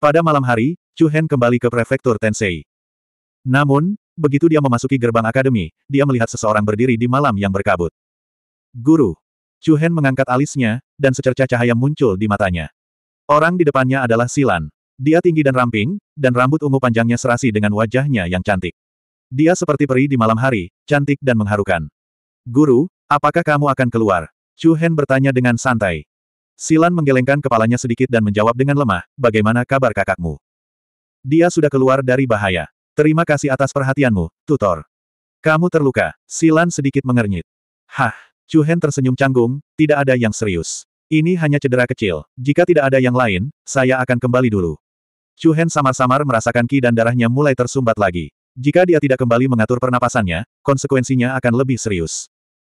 Pada malam hari, Chu Hen kembali ke prefektur Tensei. Namun, begitu dia memasuki gerbang akademi, dia melihat seseorang berdiri di malam yang berkabut. Guru. Chu Hen mengangkat alisnya, dan secerca cahaya muncul di matanya. Orang di depannya adalah Silan. Dia tinggi dan ramping, dan rambut ungu panjangnya serasi dengan wajahnya yang cantik. Dia seperti peri di malam hari, cantik dan mengharukan. Guru, apakah kamu akan keluar? Chu Hen bertanya dengan santai. Silan menggelengkan kepalanya sedikit dan menjawab dengan lemah, bagaimana kabar kakakmu? Dia sudah keluar dari bahaya. Terima kasih atas perhatianmu, tutor. Kamu terluka, Silan sedikit mengernyit. Hah, Chuhen tersenyum canggung, tidak ada yang serius. Ini hanya cedera kecil, jika tidak ada yang lain, saya akan kembali dulu. Chuhen samar-samar merasakan ki dan darahnya mulai tersumbat lagi. Jika dia tidak kembali mengatur pernapasannya, konsekuensinya akan lebih serius.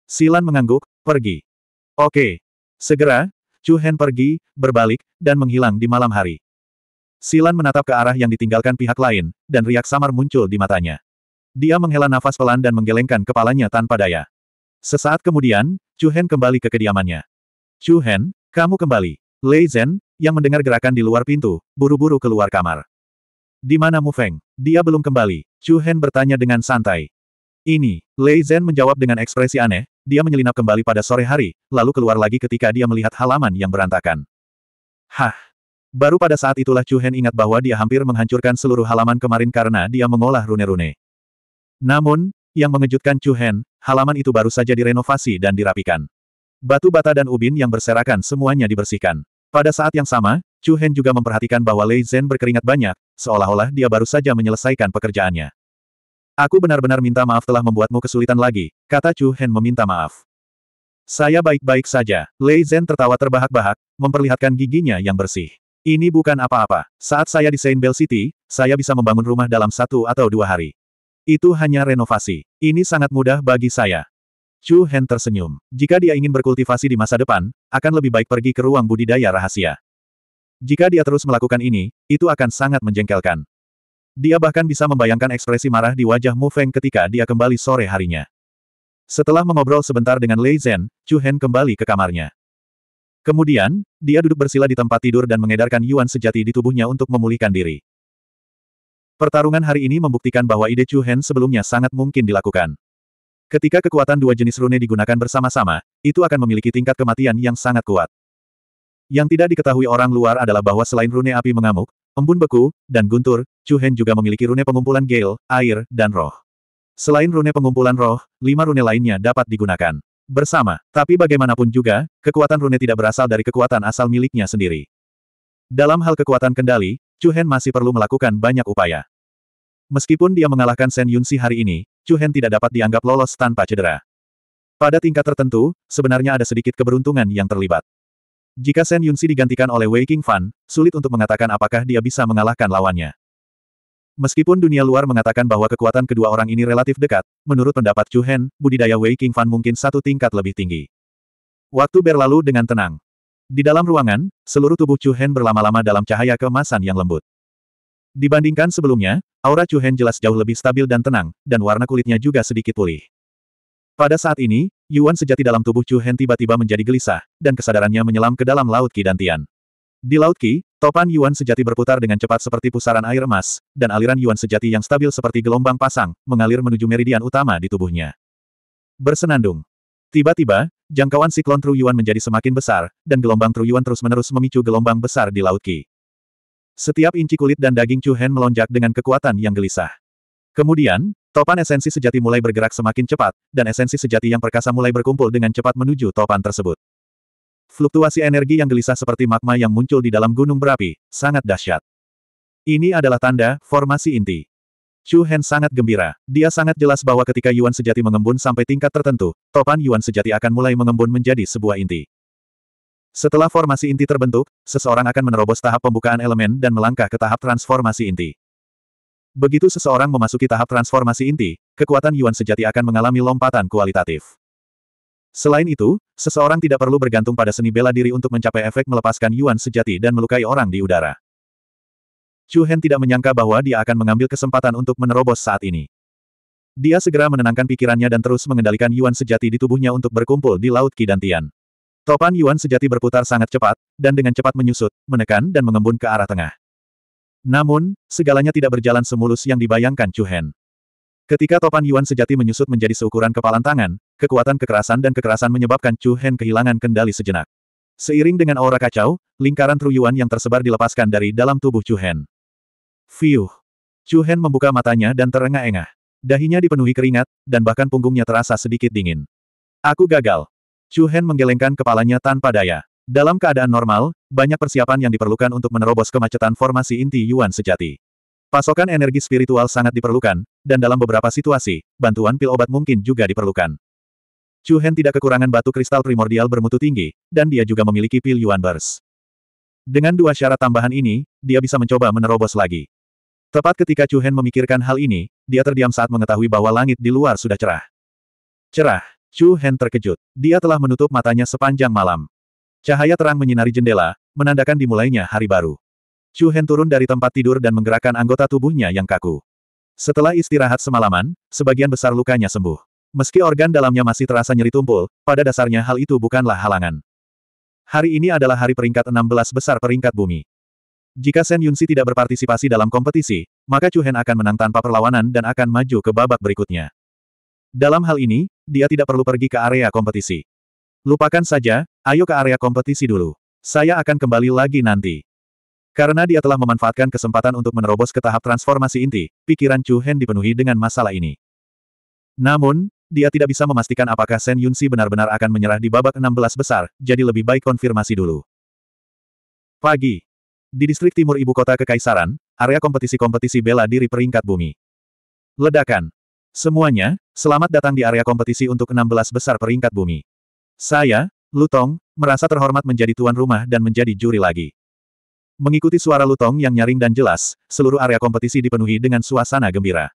Silan mengangguk, pergi. Oke. Segera, Chu Hen pergi, berbalik, dan menghilang di malam hari. Silan menatap ke arah yang ditinggalkan pihak lain, dan riak samar muncul di matanya. Dia menghela nafas pelan dan menggelengkan kepalanya tanpa daya. Sesaat kemudian, Chu Hen kembali ke kediamannya. Chu Hen, kamu kembali. Lei Zhen, yang mendengar gerakan di luar pintu, buru-buru keluar kamar. Di mana Mu Feng? Dia belum kembali. Chu Hen bertanya dengan santai. Ini, Lei Zhen menjawab dengan ekspresi aneh, dia menyelinap kembali pada sore hari, lalu keluar lagi ketika dia melihat halaman yang berantakan. Hah! Baru pada saat itulah Chu Hen ingat bahwa dia hampir menghancurkan seluruh halaman kemarin karena dia mengolah rune-rune. Namun, yang mengejutkan Chu Hen, halaman itu baru saja direnovasi dan dirapikan. Batu bata dan ubin yang berserakan semuanya dibersihkan. Pada saat yang sama, Chu Hen juga memperhatikan bahwa Lei Zhen berkeringat banyak, seolah-olah dia baru saja menyelesaikan pekerjaannya. Aku benar-benar minta maaf telah membuatmu kesulitan lagi, kata Chu Hen meminta maaf. Saya baik-baik saja, Lei Zhen tertawa terbahak-bahak, memperlihatkan giginya yang bersih. Ini bukan apa-apa, saat saya di Saint Bell City, saya bisa membangun rumah dalam satu atau dua hari. Itu hanya renovasi, ini sangat mudah bagi saya. Chu Hen tersenyum. Jika dia ingin berkultivasi di masa depan, akan lebih baik pergi ke ruang budidaya rahasia. Jika dia terus melakukan ini, itu akan sangat menjengkelkan. Dia bahkan bisa membayangkan ekspresi marah di wajah Mu Feng ketika dia kembali sore harinya. Setelah mengobrol sebentar dengan Lei Zhen, Chu Hen kembali ke kamarnya. Kemudian, dia duduk bersila di tempat tidur dan mengedarkan yuan sejati di tubuhnya untuk memulihkan diri. Pertarungan hari ini membuktikan bahwa ide Chu Hen sebelumnya sangat mungkin dilakukan. Ketika kekuatan dua jenis rune digunakan bersama-sama, itu akan memiliki tingkat kematian yang sangat kuat. Yang tidak diketahui orang luar adalah bahwa selain rune api mengamuk, Embun beku, dan guntur, Chu Hen juga memiliki rune pengumpulan gale, air, dan roh. Selain rune pengumpulan roh, lima rune lainnya dapat digunakan. Bersama, tapi bagaimanapun juga, kekuatan rune tidak berasal dari kekuatan asal miliknya sendiri. Dalam hal kekuatan kendali, Chu Hen masih perlu melakukan banyak upaya. Meskipun dia mengalahkan Shen Yunxi hari ini, Chu Hen tidak dapat dianggap lolos tanpa cedera. Pada tingkat tertentu, sebenarnya ada sedikit keberuntungan yang terlibat. Jika Shen Yunxi digantikan oleh Wei Fan, sulit untuk mengatakan apakah dia bisa mengalahkan lawannya. Meskipun dunia luar mengatakan bahwa kekuatan kedua orang ini relatif dekat, menurut pendapat Chu Hen, budidaya Wei Fan mungkin satu tingkat lebih tinggi. Waktu berlalu dengan tenang. Di dalam ruangan, seluruh tubuh Chu Hen berlama-lama dalam cahaya kemasan yang lembut. Dibandingkan sebelumnya, aura Chu Hen jelas jauh lebih stabil dan tenang, dan warna kulitnya juga sedikit pulih. Pada saat ini, Yuan sejati dalam tubuh Chu Hen tiba-tiba menjadi gelisah, dan kesadarannya menyelam ke dalam Laut Qi dan Tian. Di Laut Qi, topan Yuan sejati berputar dengan cepat seperti pusaran air emas, dan aliran Yuan sejati yang stabil seperti gelombang pasang, mengalir menuju meridian utama di tubuhnya. Bersenandung. Tiba-tiba, jangkauan siklon tru Yuan menjadi semakin besar, dan gelombang tru Yuan terus-menerus memicu gelombang besar di Laut Qi. Setiap inci kulit dan daging Chu Hen melonjak dengan kekuatan yang gelisah. Kemudian, Topan esensi sejati mulai bergerak semakin cepat, dan esensi sejati yang perkasa mulai berkumpul dengan cepat menuju topan tersebut. Fluktuasi energi yang gelisah seperti magma yang muncul di dalam gunung berapi, sangat dahsyat. Ini adalah tanda, formasi inti. Chu Hen sangat gembira. Dia sangat jelas bahwa ketika Yuan sejati mengembun sampai tingkat tertentu, topan Yuan sejati akan mulai mengembun menjadi sebuah inti. Setelah formasi inti terbentuk, seseorang akan menerobos tahap pembukaan elemen dan melangkah ke tahap transformasi inti. Begitu seseorang memasuki tahap transformasi inti, kekuatan Yuan sejati akan mengalami lompatan kualitatif. Selain itu, seseorang tidak perlu bergantung pada seni bela diri untuk mencapai efek melepaskan Yuan sejati dan melukai orang di udara. Chu Hen tidak menyangka bahwa dia akan mengambil kesempatan untuk menerobos saat ini. Dia segera menenangkan pikirannya dan terus mengendalikan Yuan sejati di tubuhnya untuk berkumpul di Laut Kidantian. Topan Yuan sejati berputar sangat cepat, dan dengan cepat menyusut, menekan dan mengembun ke arah tengah. Namun, segalanya tidak berjalan semulus yang dibayangkan Chu Hen. Ketika topan Yuan sejati menyusut menjadi seukuran kepalan tangan, kekuatan kekerasan dan kekerasan menyebabkan Chu Hen kehilangan kendali sejenak. Seiring dengan aura kacau, lingkaran Truyuan yang tersebar dilepaskan dari dalam tubuh Chu Hen. Fiuh! Chu Hen membuka matanya dan terengah-engah. Dahinya dipenuhi keringat, dan bahkan punggungnya terasa sedikit dingin. Aku gagal. Chu Hen menggelengkan kepalanya tanpa daya. Dalam keadaan normal, banyak persiapan yang diperlukan untuk menerobos kemacetan formasi inti Yuan sejati. Pasokan energi spiritual sangat diperlukan, dan dalam beberapa situasi, bantuan pil obat mungkin juga diperlukan. Chu Hen tidak kekurangan batu kristal primordial bermutu tinggi, dan dia juga memiliki pil Yuan Burst. Dengan dua syarat tambahan ini, dia bisa mencoba menerobos lagi. Tepat ketika Chu Hen memikirkan hal ini, dia terdiam saat mengetahui bahwa langit di luar sudah cerah. Cerah, Chu Hen terkejut. Dia telah menutup matanya sepanjang malam. Cahaya terang menyinari jendela, menandakan dimulainya hari baru. Chu Hen turun dari tempat tidur dan menggerakkan anggota tubuhnya yang kaku. Setelah istirahat semalaman, sebagian besar lukanya sembuh. Meski organ dalamnya masih terasa nyeri tumpul, pada dasarnya hal itu bukanlah halangan. Hari ini adalah hari peringkat 16 besar peringkat bumi. Jika Sen Yunsi tidak berpartisipasi dalam kompetisi, maka Chu Hen akan menang tanpa perlawanan dan akan maju ke babak berikutnya. Dalam hal ini, dia tidak perlu pergi ke area kompetisi. Lupakan saja, ayo ke area kompetisi dulu. Saya akan kembali lagi nanti. Karena dia telah memanfaatkan kesempatan untuk menerobos ke tahap transformasi inti, pikiran Chu Hen dipenuhi dengan masalah ini. Namun, dia tidak bisa memastikan apakah Shen Yunxi benar-benar akan menyerah di babak 16 besar, jadi lebih baik konfirmasi dulu. Pagi. Di distrik timur ibu kota Kekaisaran, area kompetisi-kompetisi bela diri peringkat bumi. Ledakan. Semuanya, selamat datang di area kompetisi untuk 16 besar peringkat bumi. Saya, Lutong, merasa terhormat menjadi tuan rumah dan menjadi juri lagi. Mengikuti suara Lutong yang nyaring dan jelas, seluruh area kompetisi dipenuhi dengan suasana gembira.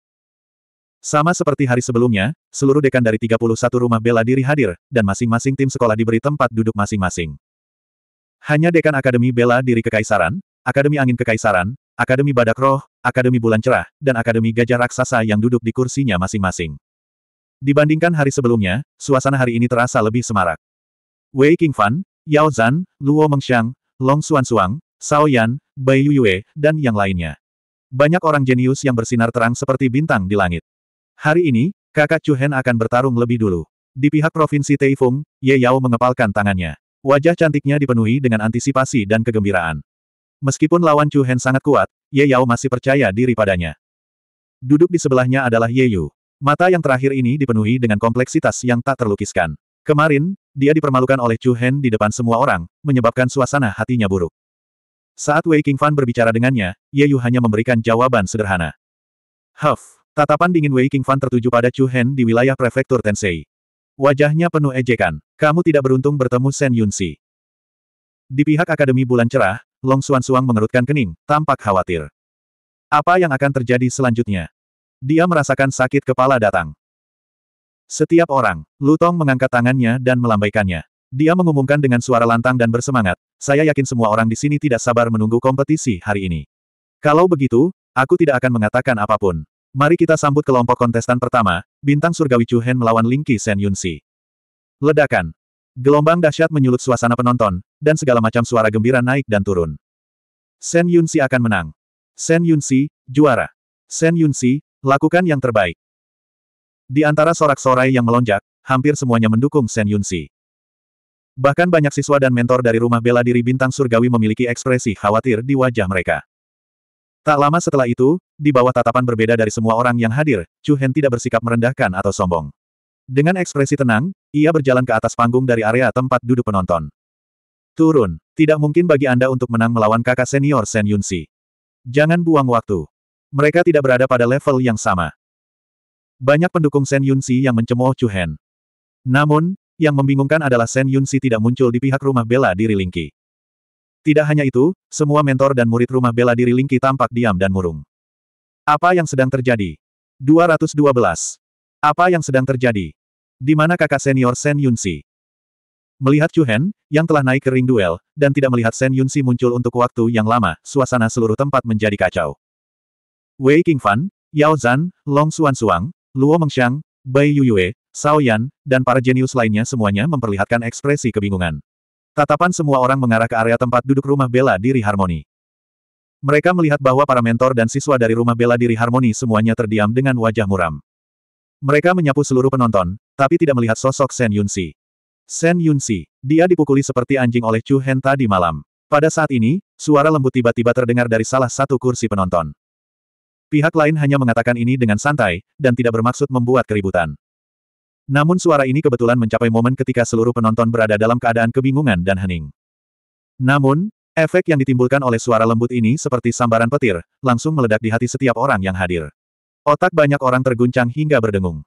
Sama seperti hari sebelumnya, seluruh dekan dari 31 rumah bela diri hadir, dan masing-masing tim sekolah diberi tempat duduk masing-masing. Hanya dekan Akademi Bela Diri Kekaisaran, Akademi Angin Kekaisaran, Akademi Badak Roh, Akademi Bulan Cerah, dan Akademi Gajah Raksasa yang duduk di kursinya masing-masing. Dibandingkan hari sebelumnya, suasana hari ini terasa lebih semarak. Wei Qingfan, Yao Zan, Luo Mengxiang, Long Xuanzuang, Zhao Yan, Bai Yuyue, dan yang lainnya. Banyak orang jenius yang bersinar terang seperti bintang di langit. Hari ini, kakak Chu Hen akan bertarung lebih dulu. Di pihak Provinsi Teifeng, Ye Yao mengepalkan tangannya. Wajah cantiknya dipenuhi dengan antisipasi dan kegembiraan. Meskipun lawan Chu Hen sangat kuat, Ye Yao masih percaya diri padanya. Duduk di sebelahnya adalah Ye Yu. Mata yang terakhir ini dipenuhi dengan kompleksitas yang tak terlukiskan. Kemarin, dia dipermalukan oleh Chu Hen di depan semua orang, menyebabkan suasana hatinya buruk. Saat Wei King Fan berbicara dengannya, Ye Yu hanya memberikan jawaban sederhana. Huff, tatapan dingin Wei King Fan tertuju pada Chu Hen di wilayah prefektur Tensei. Wajahnya penuh ejekan. Kamu tidak beruntung bertemu Yun Yunxi. Di pihak Akademi Bulan Cerah, Long Xuan Suang mengerutkan kening, tampak khawatir. Apa yang akan terjadi selanjutnya? Dia merasakan sakit kepala datang. Setiap orang, Lutong mengangkat tangannya dan melambaikannya. Dia mengumumkan dengan suara lantang dan bersemangat, saya yakin semua orang di sini tidak sabar menunggu kompetisi hari ini. Kalau begitu, aku tidak akan mengatakan apapun. Mari kita sambut kelompok kontestan pertama, Bintang Surgawi Chu melawan Lingqi Sen Yunsi. Ledakan. Gelombang dahsyat menyulut suasana penonton, dan segala macam suara gembira naik dan turun. Sen Yunsi akan menang. Sen Yunsi, juara. Sen Yunsi, Lakukan yang terbaik. Di antara sorak-sorai yang melonjak, hampir semuanya mendukung Shen Yunxi. Bahkan banyak siswa dan mentor dari rumah bela diri bintang surgawi memiliki ekspresi khawatir di wajah mereka. Tak lama setelah itu, di bawah tatapan berbeda dari semua orang yang hadir, Chu Hen tidak bersikap merendahkan atau sombong. Dengan ekspresi tenang, ia berjalan ke atas panggung dari area tempat duduk penonton. Turun, tidak mungkin bagi Anda untuk menang melawan kakak senior Shen Yunxi. Jangan buang waktu. Mereka tidak berada pada level yang sama. Banyak pendukung Shen Yunxi yang mencemooh Chu Hen. Namun, yang membingungkan adalah Shen Yunxi tidak muncul di pihak rumah bela diri Lingqi. Tidak hanya itu, semua mentor dan murid rumah bela diri Lingqi tampak diam dan murung. Apa yang sedang terjadi? 212. Apa yang sedang terjadi? Di mana kakak senior Shen Yunxi? Melihat Chu Hen, yang telah naik ke ring duel, dan tidak melihat Shen Yunxi muncul untuk waktu yang lama, suasana seluruh tempat menjadi kacau. Wei Qingfan, Yao Zan, Long Xuan Suang, Luo Mengxiang, Bai Yuyue, Sao Yan, dan para jenius lainnya semuanya memperlihatkan ekspresi kebingungan. Tatapan semua orang mengarah ke area tempat duduk rumah bela diri harmoni. Mereka melihat bahwa para mentor dan siswa dari rumah bela diri harmoni semuanya terdiam dengan wajah muram. Mereka menyapu seluruh penonton, tapi tidak melihat sosok Shen Yunsi. Shen Yunsi, dia dipukuli seperti anjing oleh Chu Hen tadi malam. Pada saat ini, suara lembut tiba-tiba terdengar dari salah satu kursi penonton. Pihak lain hanya mengatakan ini dengan santai, dan tidak bermaksud membuat keributan. Namun suara ini kebetulan mencapai momen ketika seluruh penonton berada dalam keadaan kebingungan dan hening. Namun, efek yang ditimbulkan oleh suara lembut ini seperti sambaran petir, langsung meledak di hati setiap orang yang hadir. Otak banyak orang terguncang hingga berdengung.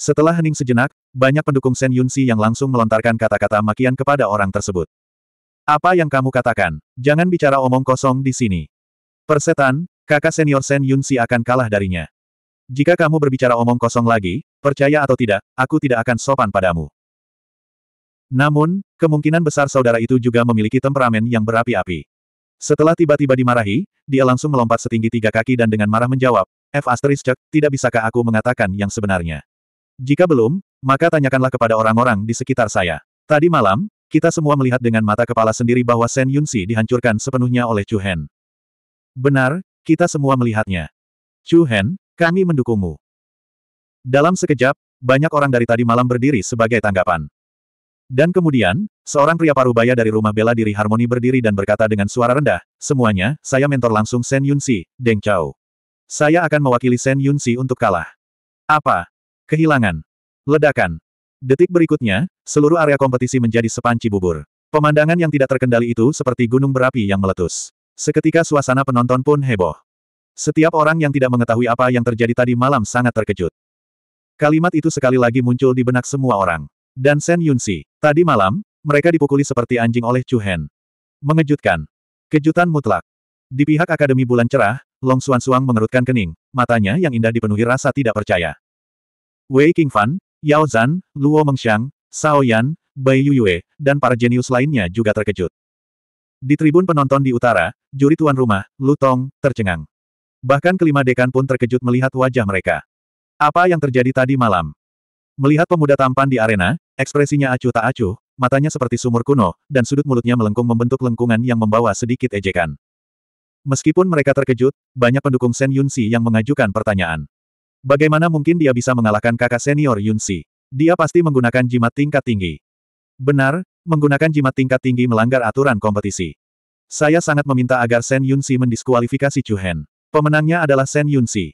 Setelah hening sejenak, banyak pendukung Sen Yunsi yang langsung melontarkan kata-kata makian kepada orang tersebut. Apa yang kamu katakan? Jangan bicara omong kosong di sini. Persetan, Kakak senior Sen Yunsi akan kalah darinya. Jika kamu berbicara omong kosong lagi, percaya atau tidak, aku tidak akan sopan padamu. Namun, kemungkinan besar saudara itu juga memiliki temperamen yang berapi-api. Setelah tiba-tiba dimarahi, dia langsung melompat setinggi tiga kaki dan dengan marah menjawab, F asterisk cek, tidak bisakah aku mengatakan yang sebenarnya? Jika belum, maka tanyakanlah kepada orang-orang di sekitar saya. Tadi malam, kita semua melihat dengan mata kepala sendiri bahwa Sen Yunsi dihancurkan sepenuhnya oleh Chu Hen. Benar, kita semua melihatnya. Chu Hen, kami mendukungmu. Dalam sekejap, banyak orang dari tadi malam berdiri sebagai tanggapan. Dan kemudian, seorang pria parubaya dari rumah bela diri harmoni berdiri dan berkata dengan suara rendah, semuanya, saya mentor langsung Sen Yunsi, Deng Chao. Saya akan mewakili Sen Yunsi untuk kalah. Apa? Kehilangan. Ledakan. Detik berikutnya, seluruh area kompetisi menjadi sepanci bubur. Pemandangan yang tidak terkendali itu seperti gunung berapi yang meletus. Seketika suasana penonton pun heboh. Setiap orang yang tidak mengetahui apa yang terjadi tadi malam sangat terkejut. Kalimat itu sekali lagi muncul di benak semua orang. Dan Sen Yunsi, tadi malam, mereka dipukuli seperti anjing oleh Chu Hen. Mengejutkan. Kejutan mutlak. Di pihak Akademi Bulan Cerah, Long Suan Suang mengerutkan kening, matanya yang indah dipenuhi rasa tidak percaya. Wei King Fan, Yao Zan, Luo Mengxiang, Sao Yan, Bai Yuyue, dan para jenius lainnya juga terkejut. Di tribun penonton di utara, juri tuan rumah, Lu Tong, tercengang. Bahkan kelima dekan pun terkejut melihat wajah mereka. Apa yang terjadi tadi malam? Melihat pemuda tampan di arena, ekspresinya acuh tak acuh, matanya seperti sumur kuno, dan sudut mulutnya melengkung membentuk lengkungan yang membawa sedikit ejekan. Meskipun mereka terkejut, banyak pendukung Sen Yunsi yang mengajukan pertanyaan. Bagaimana mungkin dia bisa mengalahkan kakak senior Yunsi? Dia pasti menggunakan jimat tingkat tinggi. Benar, Menggunakan jimat tingkat tinggi melanggar aturan kompetisi. Saya sangat meminta agar Shen Yunsi mendiskualifikasi Chu Hen. Pemenangnya adalah Shen Yunsi.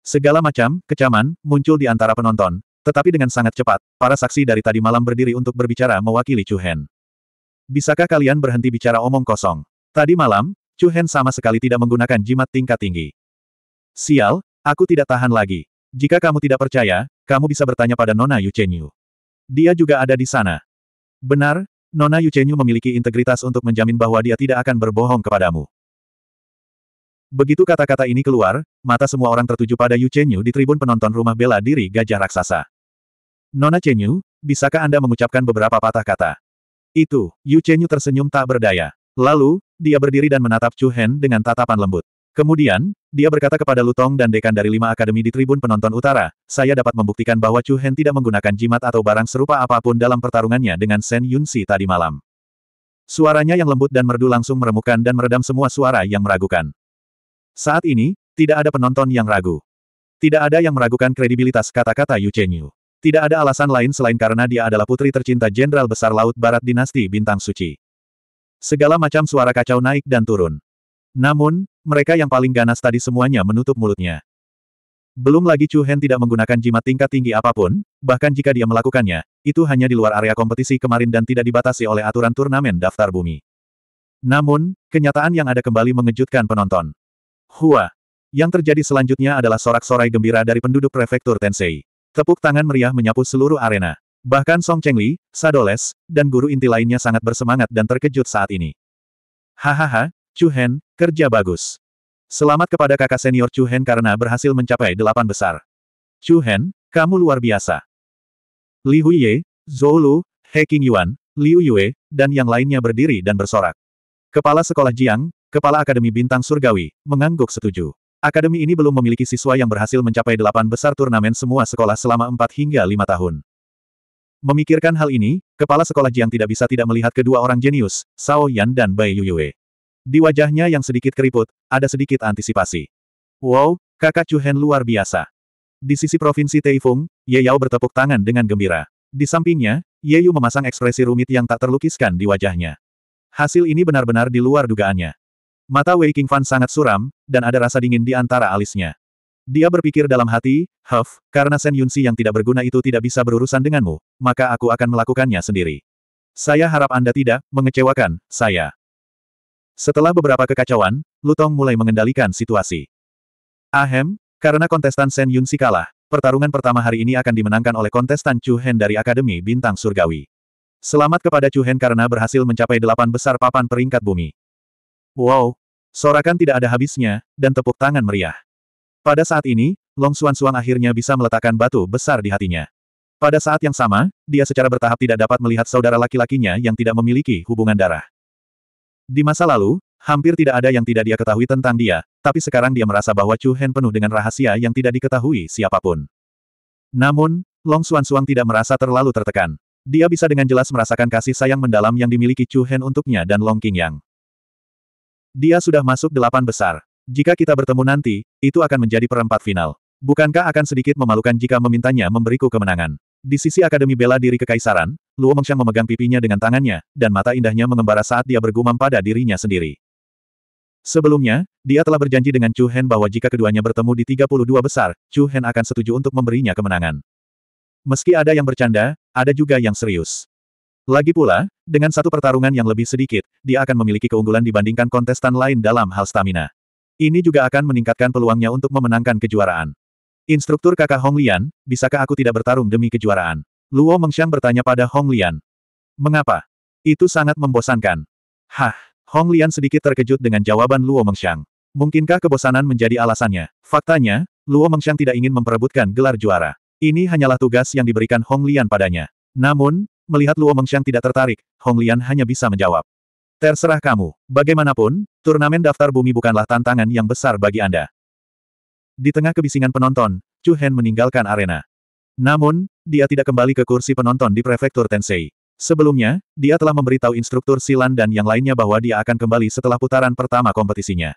Segala macam, kecaman, muncul di antara penonton, tetapi dengan sangat cepat, para saksi dari tadi malam berdiri untuk berbicara mewakili Chu Hen. Bisakah kalian berhenti bicara omong kosong? Tadi malam, Chu Hen sama sekali tidak menggunakan jimat tingkat tinggi. Sial, aku tidak tahan lagi. Jika kamu tidak percaya, kamu bisa bertanya pada Nona Yu Chen Yu. Dia juga ada di sana. Benar, Nona Yu Chenyu memiliki integritas untuk menjamin bahwa dia tidak akan berbohong kepadamu. Begitu kata-kata ini keluar, mata semua orang tertuju pada Yu Chenyu di tribun penonton rumah bela diri gajah raksasa. Nona Chenyu, bisakah Anda mengucapkan beberapa patah kata? Itu, Yu Chenyu tersenyum tak berdaya. Lalu, dia berdiri dan menatap Chu Hen dengan tatapan lembut. Kemudian, dia berkata kepada Lutong dan dekan dari lima akademi di tribun penonton utara, saya dapat membuktikan bahwa Chu Hen tidak menggunakan jimat atau barang serupa apapun dalam pertarungannya dengan Shen Yunxi tadi malam. Suaranya yang lembut dan merdu langsung meremukkan dan meredam semua suara yang meragukan. Saat ini, tidak ada penonton yang ragu. Tidak ada yang meragukan kredibilitas kata-kata Yu Chengyu. Tidak ada alasan lain selain karena dia adalah putri tercinta Jenderal Besar Laut Barat Dinasti Bintang Suci. Segala macam suara kacau naik dan turun. Namun, mereka yang paling ganas tadi semuanya menutup mulutnya. Belum lagi Chu Hen tidak menggunakan jimat tingkat tinggi apapun, bahkan jika dia melakukannya, itu hanya di luar area kompetisi kemarin dan tidak dibatasi oleh aturan turnamen daftar bumi. Namun, kenyataan yang ada kembali mengejutkan penonton. Hua! Yang terjadi selanjutnya adalah sorak-sorai gembira dari penduduk prefektur Tensei. Tepuk tangan meriah menyapu seluruh arena. Bahkan Song Chengli, Sadoles, dan guru inti lainnya sangat bersemangat dan terkejut saat ini. Hahaha, Chu Hen, kerja bagus. Selamat kepada kakak senior Chu Hen karena berhasil mencapai delapan besar. Chu Hen, kamu luar biasa. Li Huiye, Zhou Lu, He Qingyuan, Liu Yue, dan yang lainnya berdiri dan bersorak. Kepala Sekolah Jiang, Kepala Akademi Bintang Surgawi, mengangguk setuju. Akademi ini belum memiliki siswa yang berhasil mencapai delapan besar turnamen semua sekolah selama empat hingga lima tahun. Memikirkan hal ini, Kepala Sekolah Jiang tidak bisa tidak melihat kedua orang jenius, Sao Yan dan Bai Yuyue. Di wajahnya yang sedikit keriput, ada sedikit antisipasi. Wow, kakak Chuhen luar biasa. Di sisi provinsi Teifung, Ye Yao bertepuk tangan dengan gembira. Di sampingnya, Ye Yu memasang ekspresi rumit yang tak terlukiskan di wajahnya. Hasil ini benar-benar di luar dugaannya. Mata Wei King Fan sangat suram, dan ada rasa dingin di antara alisnya. Dia berpikir dalam hati, Huff, karena Sen Yunsi yang tidak berguna itu tidak bisa berurusan denganmu, maka aku akan melakukannya sendiri. Saya harap Anda tidak mengecewakan saya. Setelah beberapa kekacauan, Lutong mulai mengendalikan situasi. Ahem, karena kontestan Shen Yunsi kalah, pertarungan pertama hari ini akan dimenangkan oleh kontestan Chu Hen dari Akademi Bintang Surgawi. Selamat kepada Chu Hen karena berhasil mencapai delapan besar papan peringkat bumi. Wow, sorakan tidak ada habisnya, dan tepuk tangan meriah. Pada saat ini, Long Xuan Xuan akhirnya bisa meletakkan batu besar di hatinya. Pada saat yang sama, dia secara bertahap tidak dapat melihat saudara laki-lakinya yang tidak memiliki hubungan darah. Di masa lalu, hampir tidak ada yang tidak dia ketahui tentang dia, tapi sekarang dia merasa bahwa Chu Hen penuh dengan rahasia yang tidak diketahui siapapun. Namun, Long Xuan Suang tidak merasa terlalu tertekan. Dia bisa dengan jelas merasakan kasih sayang mendalam yang dimiliki Chu Hen untuknya dan Long King Yang. Dia sudah masuk delapan besar. Jika kita bertemu nanti, itu akan menjadi perempat final. Bukankah akan sedikit memalukan jika memintanya memberiku kemenangan? Di sisi Akademi Bela Diri Kekaisaran, Luo Mengxiang memegang pipinya dengan tangannya, dan mata indahnya mengembara saat dia bergumam pada dirinya sendiri. Sebelumnya, dia telah berjanji dengan Chu Hen bahwa jika keduanya bertemu di 32 besar, Chu Hen akan setuju untuk memberinya kemenangan. Meski ada yang bercanda, ada juga yang serius. Lagi pula, dengan satu pertarungan yang lebih sedikit, dia akan memiliki keunggulan dibandingkan kontestan lain dalam hal stamina. Ini juga akan meningkatkan peluangnya untuk memenangkan kejuaraan. Instruktur kakak Hong Lian, bisakah aku tidak bertarung demi kejuaraan? Luo Mengxiang bertanya pada Hong Lian. Mengapa? Itu sangat membosankan. Hah, Hong Lian sedikit terkejut dengan jawaban Luo Mengxiang. Mungkinkah kebosanan menjadi alasannya? Faktanya, Luo Mengxiang tidak ingin memperebutkan gelar juara. Ini hanyalah tugas yang diberikan Hong Lian padanya. Namun, melihat Luo Mengxiang tidak tertarik, Hong Lian hanya bisa menjawab. Terserah kamu. Bagaimanapun, turnamen daftar bumi bukanlah tantangan yang besar bagi Anda. Di tengah kebisingan penonton, Chu Hen meninggalkan arena. Namun, dia tidak kembali ke kursi penonton di prefektur Tensei. Sebelumnya, dia telah memberitahu instruktur Silan dan yang lainnya bahwa dia akan kembali setelah putaran pertama kompetisinya.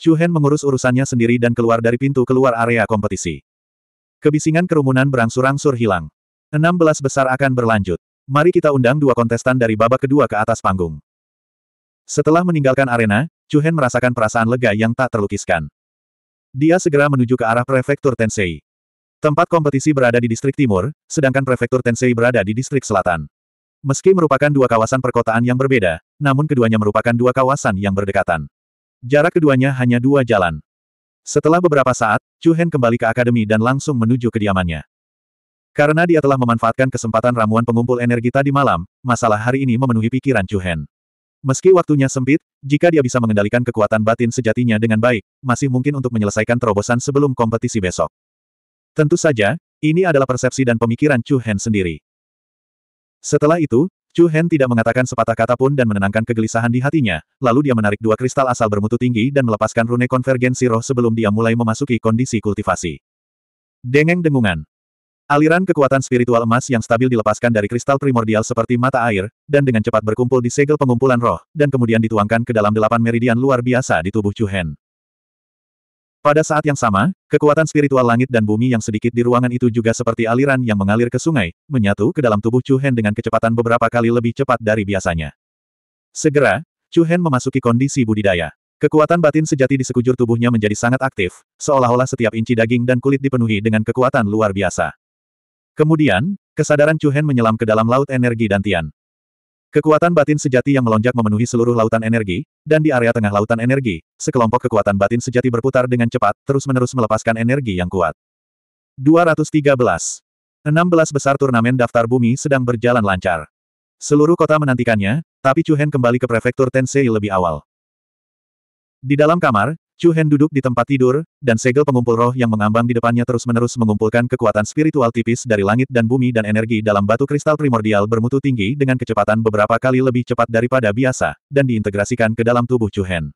Chu Hen mengurus urusannya sendiri dan keluar dari pintu keluar area kompetisi. Kebisingan kerumunan berangsur-angsur hilang. 16 besar akan berlanjut. Mari kita undang dua kontestan dari babak kedua ke atas panggung. Setelah meninggalkan arena, Chu Hen merasakan perasaan lega yang tak terlukiskan. Dia segera menuju ke arah prefektur Tensei. Tempat kompetisi berada di distrik timur, sedangkan prefektur Tensei berada di distrik selatan. Meski merupakan dua kawasan perkotaan yang berbeda, namun keduanya merupakan dua kawasan yang berdekatan. Jarak keduanya hanya dua jalan. Setelah beberapa saat, Chu Hen kembali ke akademi dan langsung menuju kediamannya. Karena dia telah memanfaatkan kesempatan ramuan pengumpul energi tadi malam, masalah hari ini memenuhi pikiran Chu Hen. Meski waktunya sempit, jika dia bisa mengendalikan kekuatan batin sejatinya dengan baik, masih mungkin untuk menyelesaikan terobosan sebelum kompetisi besok. Tentu saja, ini adalah persepsi dan pemikiran Chu Hen sendiri. Setelah itu, Chu Hen tidak mengatakan sepatah kata pun dan menenangkan kegelisahan di hatinya, lalu dia menarik dua kristal asal bermutu tinggi dan melepaskan rune konvergensi roh sebelum dia mulai memasuki kondisi kultivasi. Dengeng dengungan. Aliran kekuatan spiritual emas yang stabil dilepaskan dari kristal primordial seperti mata air, dan dengan cepat berkumpul di segel pengumpulan roh, dan kemudian dituangkan ke dalam delapan meridian luar biasa di tubuh Chuhen. Pada saat yang sama, kekuatan spiritual langit dan bumi yang sedikit di ruangan itu juga seperti aliran yang mengalir ke sungai, menyatu ke dalam tubuh Chu Hen dengan kecepatan beberapa kali lebih cepat dari biasanya. Segera, Chu Hen memasuki kondisi budidaya. Kekuatan batin sejati di sekujur tubuhnya menjadi sangat aktif, seolah-olah setiap inci daging dan kulit dipenuhi dengan kekuatan luar biasa. Kemudian, kesadaran Chuhen menyelam ke dalam laut energi Dantian. Kekuatan batin sejati yang melonjak memenuhi seluruh lautan energi, dan di area tengah lautan energi, sekelompok kekuatan batin sejati berputar dengan cepat, terus-menerus melepaskan energi yang kuat. 213. 16 besar turnamen daftar bumi sedang berjalan lancar. Seluruh kota menantikannya, tapi Chuhen kembali ke prefektur Tensei lebih awal. Di dalam kamar, Chu Hen duduk di tempat tidur, dan segel pengumpul roh yang mengambang di depannya terus-menerus mengumpulkan kekuatan spiritual tipis dari langit dan bumi dan energi dalam batu kristal primordial bermutu tinggi dengan kecepatan beberapa kali lebih cepat daripada biasa, dan diintegrasikan ke dalam tubuh Chu Hen.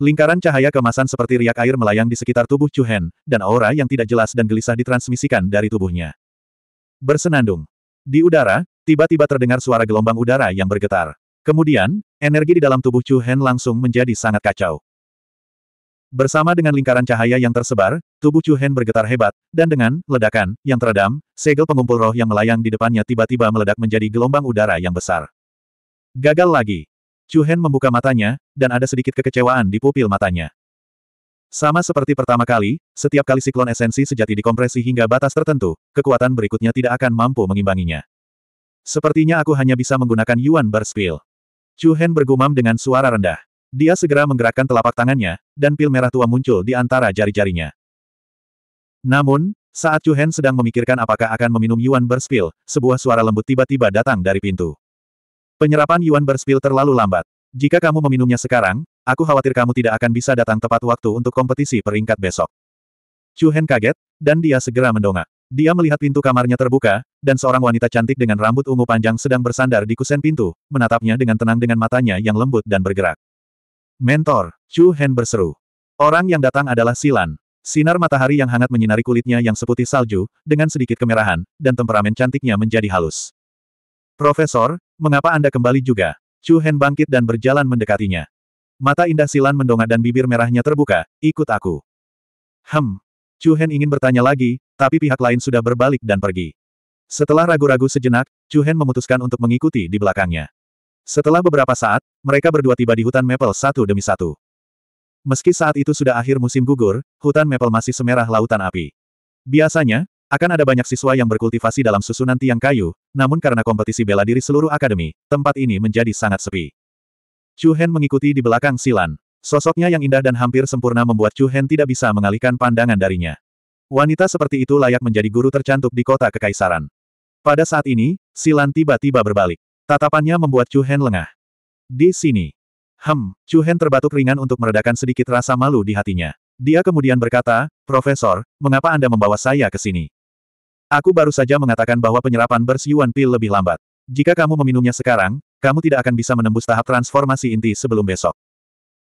Lingkaran cahaya kemasan seperti riak air melayang di sekitar tubuh Chu Hen, dan aura yang tidak jelas dan gelisah ditransmisikan dari tubuhnya. Bersenandung. Di udara, tiba-tiba terdengar suara gelombang udara yang bergetar. Kemudian, energi di dalam tubuh Chu Hen langsung menjadi sangat kacau. Bersama dengan lingkaran cahaya yang tersebar, tubuh Chu Hen bergetar hebat, dan dengan ledakan yang teredam, segel pengumpul roh yang melayang di depannya tiba-tiba meledak menjadi gelombang udara yang besar. Gagal lagi. Chu Hen membuka matanya, dan ada sedikit kekecewaan di pupil matanya. Sama seperti pertama kali, setiap kali siklon esensi sejati dikompresi hingga batas tertentu, kekuatan berikutnya tidak akan mampu mengimbanginya. Sepertinya aku hanya bisa menggunakan Yuan Bar Chu Hen bergumam dengan suara rendah. Dia segera menggerakkan telapak tangannya, dan pil merah tua muncul di antara jari-jarinya. Namun, saat Chu Hen sedang memikirkan apakah akan meminum Yuan berspil, sebuah suara lembut tiba-tiba datang dari pintu. Penyerapan Yuan berspil terlalu lambat. Jika kamu meminumnya sekarang, aku khawatir kamu tidak akan bisa datang tepat waktu untuk kompetisi peringkat besok. Chu Hen kaget, dan dia segera mendongak. Dia melihat pintu kamarnya terbuka, dan seorang wanita cantik dengan rambut ungu panjang sedang bersandar di kusen pintu, menatapnya dengan tenang dengan matanya yang lembut dan bergerak. Mentor, Chu Hen berseru. Orang yang datang adalah Silan. Sinar matahari yang hangat menyinari kulitnya yang seputih salju, dengan sedikit kemerahan, dan temperamen cantiknya menjadi halus. Profesor, mengapa Anda kembali juga? Chu Hen bangkit dan berjalan mendekatinya. Mata indah Silan mendongak dan bibir merahnya terbuka, ikut aku. Hem. Chu Hen ingin bertanya lagi, tapi pihak lain sudah berbalik dan pergi. Setelah ragu-ragu sejenak, Chu Hen memutuskan untuk mengikuti di belakangnya. Setelah beberapa saat, mereka berdua tiba di hutan Maple satu demi satu. Meski saat itu sudah akhir musim gugur, hutan Maple masih semerah lautan api. Biasanya, akan ada banyak siswa yang berkultivasi dalam susunan tiang kayu, namun karena kompetisi bela diri seluruh akademi, tempat ini menjadi sangat sepi. Chu Hen mengikuti di belakang Silan. Sosoknya yang indah dan hampir sempurna membuat Chu Hen tidak bisa mengalihkan pandangan darinya. Wanita seperti itu layak menjadi guru tercantik di kota kekaisaran. Pada saat ini, Silan tiba-tiba berbalik. Tatapannya membuat Chu Hen lengah. Di sini. Hem, Chu Hen terbatuk ringan untuk meredakan sedikit rasa malu di hatinya. Dia kemudian berkata, Profesor, mengapa Anda membawa saya ke sini? Aku baru saja mengatakan bahwa penyerapan bersiuan pil lebih lambat. Jika kamu meminumnya sekarang, kamu tidak akan bisa menembus tahap transformasi inti sebelum besok.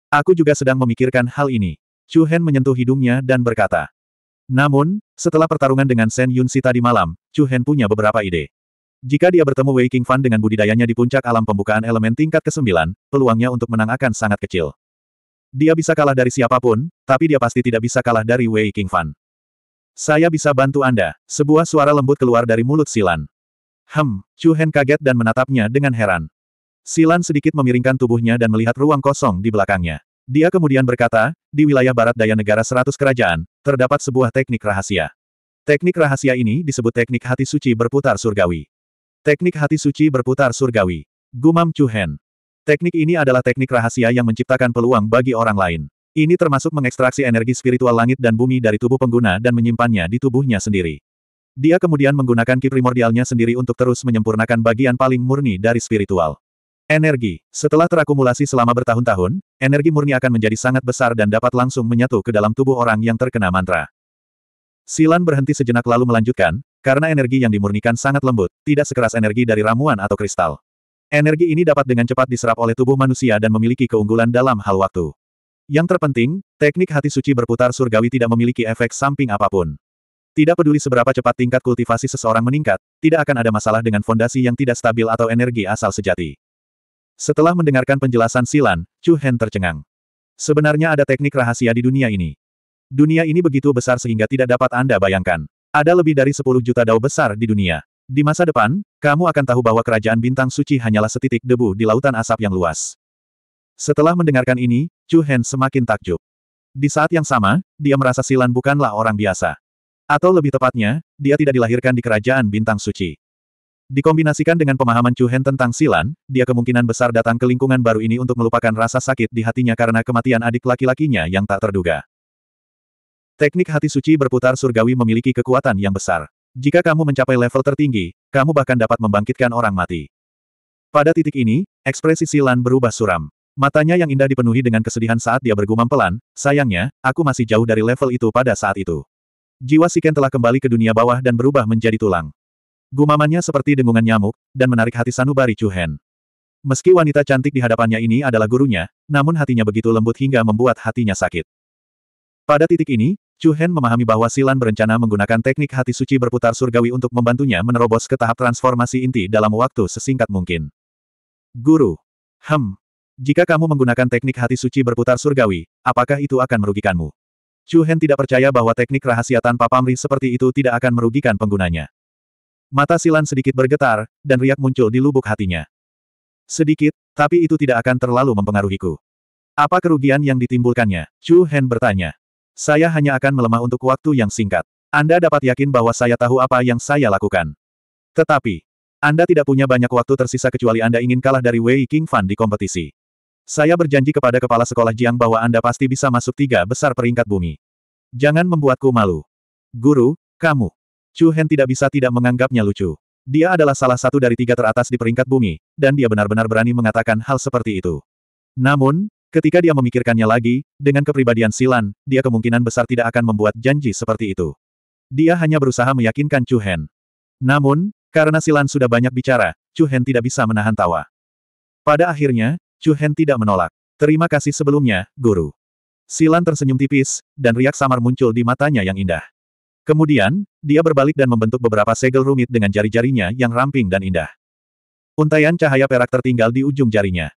Aku juga sedang memikirkan hal ini. Chu Hen menyentuh hidungnya dan berkata. Namun, setelah pertarungan dengan Shen Yun tadi malam, Chu Hen punya beberapa ide. Jika dia bertemu Wei King Fan dengan budidayanya di puncak alam pembukaan elemen tingkat ke-9, peluangnya untuk menang akan sangat kecil. Dia bisa kalah dari siapapun, tapi dia pasti tidak bisa kalah dari Wei King Fan. Saya bisa bantu Anda, sebuah suara lembut keluar dari mulut Silan. Hem, Chu Hen kaget dan menatapnya dengan heran. Silan sedikit memiringkan tubuhnya dan melihat ruang kosong di belakangnya. Dia kemudian berkata, di wilayah barat daya negara seratus kerajaan, terdapat sebuah teknik rahasia. Teknik rahasia ini disebut teknik hati suci berputar surgawi. Teknik hati suci berputar surgawi. Gumam Chuhen. Teknik ini adalah teknik rahasia yang menciptakan peluang bagi orang lain. Ini termasuk mengekstraksi energi spiritual langit dan bumi dari tubuh pengguna dan menyimpannya di tubuhnya sendiri. Dia kemudian menggunakan ki primordialnya sendiri untuk terus menyempurnakan bagian paling murni dari spiritual. Energi. Setelah terakumulasi selama bertahun-tahun, energi murni akan menjadi sangat besar dan dapat langsung menyatu ke dalam tubuh orang yang terkena mantra. Silan berhenti sejenak lalu melanjutkan, karena energi yang dimurnikan sangat lembut, tidak sekeras energi dari ramuan atau kristal. Energi ini dapat dengan cepat diserap oleh tubuh manusia dan memiliki keunggulan dalam hal waktu. Yang terpenting, teknik hati suci berputar surgawi tidak memiliki efek samping apapun. Tidak peduli seberapa cepat tingkat kultivasi seseorang meningkat, tidak akan ada masalah dengan fondasi yang tidak stabil atau energi asal sejati. Setelah mendengarkan penjelasan Silan, Chu Hen tercengang. Sebenarnya ada teknik rahasia di dunia ini. Dunia ini begitu besar sehingga tidak dapat Anda bayangkan. Ada lebih dari 10 juta dao besar di dunia. Di masa depan, kamu akan tahu bahwa kerajaan bintang suci hanyalah setitik debu di lautan asap yang luas. Setelah mendengarkan ini, Chu Hen semakin takjub. Di saat yang sama, dia merasa Silan bukanlah orang biasa. Atau lebih tepatnya, dia tidak dilahirkan di kerajaan bintang suci. Dikombinasikan dengan pemahaman Chu Hen tentang Silan, dia kemungkinan besar datang ke lingkungan baru ini untuk melupakan rasa sakit di hatinya karena kematian adik laki-lakinya yang tak terduga. Teknik hati suci berputar surgawi memiliki kekuatan yang besar. Jika kamu mencapai level tertinggi, kamu bahkan dapat membangkitkan orang mati. Pada titik ini, ekspresi Silan berubah suram. Matanya yang indah dipenuhi dengan kesedihan saat dia bergumam pelan, sayangnya, aku masih jauh dari level itu pada saat itu. Jiwa Siken telah kembali ke dunia bawah dan berubah menjadi tulang. Gumamannya seperti dengungan nyamuk, dan menarik hati sanubari Chuhen. Meski wanita cantik di hadapannya ini adalah gurunya, namun hatinya begitu lembut hingga membuat hatinya sakit. Pada titik ini, Chu Hen memahami bahwa Silan berencana menggunakan teknik hati suci berputar surgawi untuk membantunya menerobos ke tahap transformasi inti dalam waktu sesingkat mungkin. Guru. Hem. Jika kamu menggunakan teknik hati suci berputar surgawi, apakah itu akan merugikanmu? Chu Hen tidak percaya bahwa teknik rahasia tanpa pamrih seperti itu tidak akan merugikan penggunanya. Mata Silan sedikit bergetar, dan riak muncul di lubuk hatinya. Sedikit, tapi itu tidak akan terlalu mempengaruhiku. Apa kerugian yang ditimbulkannya? Chu Hen bertanya. Saya hanya akan melemah untuk waktu yang singkat. Anda dapat yakin bahwa saya tahu apa yang saya lakukan. Tetapi, Anda tidak punya banyak waktu tersisa kecuali Anda ingin kalah dari Wei King Fan di kompetisi. Saya berjanji kepada kepala sekolah Jiang bahwa Anda pasti bisa masuk tiga besar peringkat bumi. Jangan membuatku malu. Guru, kamu. Chu Hen tidak bisa tidak menganggapnya lucu. Dia adalah salah satu dari tiga teratas di peringkat bumi, dan dia benar-benar berani mengatakan hal seperti itu. Namun, Ketika dia memikirkannya lagi, dengan kepribadian Silan, dia kemungkinan besar tidak akan membuat janji seperti itu. Dia hanya berusaha meyakinkan Chu Hen. Namun, karena Silan sudah banyak bicara, Chu Hen tidak bisa menahan tawa. Pada akhirnya, Chu Hen tidak menolak. Terima kasih sebelumnya, Guru. Silan tersenyum tipis, dan riak samar muncul di matanya yang indah. Kemudian, dia berbalik dan membentuk beberapa segel rumit dengan jari-jarinya yang ramping dan indah. Untaian cahaya perak tertinggal di ujung jarinya.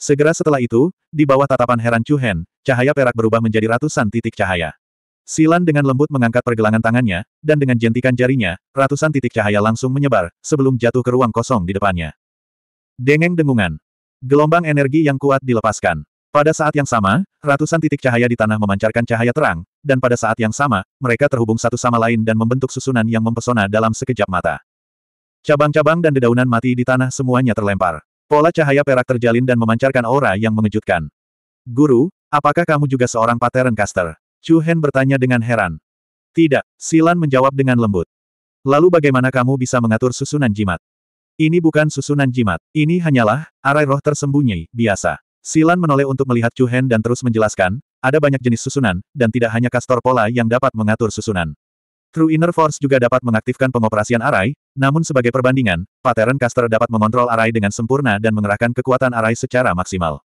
Segera setelah itu, di bawah tatapan heran Chu Hen, cahaya perak berubah menjadi ratusan titik cahaya. Silan dengan lembut mengangkat pergelangan tangannya, dan dengan jentikan jarinya, ratusan titik cahaya langsung menyebar, sebelum jatuh ke ruang kosong di depannya. Dengeng dengungan. Gelombang energi yang kuat dilepaskan. Pada saat yang sama, ratusan titik cahaya di tanah memancarkan cahaya terang, dan pada saat yang sama, mereka terhubung satu sama lain dan membentuk susunan yang mempesona dalam sekejap mata. Cabang-cabang dan dedaunan mati di tanah semuanya terlempar. Pola cahaya perak terjalin dan memancarkan aura yang mengejutkan. Guru, apakah kamu juga seorang pattern caster? Chu Hen bertanya dengan heran. Tidak, Silan menjawab dengan lembut. Lalu bagaimana kamu bisa mengatur susunan jimat? Ini bukan susunan jimat, ini hanyalah, arai roh tersembunyi, biasa. Silan menoleh untuk melihat Chu Hen dan terus menjelaskan, ada banyak jenis susunan, dan tidak hanya kastor pola yang dapat mengatur susunan. True Inner Force juga dapat mengaktifkan pengoperasian Arai, namun sebagai perbandingan, Pattern Caster dapat mengontrol Arai dengan sempurna dan mengerahkan kekuatan Arai secara maksimal.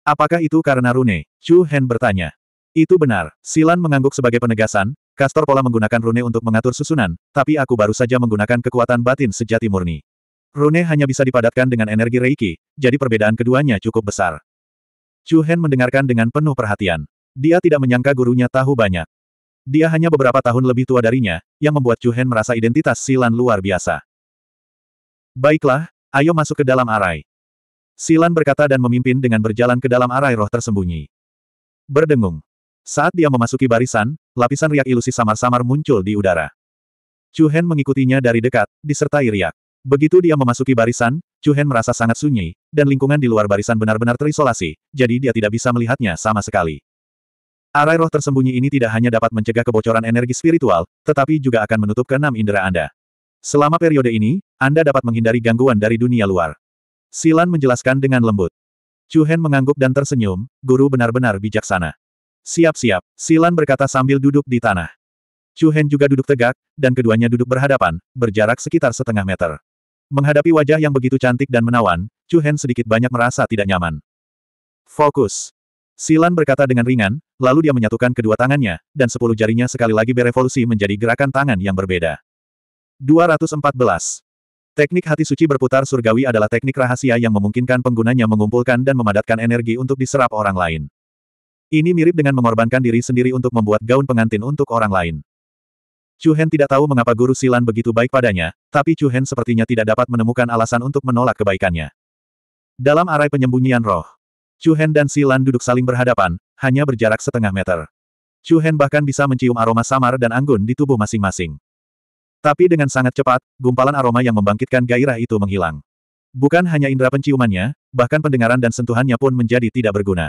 Apakah itu karena rune? Chu Hen bertanya. Itu benar, Silan mengangguk sebagai penegasan, Kastor Pola menggunakan rune untuk mengatur susunan, tapi aku baru saja menggunakan kekuatan batin sejati murni. Rune hanya bisa dipadatkan dengan energi Reiki, jadi perbedaan keduanya cukup besar. Chu Hen mendengarkan dengan penuh perhatian. Dia tidak menyangka gurunya tahu banyak. Dia hanya beberapa tahun lebih tua darinya, yang membuat Chu Hen merasa identitas Silan luar biasa. Baiklah, ayo masuk ke dalam arai. Silan berkata dan memimpin dengan berjalan ke dalam arai roh tersembunyi. Berdengung. Saat dia memasuki barisan, lapisan riak ilusi samar-samar muncul di udara. Chu Chuhen mengikutinya dari dekat, disertai riak. Begitu dia memasuki barisan, Chu Chuhen merasa sangat sunyi, dan lingkungan di luar barisan benar-benar terisolasi, jadi dia tidak bisa melihatnya sama sekali. Arai roh tersembunyi ini tidak hanya dapat mencegah kebocoran energi spiritual, tetapi juga akan menutup keenam indera Anda. Selama periode ini, Anda dapat menghindari gangguan dari dunia luar. Silan menjelaskan dengan lembut. Chu Hen mengangguk dan tersenyum, guru benar-benar bijaksana. Siap-siap, Silan berkata sambil duduk di tanah. Chu Hen juga duduk tegak, dan keduanya duduk berhadapan, berjarak sekitar setengah meter. Menghadapi wajah yang begitu cantik dan menawan, Chu Hen sedikit banyak merasa tidak nyaman. Fokus. Silan berkata dengan ringan, lalu dia menyatukan kedua tangannya, dan sepuluh jarinya sekali lagi berevolusi menjadi gerakan tangan yang berbeda. 214. Teknik hati suci berputar surgawi adalah teknik rahasia yang memungkinkan penggunanya mengumpulkan dan memadatkan energi untuk diserap orang lain. Ini mirip dengan mengorbankan diri sendiri untuk membuat gaun pengantin untuk orang lain. Chu tidak tahu mengapa guru Silan begitu baik padanya, tapi Chu sepertinya tidak dapat menemukan alasan untuk menolak kebaikannya. Dalam arai penyembunyian roh, Chu Hen dan Silan duduk saling berhadapan, hanya berjarak setengah meter. Chu Hen bahkan bisa mencium aroma samar dan anggun di tubuh masing-masing. Tapi dengan sangat cepat, gumpalan aroma yang membangkitkan gairah itu menghilang. Bukan hanya indera penciumannya, bahkan pendengaran dan sentuhannya pun menjadi tidak berguna.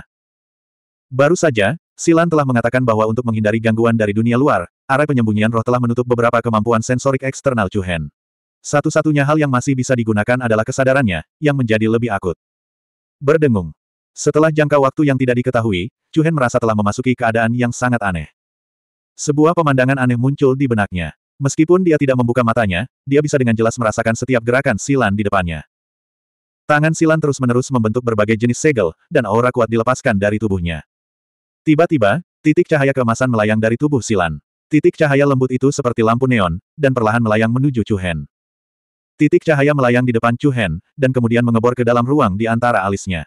Baru saja, Silan telah mengatakan bahwa untuk menghindari gangguan dari dunia luar, arah penyembunyian roh telah menutup beberapa kemampuan sensorik eksternal Chu Hen. Satu-satunya hal yang masih bisa digunakan adalah kesadarannya, yang menjadi lebih akut. Berdengung. Setelah jangka waktu yang tidak diketahui, Hen merasa telah memasuki keadaan yang sangat aneh. Sebuah pemandangan aneh muncul di benaknya. Meskipun dia tidak membuka matanya, dia bisa dengan jelas merasakan setiap gerakan Silan di depannya. Tangan Silan terus-menerus membentuk berbagai jenis segel, dan aura kuat dilepaskan dari tubuhnya. Tiba-tiba, titik cahaya kemasan melayang dari tubuh Silan. Titik cahaya lembut itu seperti lampu neon, dan perlahan melayang menuju Hen. Titik cahaya melayang di depan Hen, dan kemudian mengebor ke dalam ruang di antara alisnya.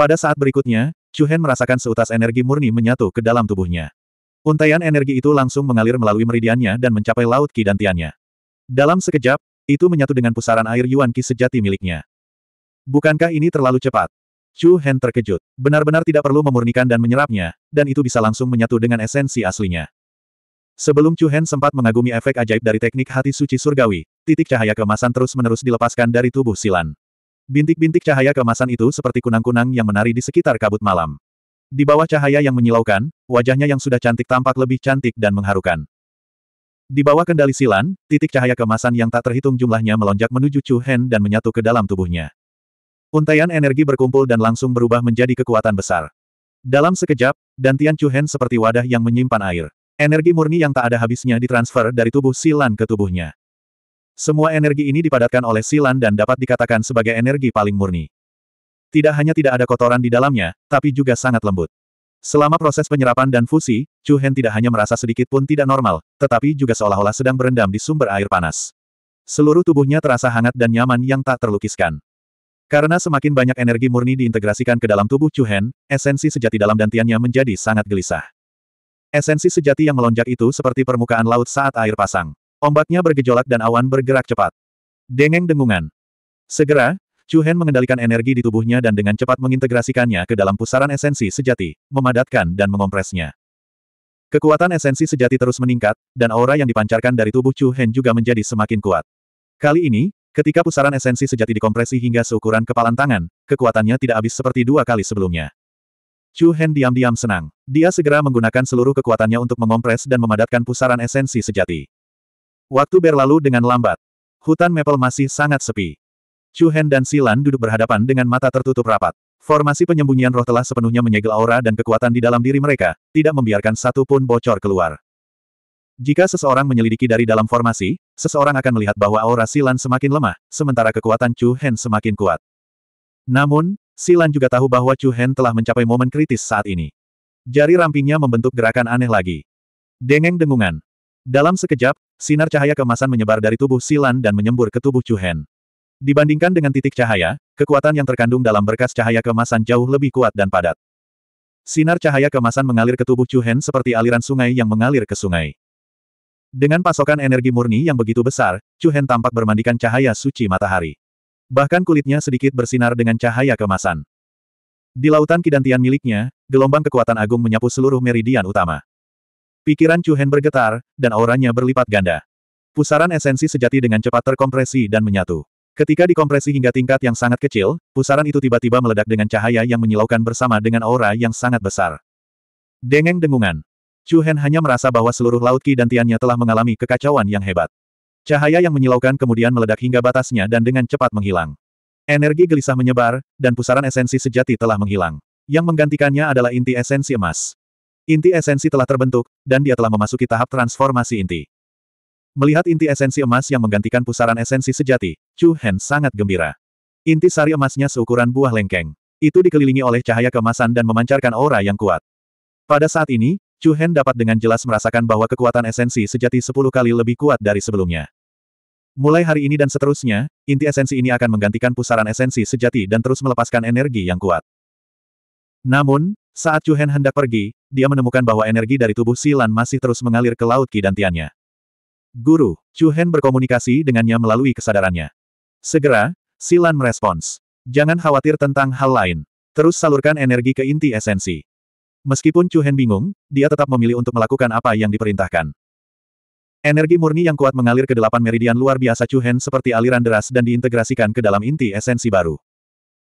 Pada saat berikutnya, Chu Hen merasakan seutas energi murni menyatu ke dalam tubuhnya. Untaian energi itu langsung mengalir melalui meridiannya dan mencapai laut Ki dan Tiannya. Dalam sekejap, itu menyatu dengan pusaran air Yuan Qi sejati miliknya. Bukankah ini terlalu cepat? Chu Hen terkejut. Benar-benar tidak perlu memurnikan dan menyerapnya, dan itu bisa langsung menyatu dengan esensi aslinya. Sebelum Chu Hen sempat mengagumi efek ajaib dari teknik hati suci surgawi, titik cahaya kemasan terus-menerus dilepaskan dari tubuh Silan. Bintik-bintik cahaya kemasan itu seperti kunang-kunang yang menari di sekitar kabut malam. Di bawah cahaya yang menyilaukan, wajahnya yang sudah cantik tampak lebih cantik dan mengharukan. Di bawah kendali silan, titik cahaya kemasan yang tak terhitung jumlahnya melonjak menuju Chu Hen dan menyatu ke dalam tubuhnya. Untaian energi berkumpul dan langsung berubah menjadi kekuatan besar. Dalam sekejap, dantian Chu Hen seperti wadah yang menyimpan air. Energi murni yang tak ada habisnya ditransfer dari tubuh silan ke tubuhnya. Semua energi ini dipadatkan oleh silan dan dapat dikatakan sebagai energi paling murni. Tidak hanya tidak ada kotoran di dalamnya, tapi juga sangat lembut. Selama proses penyerapan dan fusi, Chu Hen tidak hanya merasa sedikit pun tidak normal, tetapi juga seolah-olah sedang berendam di sumber air panas. Seluruh tubuhnya terasa hangat dan nyaman yang tak terlukiskan. Karena semakin banyak energi murni diintegrasikan ke dalam tubuh Chu Hen, esensi sejati dalam dantiannya menjadi sangat gelisah. Esensi sejati yang melonjak itu seperti permukaan laut saat air pasang. Ombaknya bergejolak dan awan bergerak cepat. Dengeng dengungan. Segera, Chu Hen mengendalikan energi di tubuhnya dan dengan cepat mengintegrasikannya ke dalam pusaran esensi sejati, memadatkan dan mengompresnya. Kekuatan esensi sejati terus meningkat, dan aura yang dipancarkan dari tubuh Chu Hen juga menjadi semakin kuat. Kali ini, ketika pusaran esensi sejati dikompresi hingga seukuran kepalan tangan, kekuatannya tidak habis seperti dua kali sebelumnya. Chu Hen diam-diam senang. Dia segera menggunakan seluruh kekuatannya untuk mengompres dan memadatkan pusaran esensi sejati. Waktu berlalu dengan lambat. Hutan Maple masih sangat sepi. Chu Hen dan Silan duduk berhadapan dengan mata tertutup rapat. Formasi penyembunyian roh telah sepenuhnya menyegel aura dan kekuatan di dalam diri mereka, tidak membiarkan satu pun bocor keluar. Jika seseorang menyelidiki dari dalam formasi, seseorang akan melihat bahwa aura Silan semakin lemah, sementara kekuatan Chu Hen semakin kuat. Namun, Silan juga tahu bahwa Chu Hen telah mencapai momen kritis saat ini. Jari rampingnya membentuk gerakan aneh lagi. Dengeng dengungan, dalam sekejap, sinar cahaya kemasan menyebar dari tubuh Silan dan menyembur ke tubuh Chuhen. Dibandingkan dengan titik cahaya, kekuatan yang terkandung dalam berkas cahaya kemasan jauh lebih kuat dan padat. Sinar cahaya kemasan mengalir ke tubuh Chuhen seperti aliran sungai yang mengalir ke sungai. Dengan pasokan energi murni yang begitu besar, Chuhen tampak bermandikan cahaya suci matahari. Bahkan kulitnya sedikit bersinar dengan cahaya kemasan. Di lautan kidantian miliknya, gelombang kekuatan agung menyapu seluruh meridian utama. Pikiran Chu Hen bergetar, dan auranya berlipat ganda. Pusaran esensi sejati dengan cepat terkompresi dan menyatu. Ketika dikompresi hingga tingkat yang sangat kecil, pusaran itu tiba-tiba meledak dengan cahaya yang menyilaukan bersama dengan aura yang sangat besar. Dengeng dengungan. Chu Hen hanya merasa bahwa seluruh laut Ki dan Tiannya telah mengalami kekacauan yang hebat. Cahaya yang menyilaukan kemudian meledak hingga batasnya dan dengan cepat menghilang. Energi gelisah menyebar, dan pusaran esensi sejati telah menghilang. Yang menggantikannya adalah inti esensi emas. Inti esensi telah terbentuk, dan dia telah memasuki tahap transformasi inti. Melihat inti esensi emas yang menggantikan pusaran esensi sejati, Chu Hen sangat gembira. Inti sari emasnya seukuran buah lengkeng. Itu dikelilingi oleh cahaya kemasan dan memancarkan aura yang kuat. Pada saat ini, Chu Hen dapat dengan jelas merasakan bahwa kekuatan esensi sejati 10 kali lebih kuat dari sebelumnya. Mulai hari ini dan seterusnya, inti esensi ini akan menggantikan pusaran esensi sejati dan terus melepaskan energi yang kuat. Namun, saat Chu Hen hendak pergi, dia menemukan bahwa energi dari tubuh Silan masih terus mengalir ke laut kidantiannya. Guru, Chu Hen berkomunikasi dengannya melalui kesadarannya. Segera, Silan merespons. Jangan khawatir tentang hal lain. Terus salurkan energi ke inti esensi. Meskipun Chu Hen bingung, dia tetap memilih untuk melakukan apa yang diperintahkan. Energi murni yang kuat mengalir ke delapan meridian luar biasa Chu Hen seperti aliran deras dan diintegrasikan ke dalam inti esensi baru.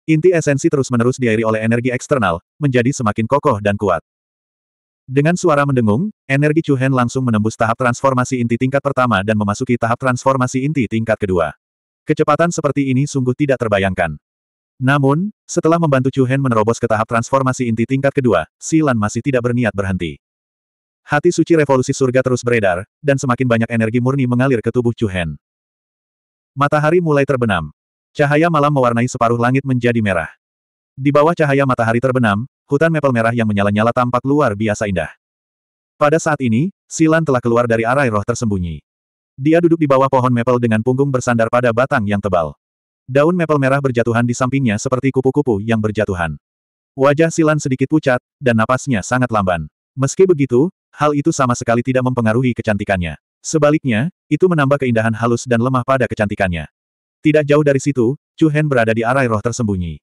Inti esensi terus-menerus diairi oleh energi eksternal, menjadi semakin kokoh dan kuat. Dengan suara mendengung, energi Chu Hen langsung menembus tahap transformasi inti tingkat pertama dan memasuki tahap transformasi inti tingkat kedua. Kecepatan seperti ini sungguh tidak terbayangkan. Namun, setelah membantu Chu Hen menerobos ke tahap transformasi inti tingkat kedua, Silan masih tidak berniat berhenti. Hati suci revolusi surga terus beredar, dan semakin banyak energi murni mengalir ke tubuh Chu Hen. Matahari mulai terbenam. Cahaya malam mewarnai separuh langit menjadi merah. Di bawah cahaya matahari terbenam, hutan mepel merah yang menyala-nyala tampak luar biasa indah. Pada saat ini, Silan telah keluar dari arai roh tersembunyi. Dia duduk di bawah pohon mepel dengan punggung bersandar pada batang yang tebal. Daun mepel merah berjatuhan di sampingnya seperti kupu-kupu yang berjatuhan. Wajah Silan sedikit pucat, dan napasnya sangat lamban. Meski begitu, hal itu sama sekali tidak mempengaruhi kecantikannya. Sebaliknya, itu menambah keindahan halus dan lemah pada kecantikannya. Tidak jauh dari situ, Chu Hen berada di arai roh tersembunyi.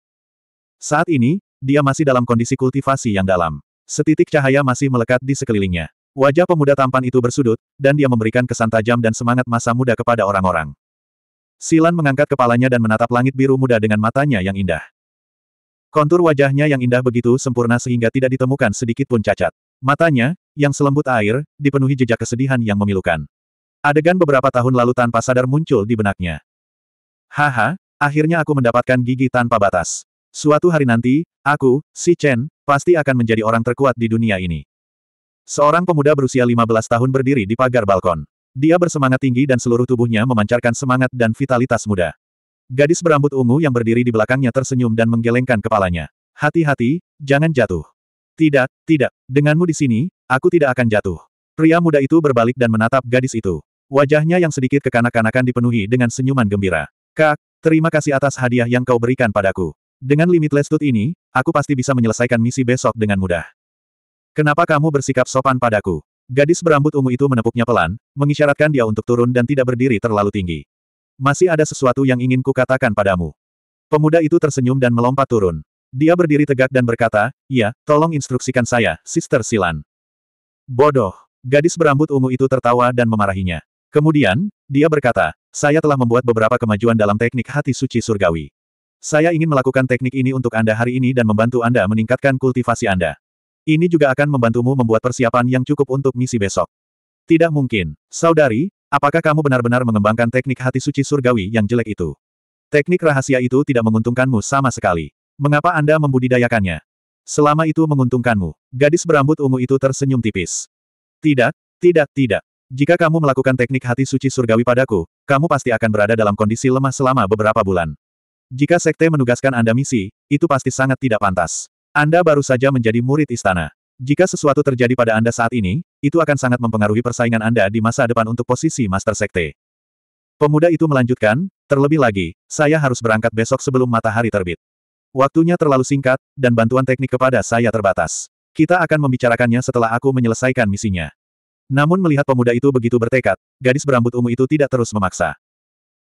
Saat ini, dia masih dalam kondisi kultivasi yang dalam. Setitik cahaya masih melekat di sekelilingnya. Wajah pemuda tampan itu bersudut, dan dia memberikan kesan tajam dan semangat masa muda kepada orang-orang. Silan mengangkat kepalanya dan menatap langit biru muda dengan matanya yang indah. Kontur wajahnya yang indah begitu sempurna sehingga tidak ditemukan sedikit pun cacat. Matanya, yang selembut air, dipenuhi jejak kesedihan yang memilukan. Adegan beberapa tahun lalu tanpa sadar muncul di benaknya. Haha, akhirnya aku mendapatkan gigi tanpa batas. Suatu hari nanti, aku, si Chen, pasti akan menjadi orang terkuat di dunia ini. Seorang pemuda berusia 15 tahun berdiri di pagar balkon. Dia bersemangat tinggi dan seluruh tubuhnya memancarkan semangat dan vitalitas muda. Gadis berambut ungu yang berdiri di belakangnya tersenyum dan menggelengkan kepalanya. Hati-hati, jangan jatuh. Tidak, tidak, denganmu di sini, aku tidak akan jatuh. Pria muda itu berbalik dan menatap gadis itu. Wajahnya yang sedikit kekanak-kanakan dipenuhi dengan senyuman gembira. Kak, terima kasih atas hadiah yang kau berikan padaku. Dengan limitless tooth ini, aku pasti bisa menyelesaikan misi besok dengan mudah. Kenapa kamu bersikap sopan padaku? Gadis berambut ungu itu menepuknya pelan, mengisyaratkan dia untuk turun dan tidak berdiri terlalu tinggi. Masih ada sesuatu yang ingin kukatakan padamu. Pemuda itu tersenyum dan melompat turun. Dia berdiri tegak dan berkata, "Ya, tolong instruksikan saya, Sister Silan." Bodoh. Gadis berambut ungu itu tertawa dan memarahinya. Kemudian, dia berkata, "Saya telah membuat beberapa kemajuan dalam teknik hati suci surgawi. Saya ingin melakukan teknik ini untuk Anda hari ini dan membantu Anda meningkatkan kultivasi Anda. Ini juga akan membantumu membuat persiapan yang cukup untuk misi besok. Tidak mungkin. Saudari, apakah kamu benar-benar mengembangkan teknik hati suci surgawi yang jelek itu? Teknik rahasia itu tidak menguntungkanmu sama sekali. Mengapa Anda membudidayakannya? Selama itu menguntungkanmu. Gadis berambut ungu itu tersenyum tipis. Tidak, tidak, tidak. Jika kamu melakukan teknik hati suci surgawi padaku, kamu pasti akan berada dalam kondisi lemah selama beberapa bulan. Jika sekte menugaskan Anda misi, itu pasti sangat tidak pantas. Anda baru saja menjadi murid istana. Jika sesuatu terjadi pada Anda saat ini, itu akan sangat mempengaruhi persaingan Anda di masa depan untuk posisi Master Sekte. Pemuda itu melanjutkan, terlebih lagi, saya harus berangkat besok sebelum matahari terbit. Waktunya terlalu singkat, dan bantuan teknik kepada saya terbatas. Kita akan membicarakannya setelah aku menyelesaikan misinya. Namun melihat pemuda itu begitu bertekad, gadis berambut ungu itu tidak terus memaksa.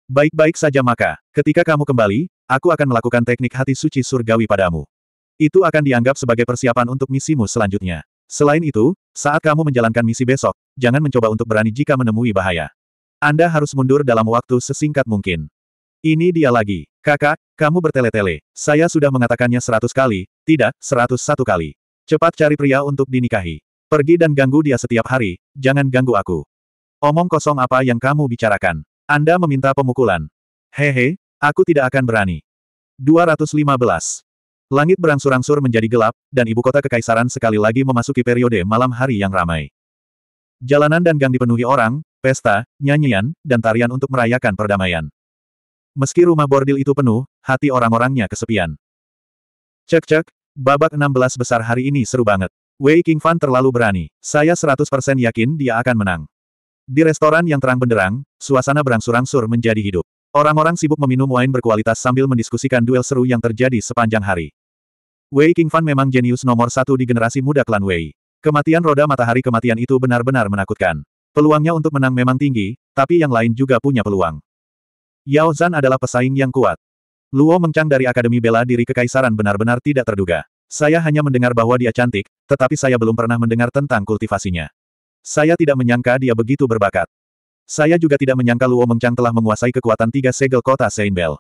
Baik-baik saja maka, ketika kamu kembali, aku akan melakukan teknik hati suci surgawi padamu. Itu akan dianggap sebagai persiapan untuk misimu selanjutnya. Selain itu, saat kamu menjalankan misi besok, jangan mencoba untuk berani jika menemui bahaya. Anda harus mundur dalam waktu sesingkat mungkin. Ini dia lagi. Kakak, kamu bertele-tele. Saya sudah mengatakannya seratus kali, tidak, seratus satu kali. Cepat cari pria untuk dinikahi. Pergi dan ganggu dia setiap hari, jangan ganggu aku. Omong kosong apa yang kamu bicarakan. Anda meminta pemukulan. Hehe, aku tidak akan berani. 215. Langit berangsur-angsur menjadi gelap, dan ibu kota kekaisaran sekali lagi memasuki periode malam hari yang ramai. Jalanan dan gang dipenuhi orang, pesta, nyanyian, dan tarian untuk merayakan perdamaian. Meski rumah bordil itu penuh, hati orang-orangnya kesepian. Cek-cek, babak 16 besar hari ini seru banget. Wei King Fan terlalu berani. Saya 100% yakin dia akan menang. Di restoran yang terang benderang, suasana berangsur-angsur menjadi hidup. Orang-orang sibuk meminum wine berkualitas sambil mendiskusikan duel seru yang terjadi sepanjang hari. Wei Qingfan memang jenius nomor satu di generasi muda klan Wei. Kematian roda matahari kematian itu benar-benar menakutkan. Peluangnya untuk menang memang tinggi, tapi yang lain juga punya peluang. Yao Zan adalah pesaing yang kuat. Luo Mengchang dari Akademi Bela Diri Kekaisaran benar-benar tidak terduga. Saya hanya mendengar bahwa dia cantik, tetapi saya belum pernah mendengar tentang kultivasinya. Saya tidak menyangka dia begitu berbakat. Saya juga tidak menyangka Luo Mengchang telah menguasai kekuatan tiga segel kota Seinbel.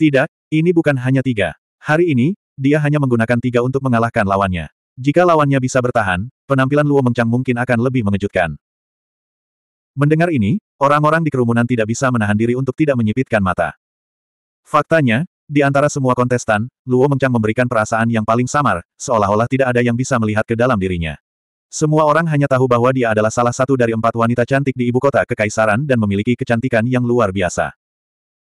Tidak, ini bukan hanya tiga. Hari ini, dia hanya menggunakan tiga untuk mengalahkan lawannya. Jika lawannya bisa bertahan, penampilan Luo Mengchang mungkin akan lebih mengejutkan. Mendengar ini, orang-orang di kerumunan tidak bisa menahan diri untuk tidak menyipitkan mata. Faktanya, di antara semua kontestan, Luo Mengchang memberikan perasaan yang paling samar, seolah-olah tidak ada yang bisa melihat ke dalam dirinya. Semua orang hanya tahu bahwa dia adalah salah satu dari empat wanita cantik di ibu kota kekaisaran dan memiliki kecantikan yang luar biasa.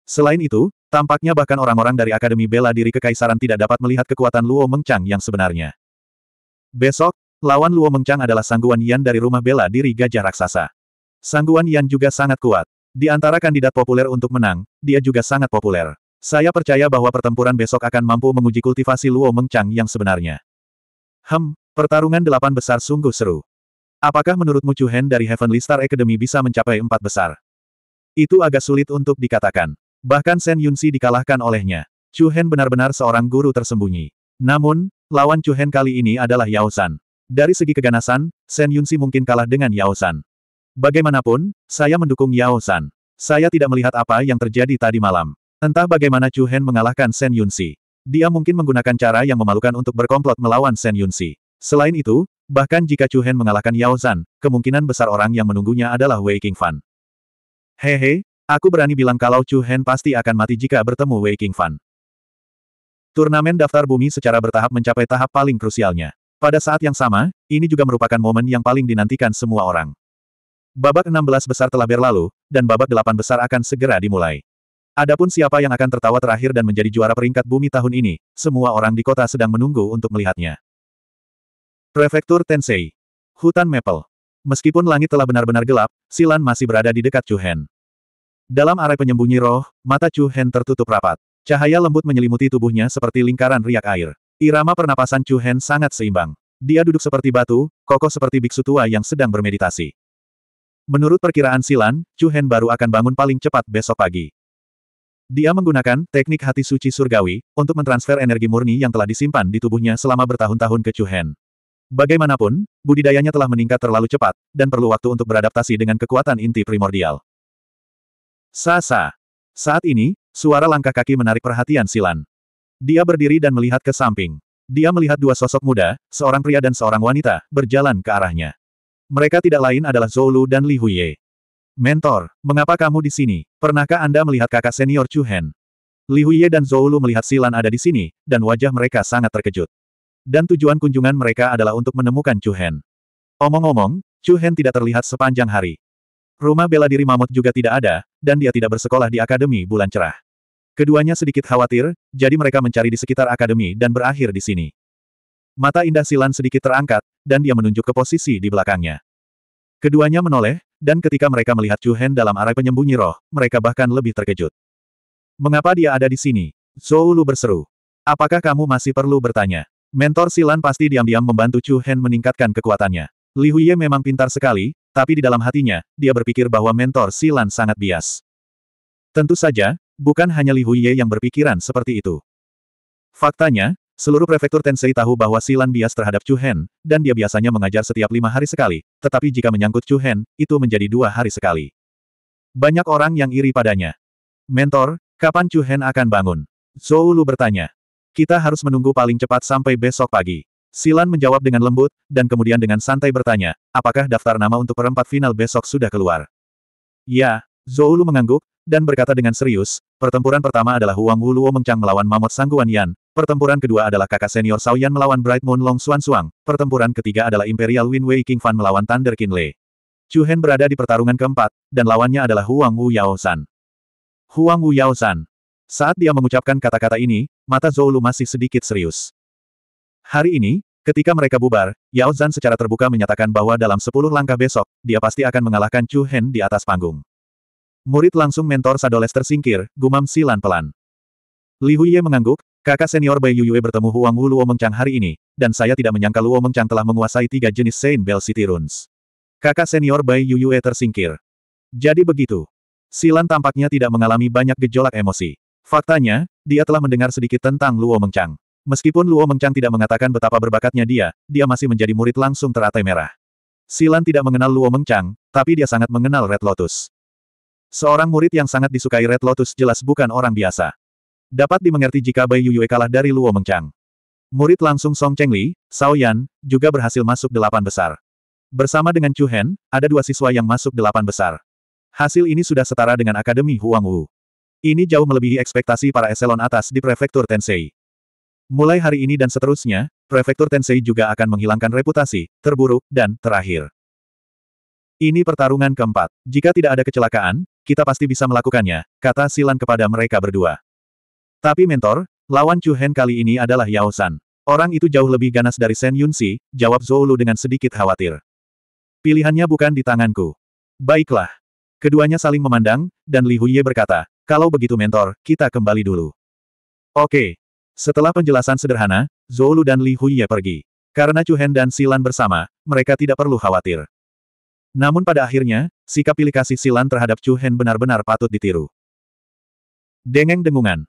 Selain itu, tampaknya bahkan orang-orang dari Akademi Bela Diri Kekaisaran tidak dapat melihat kekuatan Luo Mengchang yang sebenarnya. Besok, lawan Luo Mengchang adalah Sangguan Yan dari rumah bela diri gajah raksasa. Sangguan Yan juga sangat kuat. Di antara kandidat populer untuk menang, dia juga sangat populer. Saya percaya bahwa pertempuran besok akan mampu menguji kultivasi Luo Mengchang yang sebenarnya. Hem, Pertarungan delapan besar sungguh seru. Apakah menurutmu Chu Hen dari Heavenly Star Academy bisa mencapai empat besar? Itu agak sulit untuk dikatakan. Bahkan Shen Yunsi dikalahkan olehnya. Chu Hen benar-benar seorang guru tersembunyi. Namun, lawan Chu Hen kali ini adalah Yao San. Dari segi keganasan, Shen Yunsi mungkin kalah dengan Yao San. Bagaimanapun, saya mendukung Yao San. Saya tidak melihat apa yang terjadi tadi malam. Entah bagaimana Chu Hen mengalahkan Shen Yunsi. Dia mungkin menggunakan cara yang memalukan untuk berkomplot melawan Shen Yunsi. Selain itu, bahkan jika Chu Hen mengalahkan Yao Zan, kemungkinan besar orang yang menunggunya adalah Wei King Qingfan. Hehe, aku berani bilang kalau Chu Hen pasti akan mati jika bertemu Wei King Fan. Turnamen daftar bumi secara bertahap mencapai tahap paling krusialnya. Pada saat yang sama, ini juga merupakan momen yang paling dinantikan semua orang. Babak 16 besar telah berlalu, dan babak 8 besar akan segera dimulai. Adapun siapa yang akan tertawa terakhir dan menjadi juara peringkat bumi tahun ini, semua orang di kota sedang menunggu untuk melihatnya. Prefektur Tensei. Hutan Maple. Meskipun langit telah benar-benar gelap, Silan masih berada di dekat Chu Hen. Dalam area penyembunyi roh, mata Chu Hen tertutup rapat. Cahaya lembut menyelimuti tubuhnya seperti lingkaran riak air. Irama pernapasan Chu Hen sangat seimbang. Dia duduk seperti batu, kokoh seperti biksu tua yang sedang bermeditasi. Menurut perkiraan Silan, Chu Hen baru akan bangun paling cepat besok pagi. Dia menggunakan teknik hati suci surgawi untuk mentransfer energi murni yang telah disimpan di tubuhnya selama bertahun-tahun ke Chu Hen. Bagaimanapun, budidayanya telah meningkat terlalu cepat, dan perlu waktu untuk beradaptasi dengan kekuatan inti primordial. Sasa. Saat ini, suara langkah kaki menarik perhatian Silan. Dia berdiri dan melihat ke samping. Dia melihat dua sosok muda, seorang pria dan seorang wanita, berjalan ke arahnya. Mereka tidak lain adalah Zhou dan Li Huye. Mentor, mengapa kamu di sini? Pernahkah Anda melihat kakak senior Chu Hen? Li Huye dan Zhou melihat Silan ada di sini, dan wajah mereka sangat terkejut dan tujuan kunjungan mereka adalah untuk menemukan Chu Hen. Omong-omong, Chu Hen tidak terlihat sepanjang hari. Rumah bela diri Mamut juga tidak ada, dan dia tidak bersekolah di Akademi Bulan Cerah. Keduanya sedikit khawatir, jadi mereka mencari di sekitar Akademi dan berakhir di sini. Mata indah Silan sedikit terangkat, dan dia menunjuk ke posisi di belakangnya. Keduanya menoleh, dan ketika mereka melihat Chu Hen dalam arai penyembunyi roh, mereka bahkan lebih terkejut. Mengapa dia ada di sini? Zhou Lu berseru. Apakah kamu masih perlu bertanya? Mentor Silan pasti diam-diam membantu Chu Hen meningkatkan kekuatannya. Li Huiye memang pintar sekali, tapi di dalam hatinya, dia berpikir bahwa mentor Silan sangat bias. Tentu saja, bukan hanya Li Huiye yang berpikiran seperti itu. Faktanya, seluruh prefektur Tensei tahu bahwa Silan bias terhadap Chu Hen, dan dia biasanya mengajar setiap lima hari sekali, tetapi jika menyangkut Chu Hen, itu menjadi dua hari sekali. Banyak orang yang iri padanya. Mentor, kapan Chu Hen akan bangun? Zhou Lu bertanya. Kita harus menunggu paling cepat sampai besok pagi. Silan menjawab dengan lembut, dan kemudian dengan santai bertanya, apakah daftar nama untuk perempat final besok sudah keluar? Ya, Zoulu mengangguk, dan berkata dengan serius, pertempuran pertama adalah Huang Wuluo Mengchang melawan Mamot Sangguan Yan, pertempuran kedua adalah kakak senior Sao Yan melawan Bright Moon Long Xuan Suang, pertempuran ketiga adalah Imperial Win Wei King Fan melawan Thunder Qin Lei. Chu Hen berada di pertarungan keempat, dan lawannya adalah Huang Wu Yao San. Huang Wu Yao San, saat dia mengucapkan kata-kata ini, mata Zoulu masih sedikit serius. Hari ini, ketika mereka bubar, Yao Zhan secara terbuka menyatakan bahwa dalam sepuluh langkah besok, dia pasti akan mengalahkan Chu Hen di atas panggung. Murid langsung mentor Sadoles tersingkir, gumam Silan pelan. Li Huiye mengangguk, kakak senior Bai Yuyue bertemu Huang Wu Luo Mengcang hari ini, dan saya tidak menyangka Luo Mengcang telah menguasai tiga jenis Saint Bell City Runes. Kakak senior Bai Yuyue tersingkir. Jadi begitu. Silan tampaknya tidak mengalami banyak gejolak emosi. Faktanya, dia telah mendengar sedikit tentang Luo Mengchang. Meskipun Luo Mengchang tidak mengatakan betapa berbakatnya dia, dia masih menjadi murid langsung teratai merah. Silan tidak mengenal Luo Mengchang, tapi dia sangat mengenal Red Lotus. Seorang murid yang sangat disukai Red Lotus jelas bukan orang biasa. Dapat dimengerti jika Bai Yuyue kalah dari Luo Mengchang. Murid langsung Song Chengli, Sao Yan, juga berhasil masuk delapan besar. Bersama dengan Chu Hen, ada dua siswa yang masuk delapan besar. Hasil ini sudah setara dengan Akademi Huang Wu. Ini jauh melebihi ekspektasi para eselon atas di Prefektur Tensei. Mulai hari ini dan seterusnya, Prefektur Tensei juga akan menghilangkan reputasi, terburuk, dan terakhir. Ini pertarungan keempat. Jika tidak ada kecelakaan, kita pasti bisa melakukannya, kata Silan kepada mereka berdua. Tapi mentor, lawan Chu Hen kali ini adalah Yao San. Orang itu jauh lebih ganas dari Sen Yunsi, jawab Zhou Lu dengan sedikit khawatir. Pilihannya bukan di tanganku. Baiklah. Keduanya saling memandang, dan Li Huye berkata, kalau begitu mentor, kita kembali dulu. Oke. Setelah penjelasan sederhana, Zolu dan Li Huiye pergi. Karena Chu Hen dan Silan bersama, mereka tidak perlu khawatir. Namun pada akhirnya, sikap pilih kasih Silan terhadap Chu Hen benar-benar patut ditiru. Dengeng dengungan.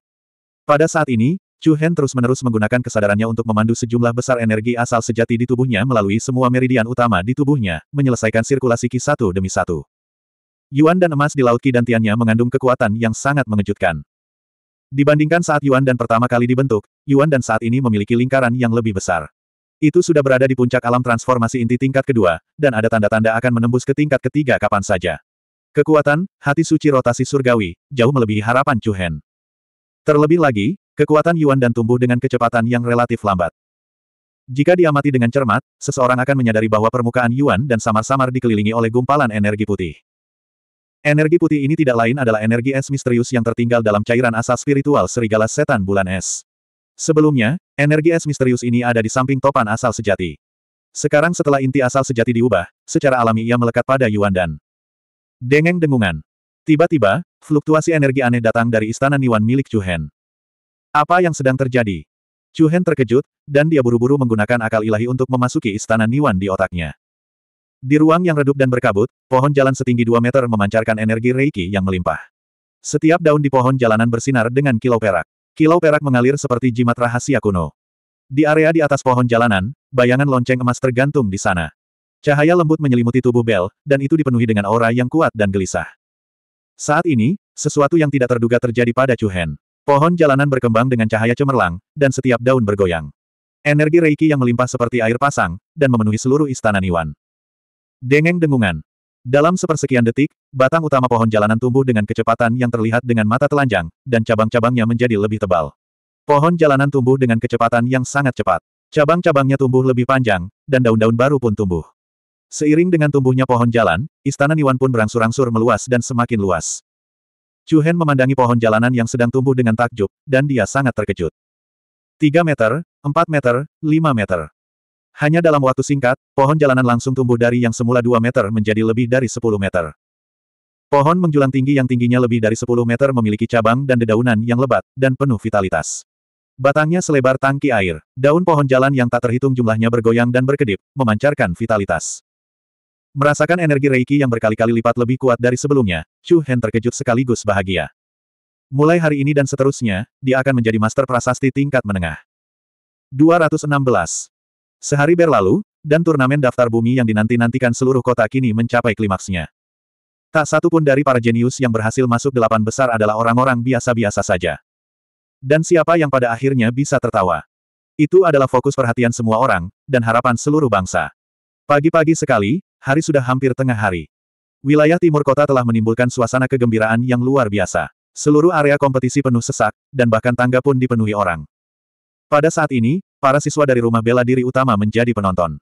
Pada saat ini, Chu Hen terus-menerus menggunakan kesadarannya untuk memandu sejumlah besar energi asal sejati di tubuhnya melalui semua meridian utama di tubuhnya, menyelesaikan sirkulasi ki satu demi satu. Yuan dan emas di Laut dan Kidantiannya mengandung kekuatan yang sangat mengejutkan. Dibandingkan saat Yuan dan pertama kali dibentuk, Yuan dan saat ini memiliki lingkaran yang lebih besar. Itu sudah berada di puncak alam transformasi inti tingkat kedua, dan ada tanda-tanda akan menembus ke tingkat ketiga kapan saja. Kekuatan, hati suci rotasi surgawi, jauh melebihi harapan Chuhen. Terlebih lagi, kekuatan Yuan dan tumbuh dengan kecepatan yang relatif lambat. Jika diamati dengan cermat, seseorang akan menyadari bahwa permukaan Yuan dan samar-samar dikelilingi oleh gumpalan energi putih. Energi putih ini tidak lain adalah energi es misterius yang tertinggal dalam cairan asal spiritual serigala setan bulan es. Sebelumnya, energi es misterius ini ada di samping topan asal sejati. Sekarang setelah inti asal sejati diubah, secara alami ia melekat pada Yuan Dan. Dengeng dengungan. Tiba-tiba, fluktuasi energi aneh datang dari istana Niwan milik Chu Chuhen. Apa yang sedang terjadi? Chu Chuhen terkejut, dan dia buru-buru menggunakan akal ilahi untuk memasuki istana Niwan di otaknya. Di ruang yang redup dan berkabut, pohon jalan setinggi 2 meter memancarkan energi reiki yang melimpah. Setiap daun di pohon jalanan bersinar dengan kilau perak. Kilau perak mengalir seperti jimat rahasia kuno. Di area di atas pohon jalanan, bayangan lonceng emas tergantung di sana. Cahaya lembut menyelimuti tubuh Bel, dan itu dipenuhi dengan aura yang kuat dan gelisah. Saat ini, sesuatu yang tidak terduga terjadi pada Chuhen. Pohon jalanan berkembang dengan cahaya cemerlang, dan setiap daun bergoyang. Energi Reiki yang melimpah seperti air pasang, dan memenuhi seluruh istana Niwan. Dengeng dengungan. Dalam sepersekian detik, batang utama pohon jalanan tumbuh dengan kecepatan yang terlihat dengan mata telanjang, dan cabang-cabangnya menjadi lebih tebal. Pohon jalanan tumbuh dengan kecepatan yang sangat cepat. Cabang-cabangnya tumbuh lebih panjang, dan daun-daun baru pun tumbuh. Seiring dengan tumbuhnya pohon jalan, istana Niwan pun berangsur-angsur meluas dan semakin luas. Chu Hen memandangi pohon jalanan yang sedang tumbuh dengan takjub, dan dia sangat terkejut. 3 meter, 4 meter, 5 meter. Hanya dalam waktu singkat, pohon jalanan langsung tumbuh dari yang semula 2 meter menjadi lebih dari 10 meter. Pohon menjulang tinggi yang tingginya lebih dari 10 meter memiliki cabang dan dedaunan yang lebat, dan penuh vitalitas. Batangnya selebar tangki air, daun pohon jalan yang tak terhitung jumlahnya bergoyang dan berkedip, memancarkan vitalitas. Merasakan energi Reiki yang berkali-kali lipat lebih kuat dari sebelumnya, Chu Hen terkejut sekaligus bahagia. Mulai hari ini dan seterusnya, dia akan menjadi master prasasti tingkat menengah. 216. Sehari berlalu, dan turnamen daftar bumi yang dinanti-nantikan seluruh kota kini mencapai klimaksnya. Tak satu pun dari para jenius yang berhasil masuk delapan besar adalah orang-orang biasa-biasa saja. Dan siapa yang pada akhirnya bisa tertawa? Itu adalah fokus perhatian semua orang, dan harapan seluruh bangsa. Pagi-pagi sekali, hari sudah hampir tengah hari. Wilayah timur kota telah menimbulkan suasana kegembiraan yang luar biasa. Seluruh area kompetisi penuh sesak, dan bahkan tangga pun dipenuhi orang. Pada saat ini, para siswa dari rumah bela diri utama menjadi penonton.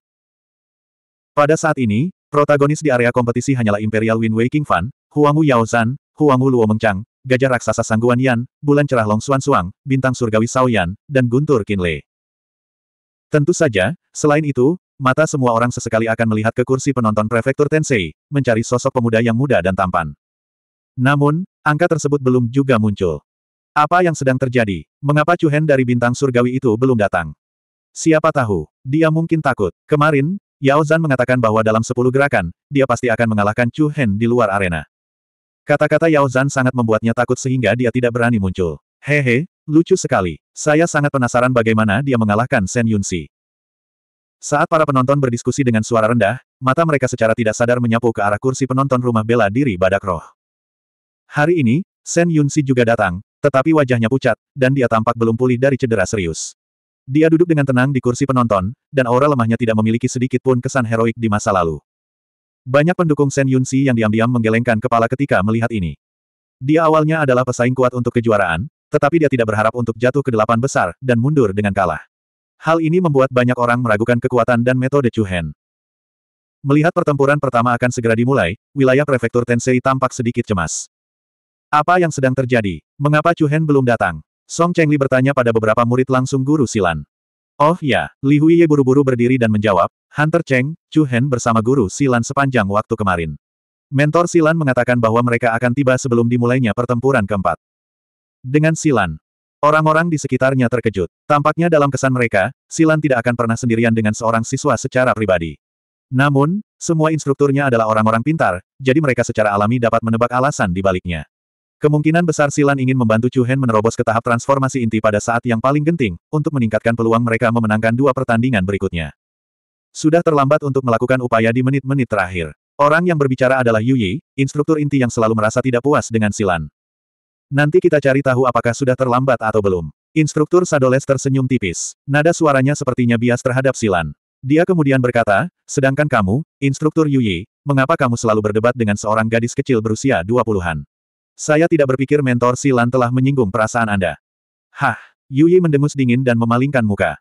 Pada saat ini, protagonis di area kompetisi hanyalah Imperial Wind Waking Fan, Huang Huang Wu Huangwu Mengchang, Gajah Raksasa Sangguan Yan, Bulan Cerah Long Suan Suang, Bintang Surgawi Sao Yan, dan Guntur Kinle. Tentu saja, selain itu, mata semua orang sesekali akan melihat ke kursi penonton prefektur Tensei, mencari sosok pemuda yang muda dan tampan. Namun, angka tersebut belum juga muncul. Apa yang sedang terjadi? Mengapa Chu Hen dari bintang surgawi itu belum datang? Siapa tahu, dia mungkin takut. Kemarin, Yao Zan mengatakan bahwa dalam sepuluh gerakan, dia pasti akan mengalahkan Chu Hen di luar arena. Kata-kata Yao Zan sangat membuatnya takut sehingga dia tidak berani muncul. Hehe, lucu sekali. Saya sangat penasaran bagaimana dia mengalahkan Yun Yunsi. Saat para penonton berdiskusi dengan suara rendah, mata mereka secara tidak sadar menyapu ke arah kursi penonton rumah bela diri Badak Roh. Hari ini, Yun Yunsi juga datang, tetapi wajahnya pucat, dan dia tampak belum pulih dari cedera serius. Dia duduk dengan tenang di kursi penonton, dan aura lemahnya tidak memiliki sedikit pun kesan heroik di masa lalu. Banyak pendukung Sen Yunsi yang diam-diam menggelengkan kepala ketika melihat ini. Dia awalnya adalah pesaing kuat untuk kejuaraan, tetapi dia tidak berharap untuk jatuh ke delapan besar, dan mundur dengan kalah. Hal ini membuat banyak orang meragukan kekuatan dan metode Chu Hen. Melihat pertempuran pertama akan segera dimulai, wilayah prefektur Tensei tampak sedikit cemas. Apa yang sedang terjadi? Mengapa Chu Hen belum datang? Song Chengli bertanya pada beberapa murid langsung guru silan. Oh ya, Li Huiye buru-buru berdiri dan menjawab, Hunter Cheng, Chu Hen bersama guru silan sepanjang waktu kemarin. Mentor silan mengatakan bahwa mereka akan tiba sebelum dimulainya pertempuran keempat. Dengan silan, orang-orang di sekitarnya terkejut. Tampaknya dalam kesan mereka, silan tidak akan pernah sendirian dengan seorang siswa secara pribadi. Namun, semua instrukturnya adalah orang-orang pintar, jadi mereka secara alami dapat menebak alasan di baliknya. Kemungkinan besar Silan ingin membantu Chu Hen menerobos ke tahap transformasi inti pada saat yang paling genting, untuk meningkatkan peluang mereka memenangkan dua pertandingan berikutnya. Sudah terlambat untuk melakukan upaya di menit-menit terakhir. Orang yang berbicara adalah Yu Yi, instruktur inti yang selalu merasa tidak puas dengan Silan. Nanti kita cari tahu apakah sudah terlambat atau belum. Instruktur Sadoles tersenyum tipis. Nada suaranya sepertinya bias terhadap Silan. Dia kemudian berkata, sedangkan kamu, instruktur Yu Yi, mengapa kamu selalu berdebat dengan seorang gadis kecil berusia 20-an? Saya tidak berpikir mentor Silan telah menyinggung perasaan Anda. Hah, Yuyi mendengus dingin dan memalingkan muka.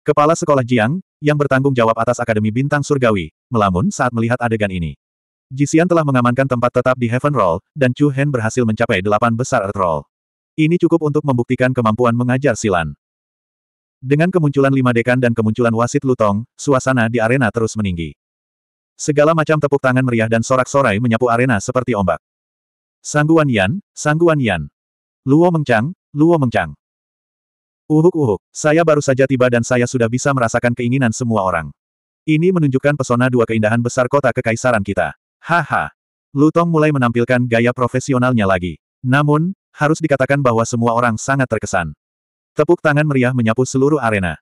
Kepala sekolah Jiang, yang bertanggung jawab atas Akademi Bintang Surgawi, melamun saat melihat adegan ini. Jisian telah mengamankan tempat tetap di Heaven Roll, dan Chu Hen berhasil mencapai delapan besar Earth Roll. Ini cukup untuk membuktikan kemampuan mengajar Silan. Dengan kemunculan lima dekan dan kemunculan wasit Lutong, suasana di arena terus meninggi. Segala macam tepuk tangan meriah dan sorak-sorai menyapu arena seperti ombak. Sangguan Yan, Sangguan Yan. Luo Mengchang, Luo Mengchang. Uhuk-uhuk, saya baru saja tiba dan saya sudah bisa merasakan keinginan semua orang. Ini menunjukkan pesona dua keindahan besar kota kekaisaran kita. Haha. Lutong mulai menampilkan gaya profesionalnya lagi. Namun, harus dikatakan bahwa semua orang sangat terkesan. Tepuk tangan meriah menyapu seluruh arena.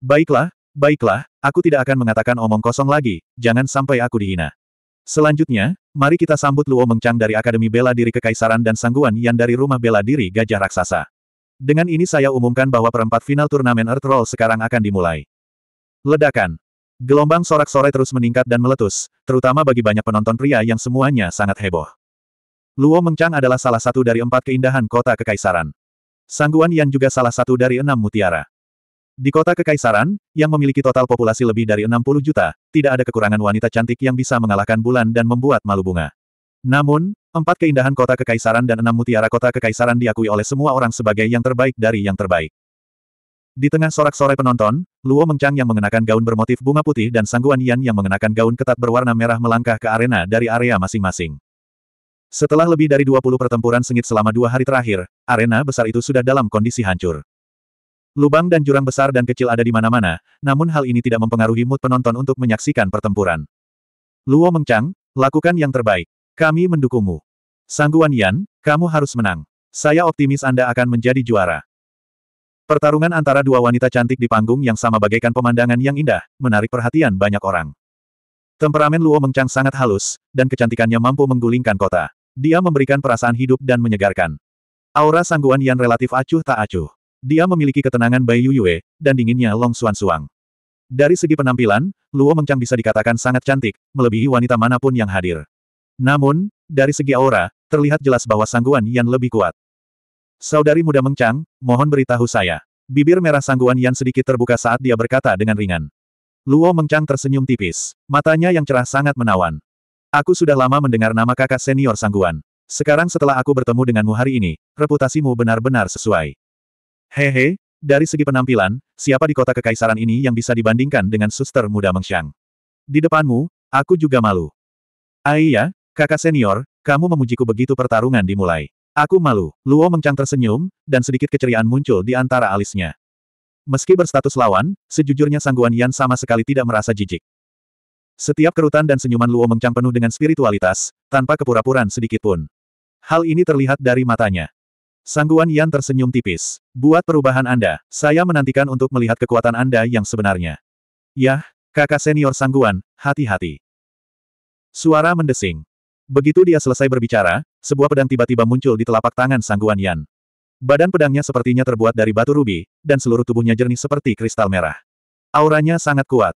Baiklah, baiklah, aku tidak akan mengatakan omong kosong lagi, jangan sampai aku dihina. Selanjutnya, mari kita sambut Luo Mengchang dari Akademi Bela Diri Kekaisaran dan Sangguan Yan dari Rumah Bela Diri Gajah Raksasa. Dengan ini saya umumkan bahwa perempat final turnamen Earth Roll sekarang akan dimulai. Ledakan. Gelombang sorak-sorai terus meningkat dan meletus, terutama bagi banyak penonton pria yang semuanya sangat heboh. Luo Mengchang adalah salah satu dari empat keindahan kota kekaisaran. Sangguan Yan juga salah satu dari enam mutiara. Di kota Kekaisaran, yang memiliki total populasi lebih dari 60 juta, tidak ada kekurangan wanita cantik yang bisa mengalahkan bulan dan membuat malu bunga. Namun, empat keindahan kota Kekaisaran dan enam mutiara kota Kekaisaran diakui oleh semua orang sebagai yang terbaik dari yang terbaik. Di tengah sorak-sorai penonton, Luo Mengchang yang mengenakan gaun bermotif bunga putih dan Sangguan Yan yang mengenakan gaun ketat berwarna merah melangkah ke arena dari area masing-masing. Setelah lebih dari 20 pertempuran sengit selama dua hari terakhir, arena besar itu sudah dalam kondisi hancur. Lubang dan jurang besar dan kecil ada di mana-mana, namun hal ini tidak mempengaruhi mood penonton untuk menyaksikan pertempuran. Luo Mengchang, lakukan yang terbaik. Kami mendukungmu. Sangguan Yan, kamu harus menang. Saya optimis Anda akan menjadi juara. Pertarungan antara dua wanita cantik di panggung yang sama bagaikan pemandangan yang indah, menarik perhatian banyak orang. Temperamen Luo Mengchang sangat halus, dan kecantikannya mampu menggulingkan kota. Dia memberikan perasaan hidup dan menyegarkan. Aura Sangguan Yan relatif acuh tak acuh. Dia memiliki ketenangan Bai Yuyue, dan dinginnya Long Suan Suang. Dari segi penampilan, Luo Mengchang bisa dikatakan sangat cantik, melebihi wanita manapun yang hadir. Namun, dari segi aura, terlihat jelas bahwa sangguan yang lebih kuat. Saudari muda Mengchang, mohon beritahu saya. Bibir merah sangguan yang sedikit terbuka saat dia berkata dengan ringan. Luo Mengchang tersenyum tipis, matanya yang cerah sangat menawan. Aku sudah lama mendengar nama kakak senior sangguan. Sekarang setelah aku bertemu denganmu hari ini, reputasimu benar-benar sesuai. Hehe, dari segi penampilan, siapa di kota kekaisaran ini yang bisa dibandingkan dengan suster muda Mengsyang? Di depanmu, aku juga malu. Aiyah, ah, kakak senior, kamu memujiku begitu pertarungan dimulai. Aku malu. Luo Mengcang tersenyum, dan sedikit keceriaan muncul di antara alisnya. Meski berstatus lawan, sejujurnya Sangguan Yan sama sekali tidak merasa jijik. Setiap kerutan dan senyuman Luo Mengcang penuh dengan spiritualitas, tanpa kepura-puraan sedikitpun. Hal ini terlihat dari matanya. Sangguan Yan tersenyum tipis. Buat perubahan Anda, saya menantikan untuk melihat kekuatan Anda yang sebenarnya. Yah, kakak senior Sangguan, hati-hati. Suara mendesing. Begitu dia selesai berbicara, sebuah pedang tiba-tiba muncul di telapak tangan Sangguan Yan. Badan pedangnya sepertinya terbuat dari batu rubi, dan seluruh tubuhnya jernih seperti kristal merah. Auranya sangat kuat.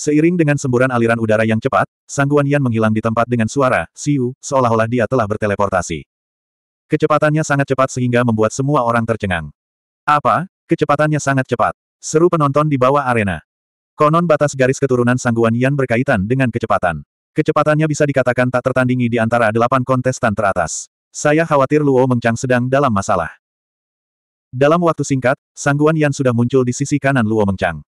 Seiring dengan semburan aliran udara yang cepat, Sangguan Yan menghilang di tempat dengan suara, siu, seolah-olah dia telah berteleportasi. Kecepatannya sangat cepat sehingga membuat semua orang tercengang. Apa? Kecepatannya sangat cepat. Seru penonton di bawah arena. Konon batas garis keturunan sangguan Yan berkaitan dengan kecepatan. Kecepatannya bisa dikatakan tak tertandingi di antara delapan kontestan teratas. Saya khawatir Luo Mengchang sedang dalam masalah. Dalam waktu singkat, sangguan Yan sudah muncul di sisi kanan Luo Mengchang.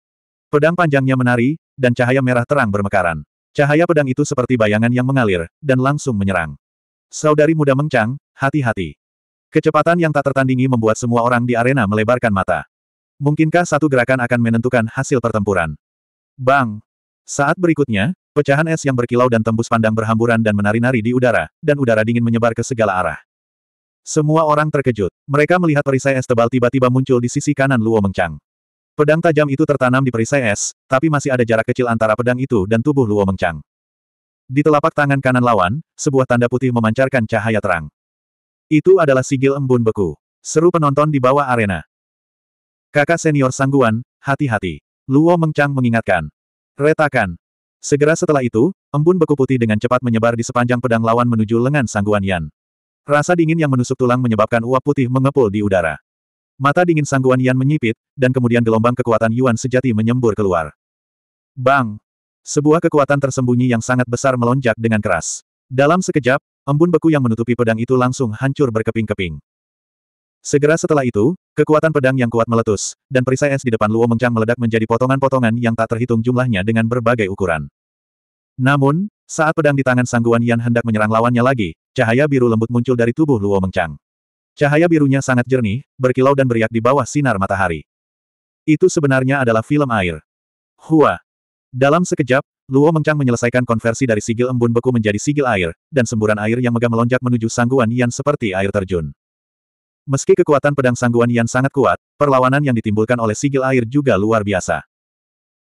Pedang panjangnya menari, dan cahaya merah terang bermekaran. Cahaya pedang itu seperti bayangan yang mengalir, dan langsung menyerang. Saudari muda Mengchang, Hati-hati. Kecepatan yang tak tertandingi membuat semua orang di arena melebarkan mata. Mungkinkah satu gerakan akan menentukan hasil pertempuran? Bang! Saat berikutnya, pecahan es yang berkilau dan tembus pandang berhamburan dan menari-nari di udara, dan udara dingin menyebar ke segala arah. Semua orang terkejut. Mereka melihat perisai es tebal tiba-tiba muncul di sisi kanan Luo Mengchang. Pedang tajam itu tertanam di perisai es, tapi masih ada jarak kecil antara pedang itu dan tubuh Luo Mengchang. Di telapak tangan kanan lawan, sebuah tanda putih memancarkan cahaya terang. Itu adalah sigil embun beku. Seru penonton di bawah arena. Kakak senior sangguan, hati-hati. Luo Mengchang mengingatkan. Retakan. Segera setelah itu, embun beku putih dengan cepat menyebar di sepanjang pedang lawan menuju lengan sangguan Yan. Rasa dingin yang menusuk tulang menyebabkan uap putih mengepul di udara. Mata dingin sangguan Yan menyipit, dan kemudian gelombang kekuatan Yuan sejati menyembur keluar. Bang! Sebuah kekuatan tersembunyi yang sangat besar melonjak dengan keras. Dalam sekejap, Embun beku yang menutupi pedang itu langsung hancur berkeping-keping. Segera setelah itu, kekuatan pedang yang kuat meletus, dan perisai es di depan Luo Mengchang meledak menjadi potongan-potongan yang tak terhitung jumlahnya dengan berbagai ukuran. Namun, saat pedang di tangan Sangguan Yan hendak menyerang lawannya lagi, cahaya biru lembut muncul dari tubuh Luo Mengchang. Cahaya birunya sangat jernih, berkilau dan beriak di bawah sinar matahari. Itu sebenarnya adalah film air. Hua, dalam sekejap, Luo Mengchang menyelesaikan konversi dari sigil embun beku menjadi sigil air, dan semburan air yang megah melonjak menuju sangguan Yan seperti air terjun. Meski kekuatan pedang sangguan Yan sangat kuat, perlawanan yang ditimbulkan oleh sigil air juga luar biasa.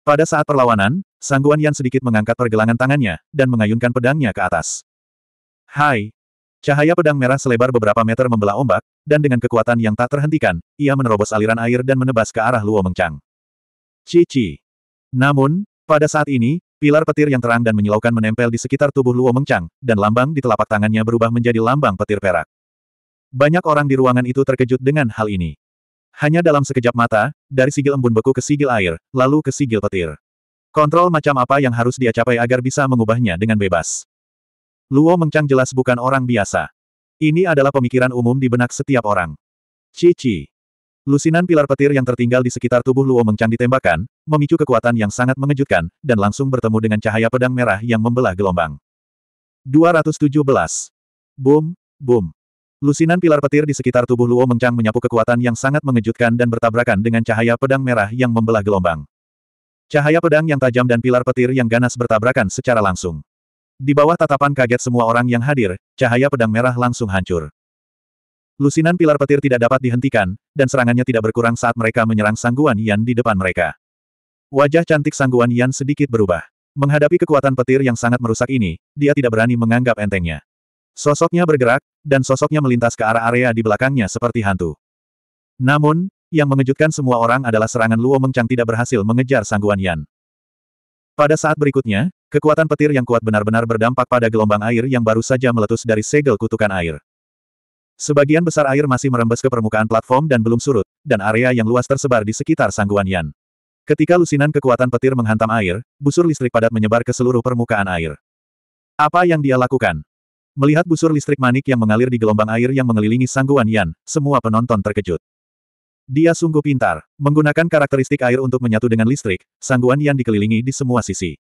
Pada saat perlawanan, sangguan Yan sedikit mengangkat pergelangan tangannya, dan mengayunkan pedangnya ke atas. Hai! Cahaya pedang merah selebar beberapa meter membelah ombak, dan dengan kekuatan yang tak terhentikan, ia menerobos aliran air dan menebas ke arah Luo Mengchang. Cici! Namun, pada saat ini, pilar petir yang terang dan menyilaukan menempel di sekitar tubuh Luo Mengchang, dan lambang di telapak tangannya berubah menjadi lambang petir perak. Banyak orang di ruangan itu terkejut dengan hal ini. Hanya dalam sekejap mata, dari sigil embun beku ke sigil air, lalu ke sigil petir. Kontrol macam apa yang harus dia capai agar bisa mengubahnya dengan bebas. Luo Mengchang jelas bukan orang biasa. Ini adalah pemikiran umum di benak setiap orang. Cici. Lusinan pilar petir yang tertinggal di sekitar tubuh Luo Mengcan ditembakkan, memicu kekuatan yang sangat mengejutkan, dan langsung bertemu dengan cahaya pedang merah yang membelah gelombang. 217. Boom, boom. Lusinan pilar petir di sekitar tubuh Luo Mengcang menyapu kekuatan yang sangat mengejutkan dan bertabrakan dengan cahaya pedang merah yang membelah gelombang. Cahaya pedang yang tajam dan pilar petir yang ganas bertabrakan secara langsung. Di bawah tatapan kaget semua orang yang hadir, cahaya pedang merah langsung hancur. Lusinan pilar petir tidak dapat dihentikan, dan serangannya tidak berkurang saat mereka menyerang Sangguan Yan di depan mereka. Wajah cantik Sangguan Yan sedikit berubah. Menghadapi kekuatan petir yang sangat merusak ini, dia tidak berani menganggap entengnya. Sosoknya bergerak, dan sosoknya melintas ke arah area di belakangnya seperti hantu. Namun, yang mengejutkan semua orang adalah serangan Luo Mengchang tidak berhasil mengejar Sangguan Yan. Pada saat berikutnya, kekuatan petir yang kuat benar-benar berdampak pada gelombang air yang baru saja meletus dari segel kutukan air. Sebagian besar air masih merembes ke permukaan platform dan belum surut, dan area yang luas tersebar di sekitar sangguan Yan. Ketika lusinan kekuatan petir menghantam air, busur listrik padat menyebar ke seluruh permukaan air. Apa yang dia lakukan? Melihat busur listrik manik yang mengalir di gelombang air yang mengelilingi sangguan Yan, semua penonton terkejut. Dia sungguh pintar, menggunakan karakteristik air untuk menyatu dengan listrik, sangguan Yan dikelilingi di semua sisi.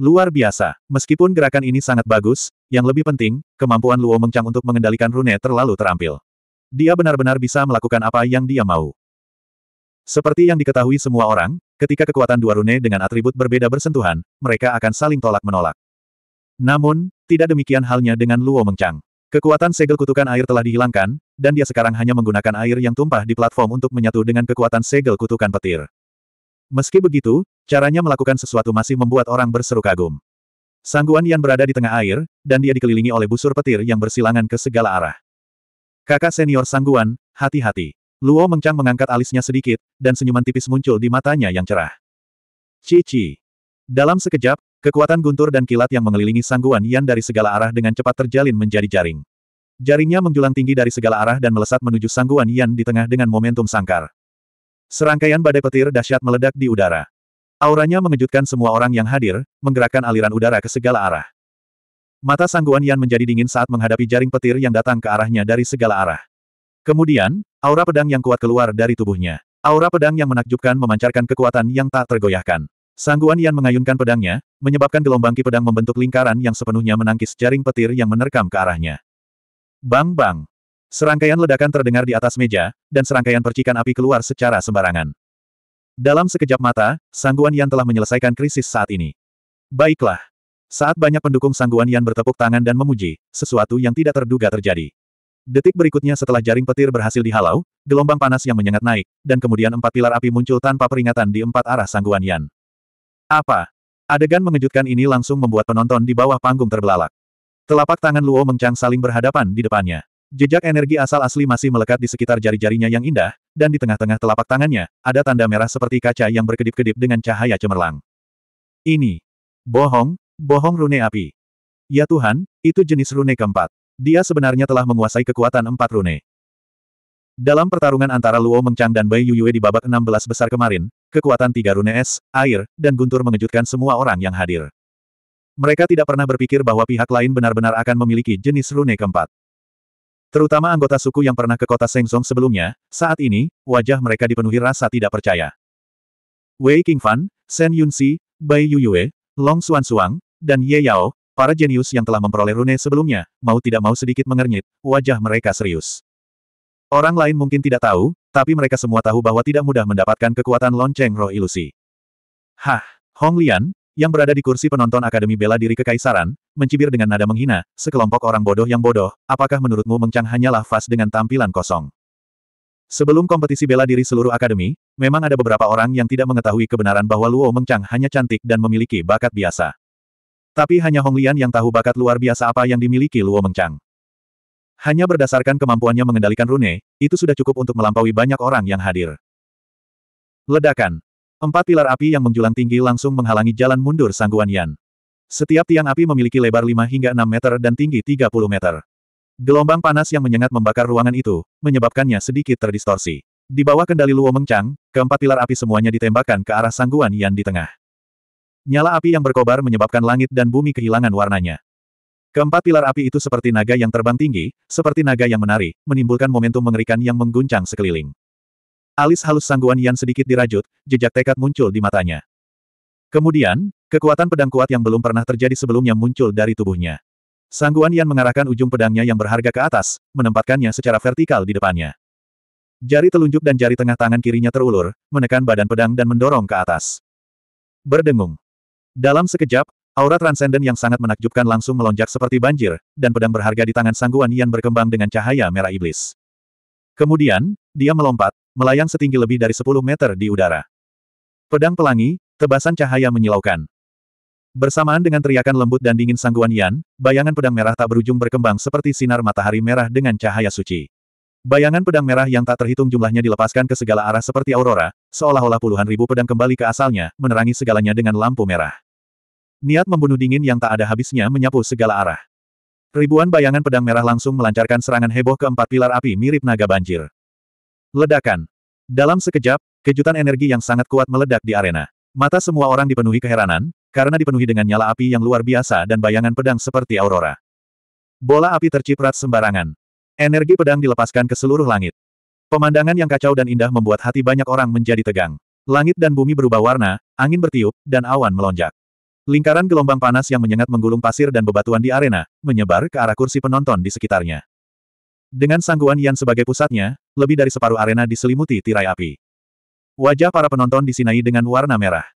Luar biasa, meskipun gerakan ini sangat bagus, yang lebih penting, kemampuan Luo Mengcang untuk mengendalikan rune terlalu terampil. Dia benar-benar bisa melakukan apa yang dia mau. Seperti yang diketahui semua orang, ketika kekuatan dua rune dengan atribut berbeda bersentuhan, mereka akan saling tolak-menolak. Namun, tidak demikian halnya dengan Luo Mengcang. Kekuatan segel kutukan air telah dihilangkan, dan dia sekarang hanya menggunakan air yang tumpah di platform untuk menyatu dengan kekuatan segel kutukan petir. Meski begitu, caranya melakukan sesuatu masih membuat orang berseru kagum. Sangguan Yan berada di tengah air, dan dia dikelilingi oleh busur petir yang bersilangan ke segala arah. Kakak senior Sangguan, hati-hati. Luo Mengchang mengangkat alisnya sedikit, dan senyuman tipis muncul di matanya yang cerah. Cici. Dalam sekejap, kekuatan guntur dan kilat yang mengelilingi Sangguan Yan dari segala arah dengan cepat terjalin menjadi jaring. Jaringnya menjulang tinggi dari segala arah dan melesat menuju Sangguan Yan di tengah dengan momentum sangkar. Serangkaian badai petir dahsyat meledak di udara. Auranya mengejutkan semua orang yang hadir, menggerakkan aliran udara ke segala arah. Mata Sangguan Yan menjadi dingin saat menghadapi jaring petir yang datang ke arahnya dari segala arah. Kemudian, aura pedang yang kuat keluar dari tubuhnya. Aura pedang yang menakjubkan memancarkan kekuatan yang tak tergoyahkan. Sangguan Yan mengayunkan pedangnya, menyebabkan gelombang ki pedang membentuk lingkaran yang sepenuhnya menangkis jaring petir yang menerkam ke arahnya. Bang bang! Serangkaian ledakan terdengar di atas meja, dan serangkaian percikan api keluar secara sembarangan. Dalam sekejap mata, Sangguan Yan telah menyelesaikan krisis saat ini. Baiklah. Saat banyak pendukung Sangguan Yan bertepuk tangan dan memuji, sesuatu yang tidak terduga terjadi. Detik berikutnya setelah jaring petir berhasil dihalau, gelombang panas yang menyengat naik, dan kemudian empat pilar api muncul tanpa peringatan di empat arah Sangguan Yan. Apa? Adegan mengejutkan ini langsung membuat penonton di bawah panggung terbelalak. Telapak tangan Luo mencang saling berhadapan di depannya. Jejak energi asal asli masih melekat di sekitar jari-jarinya yang indah, dan di tengah-tengah telapak tangannya, ada tanda merah seperti kaca yang berkedip-kedip dengan cahaya cemerlang. Ini. Bohong, bohong rune api. Ya Tuhan, itu jenis rune keempat. Dia sebenarnya telah menguasai kekuatan empat rune. Dalam pertarungan antara Luo Mengchang dan Bai Yuyue di babak 16 besar kemarin, kekuatan tiga rune es, air, dan guntur mengejutkan semua orang yang hadir. Mereka tidak pernah berpikir bahwa pihak lain benar-benar akan memiliki jenis rune keempat. Terutama anggota suku yang pernah ke kota Sengzong sebelumnya, saat ini, wajah mereka dipenuhi rasa tidak percaya. Wei Qingfan, Shen Yunxi, Bai Yuyue, Long Xuanzuang, dan Ye Yao, para jenius yang telah memperoleh rune sebelumnya, mau tidak mau sedikit mengernyit, wajah mereka serius. Orang lain mungkin tidak tahu, tapi mereka semua tahu bahwa tidak mudah mendapatkan kekuatan lonceng roh ilusi. Hah, Hong Lian, yang berada di kursi penonton Akademi Bela Diri Kekaisaran, mencibir dengan nada menghina, sekelompok orang bodoh yang bodoh, apakah menurutmu Mengcang hanyalah fas dengan tampilan kosong? Sebelum kompetisi bela diri seluruh akademi, memang ada beberapa orang yang tidak mengetahui kebenaran bahwa Luo Mengcang hanya cantik dan memiliki bakat biasa. Tapi hanya Honglian yang tahu bakat luar biasa apa yang dimiliki Luo Mengcang. Hanya berdasarkan kemampuannya mengendalikan rune, itu sudah cukup untuk melampaui banyak orang yang hadir. Ledakan. Empat pilar api yang menjulang tinggi langsung menghalangi jalan mundur Sangguan Yan. Setiap tiang api memiliki lebar 5 hingga 6 meter dan tinggi 30 meter. Gelombang panas yang menyengat membakar ruangan itu, menyebabkannya sedikit terdistorsi. Di bawah kendali Luo Mengchang, keempat pilar api semuanya ditembakkan ke arah sangguan Yan di tengah. Nyala api yang berkobar menyebabkan langit dan bumi kehilangan warnanya. Keempat pilar api itu seperti naga yang terbang tinggi, seperti naga yang menari, menimbulkan momentum mengerikan yang mengguncang sekeliling. Alis halus sangguan Yan sedikit dirajut, jejak tekad muncul di matanya. Kemudian, kekuatan pedang kuat yang belum pernah terjadi sebelumnya muncul dari tubuhnya. Sangguan Yan mengarahkan ujung pedangnya yang berharga ke atas, menempatkannya secara vertikal di depannya. Jari telunjuk dan jari tengah tangan kirinya terulur, menekan badan pedang dan mendorong ke atas. Berdengung. Dalam sekejap, aura transenden yang sangat menakjubkan langsung melonjak seperti banjir, dan pedang berharga di tangan Sangguan Yan berkembang dengan cahaya merah iblis. Kemudian, dia melompat, melayang setinggi lebih dari 10 meter di udara. Pedang pelangi, Tebasan cahaya menyilaukan. Bersamaan dengan teriakan lembut dan dingin sangguan Yan, bayangan pedang merah tak berujung berkembang seperti sinar matahari merah dengan cahaya suci. Bayangan pedang merah yang tak terhitung jumlahnya dilepaskan ke segala arah seperti aurora, seolah-olah puluhan ribu pedang kembali ke asalnya, menerangi segalanya dengan lampu merah. Niat membunuh dingin yang tak ada habisnya menyapu segala arah. Ribuan bayangan pedang merah langsung melancarkan serangan heboh ke empat pilar api mirip naga banjir. Ledakan. Dalam sekejap, kejutan energi yang sangat kuat meledak di arena. Mata semua orang dipenuhi keheranan, karena dipenuhi dengan nyala api yang luar biasa dan bayangan pedang seperti aurora. Bola api terciprat sembarangan. Energi pedang dilepaskan ke seluruh langit. Pemandangan yang kacau dan indah membuat hati banyak orang menjadi tegang. Langit dan bumi berubah warna, angin bertiup, dan awan melonjak. Lingkaran gelombang panas yang menyengat menggulung pasir dan bebatuan di arena, menyebar ke arah kursi penonton di sekitarnya. Dengan sangguan yang sebagai pusatnya, lebih dari separuh arena diselimuti tirai api. Wajah para penonton disinai dengan warna merah.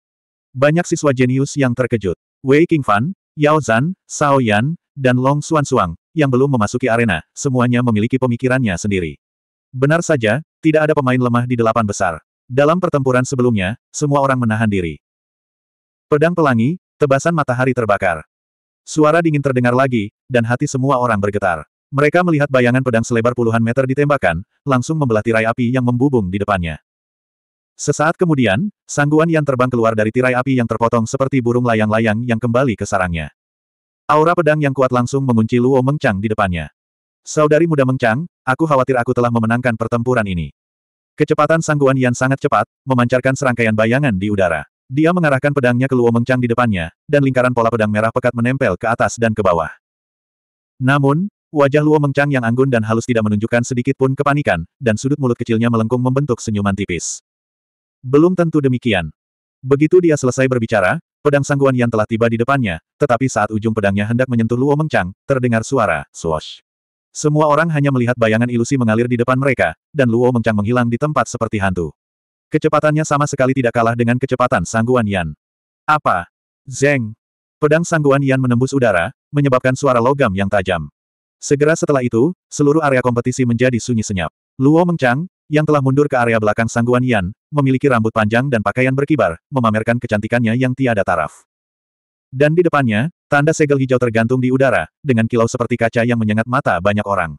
Banyak siswa jenius yang terkejut. Wei Qingfan, Yao Zan, Cao Yan, dan Long Xuan Suang, yang belum memasuki arena, semuanya memiliki pemikirannya sendiri. Benar saja, tidak ada pemain lemah di delapan besar. Dalam pertempuran sebelumnya, semua orang menahan diri. Pedang pelangi, tebasan matahari terbakar. Suara dingin terdengar lagi, dan hati semua orang bergetar. Mereka melihat bayangan pedang selebar puluhan meter ditembakkan, langsung membelah tirai api yang membubung di depannya. Sesaat kemudian, sangguan yang terbang keluar dari tirai api yang terpotong seperti burung layang-layang yang kembali ke sarangnya. Aura pedang yang kuat langsung mengunci Luo Mengchang di depannya. Saudari muda Mengchang, aku khawatir aku telah memenangkan pertempuran ini. Kecepatan sangguan yang sangat cepat, memancarkan serangkaian bayangan di udara. Dia mengarahkan pedangnya ke Luo Mengchang di depannya, dan lingkaran pola pedang merah pekat menempel ke atas dan ke bawah. Namun, wajah Luo Mengchang yang anggun dan halus tidak menunjukkan sedikit pun kepanikan, dan sudut mulut kecilnya melengkung membentuk senyuman tipis. Belum tentu demikian. Begitu dia selesai berbicara, pedang sangguan yang telah tiba di depannya, tetapi saat ujung pedangnya hendak menyentuh Luo Mengchang, terdengar suara, swash. Semua orang hanya melihat bayangan ilusi mengalir di depan mereka, dan Luo Mengchang menghilang di tempat seperti hantu. Kecepatannya sama sekali tidak kalah dengan kecepatan sangguan Yan. Apa? Zeng! Pedang sangguan Yan menembus udara, menyebabkan suara logam yang tajam. Segera setelah itu, seluruh area kompetisi menjadi sunyi senyap. Luo Mengchang yang telah mundur ke area belakang Sangguan Yan, memiliki rambut panjang dan pakaian berkibar, memamerkan kecantikannya yang tiada taraf. Dan di depannya, tanda segel hijau tergantung di udara, dengan kilau seperti kaca yang menyengat mata banyak orang.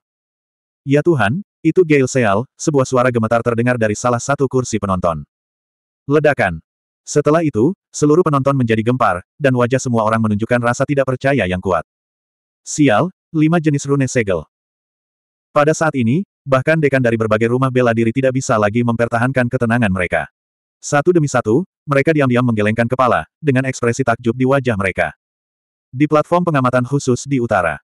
Ya Tuhan, itu Gale Seal, sebuah suara gemetar terdengar dari salah satu kursi penonton. Ledakan. Setelah itu, seluruh penonton menjadi gempar, dan wajah semua orang menunjukkan rasa tidak percaya yang kuat. Sial, lima jenis rune segel. Pada saat ini, Bahkan dekan dari berbagai rumah bela diri tidak bisa lagi mempertahankan ketenangan mereka. Satu demi satu, mereka diam-diam menggelengkan kepala, dengan ekspresi takjub di wajah mereka. Di platform pengamatan khusus di utara.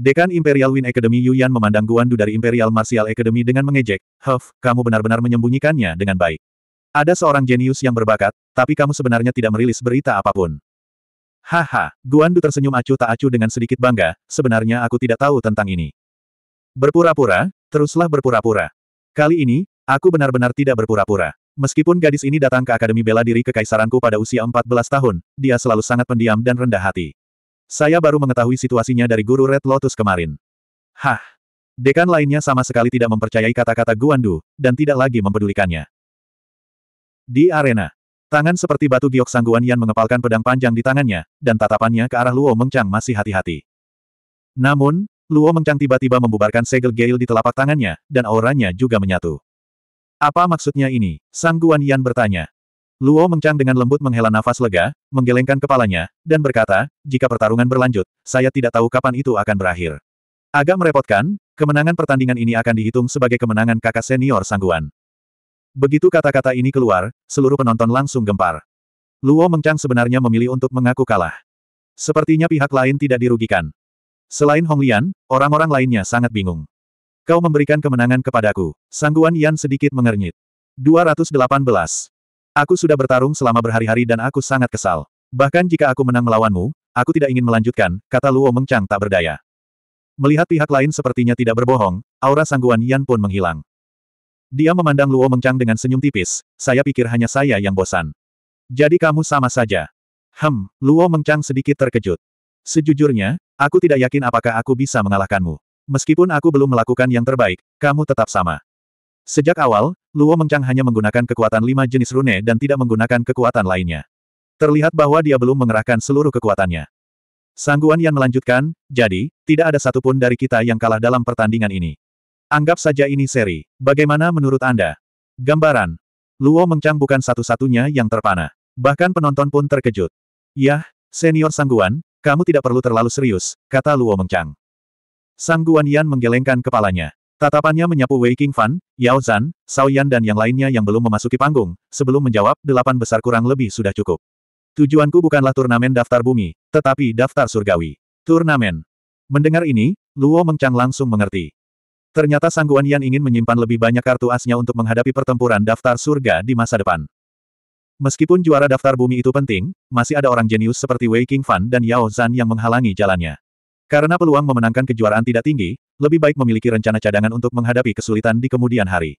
Dekan Imperial Win Academy Yuyan memandang Guan Du dari Imperial Martial Academy dengan mengejek, Huff, kamu benar-benar menyembunyikannya dengan baik. Ada seorang jenius yang berbakat, tapi kamu sebenarnya tidak merilis berita apapun. Haha, Guan Du tersenyum acuh tak acuh dengan sedikit bangga, sebenarnya aku tidak tahu tentang ini. Berpura-pura, Teruslah berpura-pura. Kali ini, aku benar-benar tidak berpura-pura. Meskipun gadis ini datang ke Akademi Bela Diri Kekaisaranku pada usia 14 tahun, dia selalu sangat pendiam dan rendah hati. Saya baru mengetahui situasinya dari guru Red Lotus kemarin. Hah. Dekan lainnya sama sekali tidak mempercayai kata-kata Guandu, dan tidak lagi mempedulikannya. Di arena, tangan seperti batu giok sangguan yang mengepalkan pedang panjang di tangannya, dan tatapannya ke arah Luo Mengchang masih hati-hati. Namun, Luo Mengchang tiba-tiba membubarkan segel geil di telapak tangannya, dan auranya juga menyatu. Apa maksudnya ini? Sang Guan Yan bertanya. Luo Mengchang dengan lembut menghela nafas lega, menggelengkan kepalanya, dan berkata, jika pertarungan berlanjut, saya tidak tahu kapan itu akan berakhir. Agak merepotkan, kemenangan pertandingan ini akan dihitung sebagai kemenangan kakak senior Sang Guan. Begitu kata-kata ini keluar, seluruh penonton langsung gempar. Luo Mengchang sebenarnya memilih untuk mengaku kalah. Sepertinya pihak lain tidak dirugikan. Selain Hong Lian, orang-orang lainnya sangat bingung. Kau memberikan kemenangan kepadaku. Sangguan Yan sedikit mengernyit. 218. Aku sudah bertarung selama berhari-hari dan aku sangat kesal. Bahkan jika aku menang melawanmu, aku tidak ingin melanjutkan, kata Luo Mengchang tak berdaya. Melihat pihak lain sepertinya tidak berbohong, aura Sangguan Yan pun menghilang. Dia memandang Luo Mengchang dengan senyum tipis, saya pikir hanya saya yang bosan. Jadi kamu sama saja. Hem, Luo Mengchang sedikit terkejut. Sejujurnya, aku tidak yakin apakah aku bisa mengalahkanmu. Meskipun aku belum melakukan yang terbaik, kamu tetap sama. Sejak awal, Luo Mengchang hanya menggunakan kekuatan lima jenis rune dan tidak menggunakan kekuatan lainnya. Terlihat bahwa dia belum mengerahkan seluruh kekuatannya. Sangguan yang melanjutkan, jadi, tidak ada satupun dari kita yang kalah dalam pertandingan ini. Anggap saja ini seri. Bagaimana menurut Anda? Gambaran. Luo Mengchang bukan satu-satunya yang terpana. Bahkan penonton pun terkejut. Yah, senior Sangguan, kamu tidak perlu terlalu serius, kata Luo Mengchang. Sang Guanyan menggelengkan kepalanya. Tatapannya menyapu Wei Qingfan, Yao Zan, Sao Yan dan yang lainnya yang belum memasuki panggung, sebelum menjawab, delapan besar kurang lebih sudah cukup. Tujuanku bukanlah turnamen daftar bumi, tetapi daftar surgawi. Turnamen. Mendengar ini, Luo Mengchang langsung mengerti. Ternyata Sangguan Yan ingin menyimpan lebih banyak kartu asnya untuk menghadapi pertempuran daftar surga di masa depan. Meskipun juara daftar bumi itu penting, masih ada orang jenius seperti Wei King Fan dan Yao Zan yang menghalangi jalannya. Karena peluang memenangkan kejuaraan tidak tinggi, lebih baik memiliki rencana cadangan untuk menghadapi kesulitan di kemudian hari.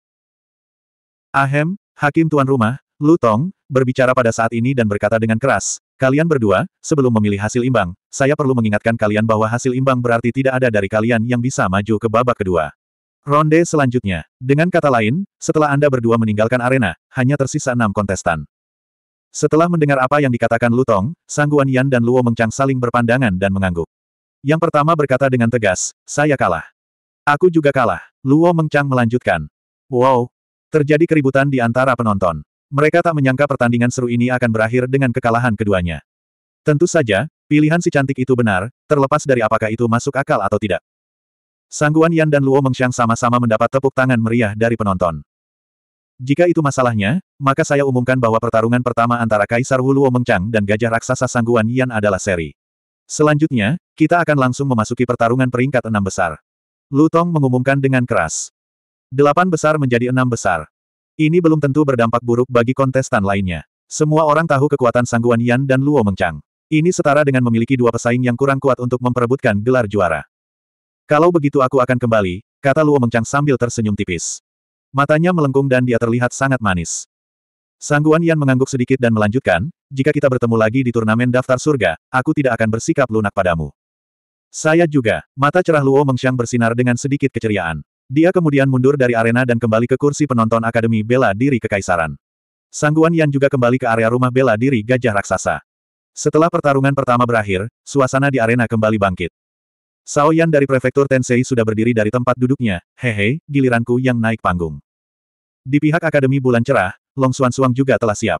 Ahem, Hakim Tuan Rumah, Lu Tong, berbicara pada saat ini dan berkata dengan keras, Kalian berdua, sebelum memilih hasil imbang, saya perlu mengingatkan kalian bahwa hasil imbang berarti tidak ada dari kalian yang bisa maju ke babak kedua. Ronde selanjutnya. Dengan kata lain, setelah Anda berdua meninggalkan arena, hanya tersisa enam kontestan. Setelah mendengar apa yang dikatakan Lutong, Sangguan Yan dan Luo Mengchang saling berpandangan dan mengangguk. Yang pertama berkata dengan tegas, saya kalah. Aku juga kalah. Luo Mengchang melanjutkan. Wow. Terjadi keributan di antara penonton. Mereka tak menyangka pertandingan seru ini akan berakhir dengan kekalahan keduanya. Tentu saja, pilihan si cantik itu benar, terlepas dari apakah itu masuk akal atau tidak. Sangguan Yan dan Luo Mengchang sama-sama mendapat tepuk tangan meriah dari penonton. Jika itu masalahnya, maka saya umumkan bahwa pertarungan pertama antara Kaisar Wuluo Mengcang dan Gajah Raksasa Sangguan Yan adalah seri. Selanjutnya, kita akan langsung memasuki pertarungan peringkat enam besar. Lutong mengumumkan dengan keras. Delapan besar menjadi enam besar. Ini belum tentu berdampak buruk bagi kontestan lainnya. Semua orang tahu kekuatan Sangguan Yan dan Luo Mengchang. Ini setara dengan memiliki dua pesaing yang kurang kuat untuk memperebutkan gelar juara. Kalau begitu aku akan kembali, kata Luo Mengchang sambil tersenyum tipis. Matanya melengkung dan dia terlihat sangat manis. Sangguan Yan mengangguk sedikit dan melanjutkan, jika kita bertemu lagi di turnamen daftar surga, aku tidak akan bersikap lunak padamu. Saya juga, mata cerah Luo Mengxiang bersinar dengan sedikit keceriaan. Dia kemudian mundur dari arena dan kembali ke kursi penonton Akademi Bela Diri Kekaisaran. Sangguan Yan juga kembali ke area rumah bela diri gajah raksasa. Setelah pertarungan pertama berakhir, suasana di arena kembali bangkit. Sao Yan dari prefektur Tensei sudah berdiri dari tempat duduknya, hehe, giliranku yang naik panggung. Di pihak Akademi Bulan Cerah, Long Xuan Suang juga telah siap.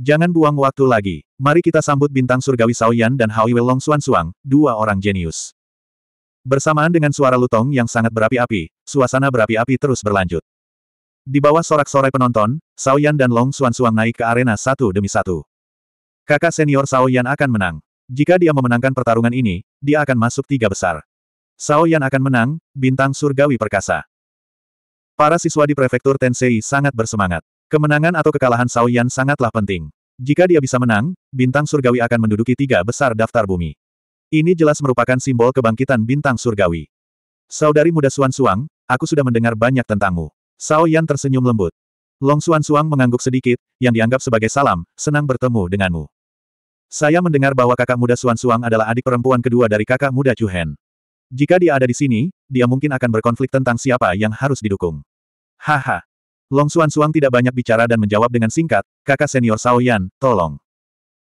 Jangan buang waktu lagi. Mari kita sambut bintang surgawi Yan dan Yue Long Xuan Suang, dua orang jenius. Bersamaan dengan suara lutong yang sangat berapi-api, suasana berapi-api terus berlanjut. Di bawah sorak-sorai penonton, Yan dan Long Xuan Suang naik ke arena satu demi satu. Kakak senior Yan akan menang. Jika dia memenangkan pertarungan ini, dia akan masuk tiga besar. Sao Yan akan menang, bintang surgawi perkasa. Para siswa di prefektur Tensei sangat bersemangat. Kemenangan atau kekalahan Sao Yan sangatlah penting. Jika dia bisa menang, bintang surgawi akan menduduki tiga besar daftar bumi. Ini jelas merupakan simbol kebangkitan bintang surgawi. Saudari muda Suan Suang, aku sudah mendengar banyak tentangmu. Sao Yan tersenyum lembut. Long Suan Suang mengangguk sedikit, yang dianggap sebagai salam, senang bertemu denganmu. Saya mendengar bahwa kakak muda Suan Suang adalah adik perempuan kedua dari kakak muda Chu Hen. Jika dia ada di sini, dia mungkin akan berkonflik tentang siapa yang harus didukung. Haha. Long Suan Suang tidak banyak bicara dan menjawab dengan singkat, kakak senior Sao Yan, tolong.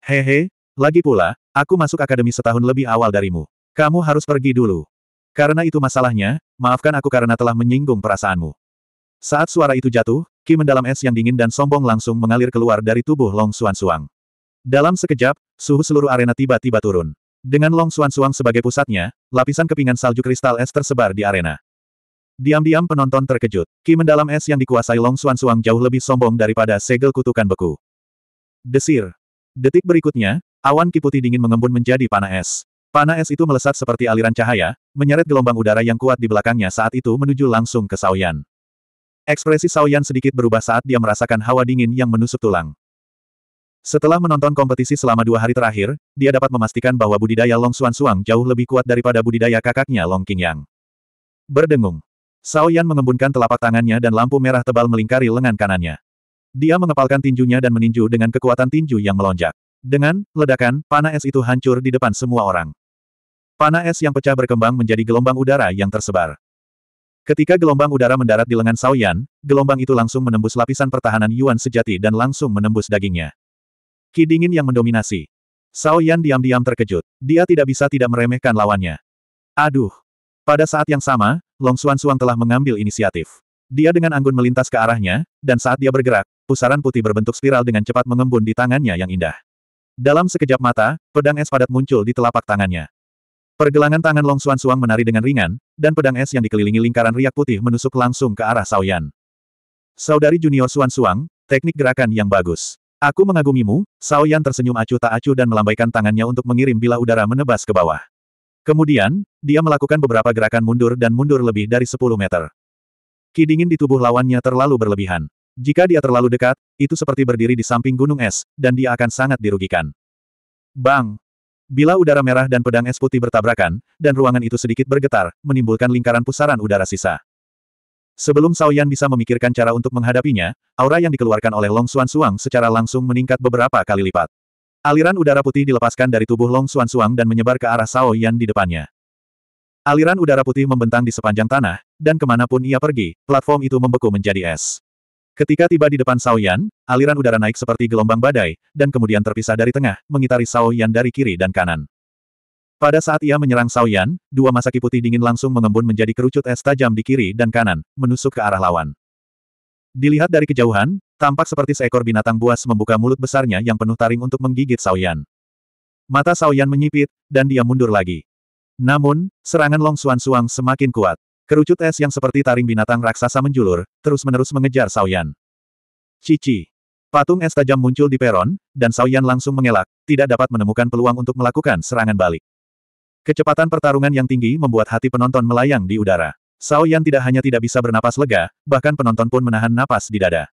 Hehe, lagi pula, aku masuk akademi setahun lebih awal darimu. Kamu harus pergi dulu. Karena itu masalahnya, maafkan aku karena telah menyinggung perasaanmu. Saat suara itu jatuh, ki mendalam es yang dingin dan sombong langsung mengalir keluar dari tubuh Long Suan Suang. Dalam sekejap, suhu seluruh arena tiba-tiba turun. Dengan Long Suan Suang sebagai pusatnya, lapisan kepingan salju kristal es tersebar di arena. Diam-diam penonton terkejut. Ki mendalam es yang dikuasai Long Suan Suang jauh lebih sombong daripada segel kutukan beku. Desir. Detik berikutnya, awan ki putih dingin mengembun menjadi panah es. Panah es itu melesat seperti aliran cahaya, menyeret gelombang udara yang kuat di belakangnya saat itu menuju langsung ke Saoyan. Ekspresi Saoyan sedikit berubah saat dia merasakan hawa dingin yang menusuk tulang. Setelah menonton kompetisi selama dua hari terakhir, dia dapat memastikan bahwa budidaya Long Xuan Suang jauh lebih kuat daripada budidaya kakaknya Long Yang. Berdengung. Sao Yan mengembunkan telapak tangannya dan lampu merah tebal melingkari lengan kanannya. Dia mengepalkan tinjunya dan meninju dengan kekuatan tinju yang melonjak. Dengan ledakan, panah es itu hancur di depan semua orang. Panah es yang pecah berkembang menjadi gelombang udara yang tersebar. Ketika gelombang udara mendarat di lengan Sao Yan, gelombang itu langsung menembus lapisan pertahanan Yuan sejati dan langsung menembus dagingnya. Ki dingin yang mendominasi. Sao Yan diam-diam terkejut. Dia tidak bisa tidak meremehkan lawannya. Aduh. Pada saat yang sama, Long Xuan Suang telah mengambil inisiatif. Dia dengan anggun melintas ke arahnya, dan saat dia bergerak, pusaran putih berbentuk spiral dengan cepat mengembun di tangannya yang indah. Dalam sekejap mata, pedang es padat muncul di telapak tangannya. Pergelangan tangan Long Xuan Suang menari dengan ringan, dan pedang es yang dikelilingi lingkaran riak putih menusuk langsung ke arah Sao Yan. Saudari junior Xuan Suang, teknik gerakan yang bagus. Aku mengagumimu, Sao Yan tersenyum acuh tak acuh dan melambaikan tangannya untuk mengirim bila udara menebas ke bawah. Kemudian, dia melakukan beberapa gerakan mundur dan mundur lebih dari 10 meter. Ki dingin di tubuh lawannya terlalu berlebihan. Jika dia terlalu dekat, itu seperti berdiri di samping gunung es, dan dia akan sangat dirugikan. Bang! Bila udara merah dan pedang es putih bertabrakan, dan ruangan itu sedikit bergetar, menimbulkan lingkaran pusaran udara sisa. Sebelum Sao Yan bisa memikirkan cara untuk menghadapinya, aura yang dikeluarkan oleh Long Xuan Suang secara langsung meningkat beberapa kali lipat. Aliran udara putih dilepaskan dari tubuh Long Xuan Suang dan menyebar ke arah Sao Yan di depannya. Aliran udara putih membentang di sepanjang tanah, dan kemanapun ia pergi, platform itu membeku menjadi es. Ketika tiba di depan Sao Yan, aliran udara naik seperti gelombang badai, dan kemudian terpisah dari tengah, mengitari Sao Yan dari kiri dan kanan. Pada saat ia menyerang Saoyan, dua masaki putih dingin langsung mengembun menjadi kerucut es tajam di kiri dan kanan, menusuk ke arah lawan. Dilihat dari kejauhan, tampak seperti seekor binatang buas membuka mulut besarnya yang penuh taring untuk menggigit Saoyan. Mata Saoyan menyipit, dan dia mundur lagi. Namun, serangan Long Suan Suang semakin kuat. Kerucut es yang seperti taring binatang raksasa menjulur, terus-menerus mengejar Saoyan. Cici. Patung es tajam muncul di peron, dan Saoyan langsung mengelak, tidak dapat menemukan peluang untuk melakukan serangan balik. Kecepatan pertarungan yang tinggi membuat hati penonton melayang di udara. Sao Yan tidak hanya tidak bisa bernapas lega, bahkan penonton pun menahan napas di dada.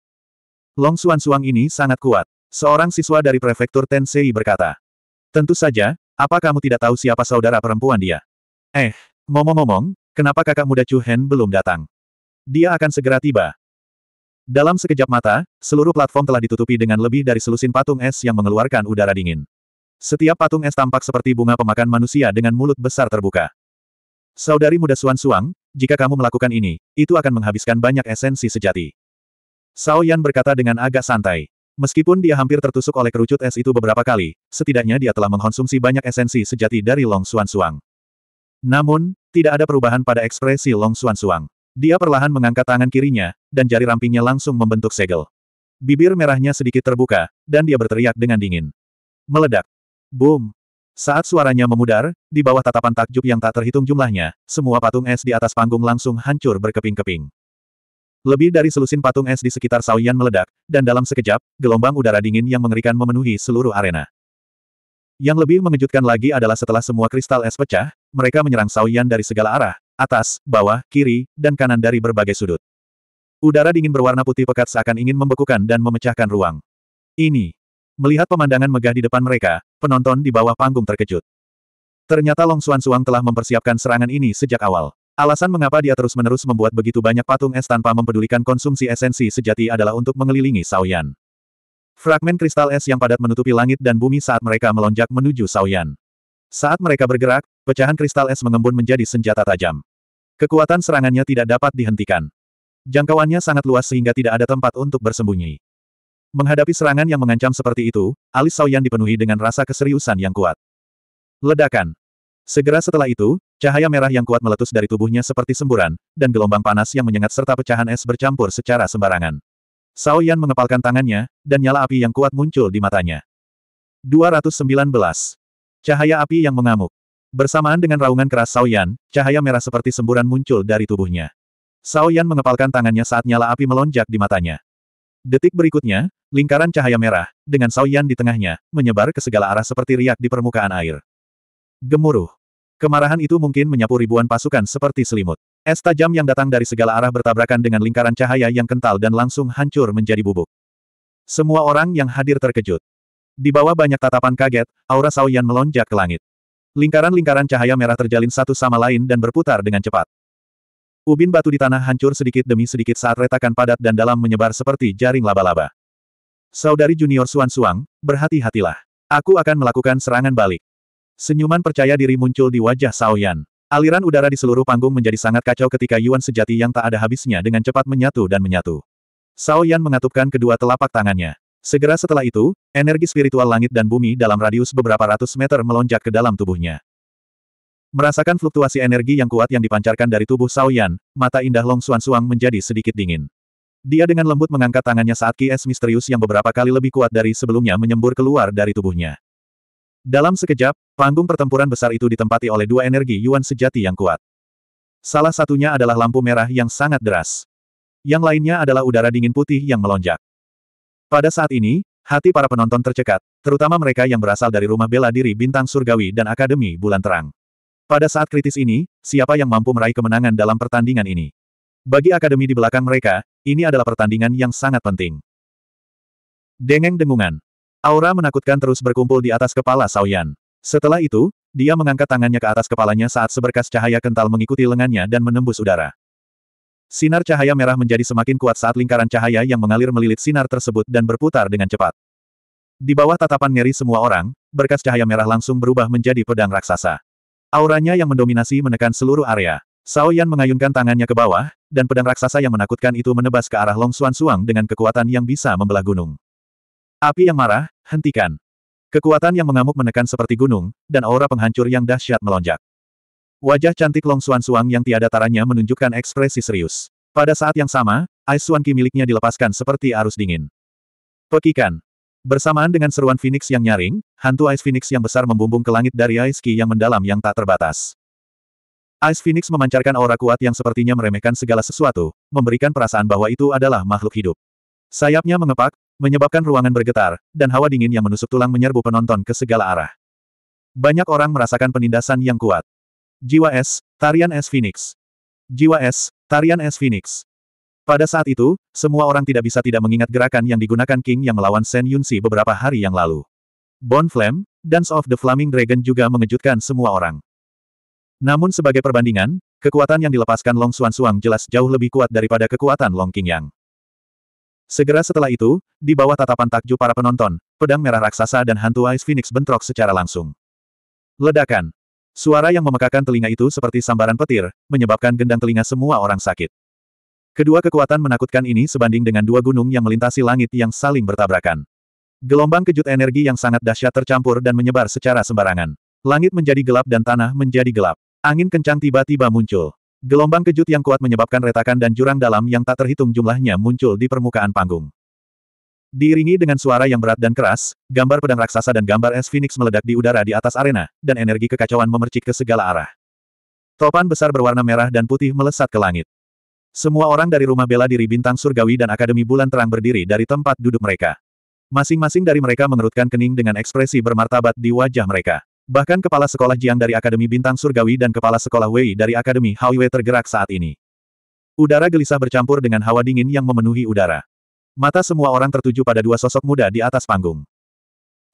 Long Suan Suang ini sangat kuat. Seorang siswa dari prefektur Tensei berkata. Tentu saja, apa kamu tidak tahu siapa saudara perempuan dia? Eh, ngomong-ngomong, kenapa kakak muda Chu Hen belum datang? Dia akan segera tiba. Dalam sekejap mata, seluruh platform telah ditutupi dengan lebih dari selusin patung es yang mengeluarkan udara dingin. Setiap patung es tampak seperti bunga pemakan manusia dengan mulut besar terbuka. Saudari muda Suan Suang, jika kamu melakukan ini, itu akan menghabiskan banyak esensi sejati. Sao Yan berkata dengan agak santai. Meskipun dia hampir tertusuk oleh kerucut es itu beberapa kali, setidaknya dia telah mengkonsumsi banyak esensi sejati dari Long Suan Suang. Namun, tidak ada perubahan pada ekspresi Long Suan Suang. Dia perlahan mengangkat tangan kirinya, dan jari rampingnya langsung membentuk segel. Bibir merahnya sedikit terbuka, dan dia berteriak dengan dingin. Meledak. Boom! Saat suaranya memudar, di bawah tatapan takjub yang tak terhitung jumlahnya, semua patung es di atas panggung langsung hancur berkeping-keping. Lebih dari selusin patung es di sekitar Saoyan meledak, dan dalam sekejap, gelombang udara dingin yang mengerikan memenuhi seluruh arena. Yang lebih mengejutkan lagi adalah setelah semua kristal es pecah, mereka menyerang Saoyan dari segala arah, atas, bawah, kiri, dan kanan dari berbagai sudut. Udara dingin berwarna putih pekat seakan ingin membekukan dan memecahkan ruang. Ini. Melihat pemandangan megah di depan mereka, penonton di bawah panggung terkejut. Ternyata Long Xuan Suang telah mempersiapkan serangan ini sejak awal. Alasan mengapa dia terus-menerus membuat begitu banyak patung es tanpa mempedulikan konsumsi esensi sejati adalah untuk mengelilingi Saoyan. Fragmen kristal es yang padat menutupi langit dan bumi saat mereka melonjak menuju Saoyan. Saat mereka bergerak, pecahan kristal es mengembun menjadi senjata tajam. Kekuatan serangannya tidak dapat dihentikan. Jangkauannya sangat luas sehingga tidak ada tempat untuk bersembunyi. Menghadapi serangan yang mengancam seperti itu, alis Yan dipenuhi dengan rasa keseriusan yang kuat. Ledakan. Segera setelah itu, cahaya merah yang kuat meletus dari tubuhnya seperti semburan, dan gelombang panas yang menyengat serta pecahan es bercampur secara sembarangan. Yan mengepalkan tangannya, dan nyala api yang kuat muncul di matanya. 219. Cahaya api yang mengamuk. Bersamaan dengan raungan keras Yan, cahaya merah seperti semburan muncul dari tubuhnya. Yan mengepalkan tangannya saat nyala api melonjak di matanya. Detik berikutnya, Lingkaran cahaya merah, dengan Saoyan di tengahnya, menyebar ke segala arah seperti riak di permukaan air. Gemuruh. Kemarahan itu mungkin menyapu ribuan pasukan seperti selimut. Es tajam yang datang dari segala arah bertabrakan dengan lingkaran cahaya yang kental dan langsung hancur menjadi bubuk. Semua orang yang hadir terkejut. Di bawah banyak tatapan kaget, aura Saoyan melonjak ke langit. Lingkaran-lingkaran cahaya merah terjalin satu sama lain dan berputar dengan cepat. Ubin batu di tanah hancur sedikit demi sedikit saat retakan padat dan dalam menyebar seperti jaring laba-laba. Saudari junior Suan Suang, berhati-hatilah. Aku akan melakukan serangan balik. Senyuman percaya diri muncul di wajah Sao Yan. Aliran udara di seluruh panggung menjadi sangat kacau ketika Yuan sejati yang tak ada habisnya dengan cepat menyatu dan menyatu. Sao Yan mengatupkan kedua telapak tangannya. Segera setelah itu, energi spiritual langit dan bumi dalam radius beberapa ratus meter melonjak ke dalam tubuhnya. Merasakan fluktuasi energi yang kuat yang dipancarkan dari tubuh Sao Yan, mata indah Long Suan Suang menjadi sedikit dingin. Dia dengan lembut mengangkat tangannya saat Es misterius yang beberapa kali lebih kuat dari sebelumnya menyembur keluar dari tubuhnya. Dalam sekejap, panggung pertempuran besar itu ditempati oleh dua energi Yuan sejati yang kuat. Salah satunya adalah lampu merah yang sangat deras. Yang lainnya adalah udara dingin putih yang melonjak. Pada saat ini, hati para penonton tercekat, terutama mereka yang berasal dari rumah bela diri bintang surgawi dan akademi bulan terang. Pada saat kritis ini, siapa yang mampu meraih kemenangan dalam pertandingan ini? Bagi akademi di belakang mereka, ini adalah pertandingan yang sangat penting. Dengeng dengungan. Aura menakutkan terus berkumpul di atas kepala Saoyan. Setelah itu, dia mengangkat tangannya ke atas kepalanya saat seberkas cahaya kental mengikuti lengannya dan menembus udara. Sinar cahaya merah menjadi semakin kuat saat lingkaran cahaya yang mengalir melilit sinar tersebut dan berputar dengan cepat. Di bawah tatapan ngeri semua orang, berkas cahaya merah langsung berubah menjadi pedang raksasa. Auranya yang mendominasi menekan seluruh area. Sao Yan mengayunkan tangannya ke bawah, dan pedang raksasa yang menakutkan itu menebas ke arah Long Xuan Suang dengan kekuatan yang bisa membelah gunung. Api yang marah, hentikan. Kekuatan yang mengamuk menekan seperti gunung, dan aura penghancur yang dahsyat melonjak. Wajah cantik Long Xuan Suang yang tiada taranya menunjukkan ekspresi serius. Pada saat yang sama, Ais Suan Ki miliknya dilepaskan seperti arus dingin. Pekikan. Bersamaan dengan seruan Phoenix yang nyaring, hantu Ais Phoenix yang besar membumbung ke langit dari Ais Ki yang mendalam yang tak terbatas. Ice Phoenix memancarkan aura kuat yang sepertinya meremehkan segala sesuatu, memberikan perasaan bahwa itu adalah makhluk hidup. Sayapnya mengepak, menyebabkan ruangan bergetar, dan hawa dingin yang menusuk tulang menyerbu penonton ke segala arah. Banyak orang merasakan penindasan yang kuat. Jiwa es, tarian es Phoenix. Jiwa es, tarian es Phoenix. Pada saat itu, semua orang tidak bisa tidak mengingat gerakan yang digunakan King yang melawan Shen Yunxi beberapa hari yang lalu. Bone Flame, Dance of the Flaming Dragon juga mengejutkan semua orang. Namun sebagai perbandingan, kekuatan yang dilepaskan Long Xuan Suang jelas jauh lebih kuat daripada kekuatan Long King Yang. Segera setelah itu, di bawah tatapan takjub para penonton, pedang merah raksasa dan hantu Ice Phoenix bentrok secara langsung. Ledakan. Suara yang memekakan telinga itu seperti sambaran petir, menyebabkan gendang telinga semua orang sakit. Kedua kekuatan menakutkan ini sebanding dengan dua gunung yang melintasi langit yang saling bertabrakan. Gelombang kejut energi yang sangat dahsyat tercampur dan menyebar secara sembarangan. Langit menjadi gelap dan tanah menjadi gelap. Angin kencang tiba-tiba muncul. Gelombang kejut yang kuat menyebabkan retakan dan jurang dalam yang tak terhitung jumlahnya muncul di permukaan panggung. Diiringi dengan suara yang berat dan keras, gambar pedang raksasa dan gambar es phoenix meledak di udara di atas arena, dan energi kekacauan memercik ke segala arah. Topan besar berwarna merah dan putih melesat ke langit. Semua orang dari rumah bela diri bintang surgawi dan Akademi Bulan Terang berdiri dari tempat duduk mereka. Masing-masing dari mereka mengerutkan kening dengan ekspresi bermartabat di wajah mereka. Bahkan kepala sekolah Jiang dari Akademi Bintang Surgawi dan kepala sekolah Wei dari Akademi Haoyue tergerak saat ini. Udara gelisah bercampur dengan hawa dingin yang memenuhi udara. Mata semua orang tertuju pada dua sosok muda di atas panggung.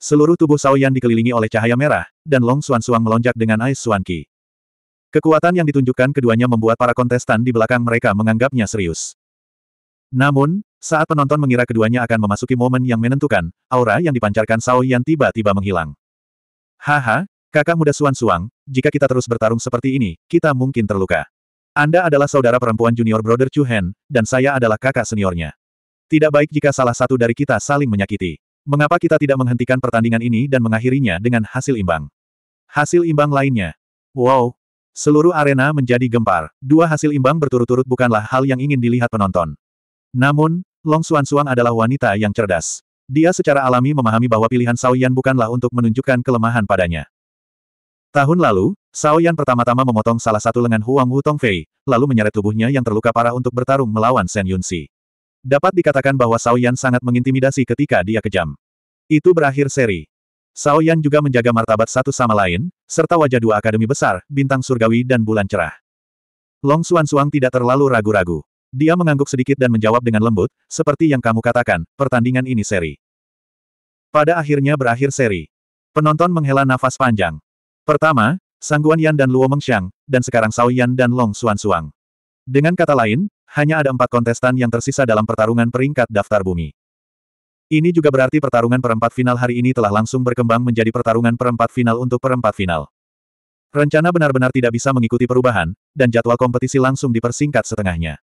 Seluruh tubuh Yan dikelilingi oleh cahaya merah, dan Long Suan Suang melonjak dengan Ais Xuan Qi. Kekuatan yang ditunjukkan keduanya membuat para kontestan di belakang mereka menganggapnya serius. Namun, saat penonton mengira keduanya akan memasuki momen yang menentukan, aura yang dipancarkan Yan tiba-tiba menghilang. Haha, kakak muda Suan Suang, jika kita terus bertarung seperti ini, kita mungkin terluka. Anda adalah saudara perempuan junior brother Chu Hen, dan saya adalah kakak seniornya. Tidak baik jika salah satu dari kita saling menyakiti. Mengapa kita tidak menghentikan pertandingan ini dan mengakhirinya dengan hasil imbang? Hasil imbang lainnya. Wow, Seluruh arena menjadi gempar. Dua hasil imbang berturut-turut bukanlah hal yang ingin dilihat penonton. Namun, Long Suan Suang adalah wanita yang cerdas. Dia secara alami memahami bahwa pilihan Sao Yan bukanlah untuk menunjukkan kelemahan padanya. Tahun lalu, Sao Yan pertama-tama memotong salah satu lengan Huang Wu Fei, lalu menyeret tubuhnya yang terluka parah untuk bertarung melawan Shen Yunxi. Dapat dikatakan bahwa Sao Yan sangat mengintimidasi ketika dia kejam. Itu berakhir seri. Sao Yan juga menjaga martabat satu sama lain, serta wajah dua akademi besar, bintang surgawi dan bulan cerah. Long Suan Suang tidak terlalu ragu-ragu. Dia mengangguk sedikit dan menjawab dengan lembut, seperti yang kamu katakan, pertandingan ini seri. Pada akhirnya berakhir seri. Penonton menghela nafas panjang. Pertama, Sangguan Yan dan Luo Mengxiang, dan sekarang Sao Yan dan Long Xuan Suang. Dengan kata lain, hanya ada empat kontestan yang tersisa dalam pertarungan peringkat daftar bumi. Ini juga berarti pertarungan perempat final hari ini telah langsung berkembang menjadi pertarungan perempat final untuk perempat final. Rencana benar-benar tidak bisa mengikuti perubahan, dan jadwal kompetisi langsung dipersingkat setengahnya.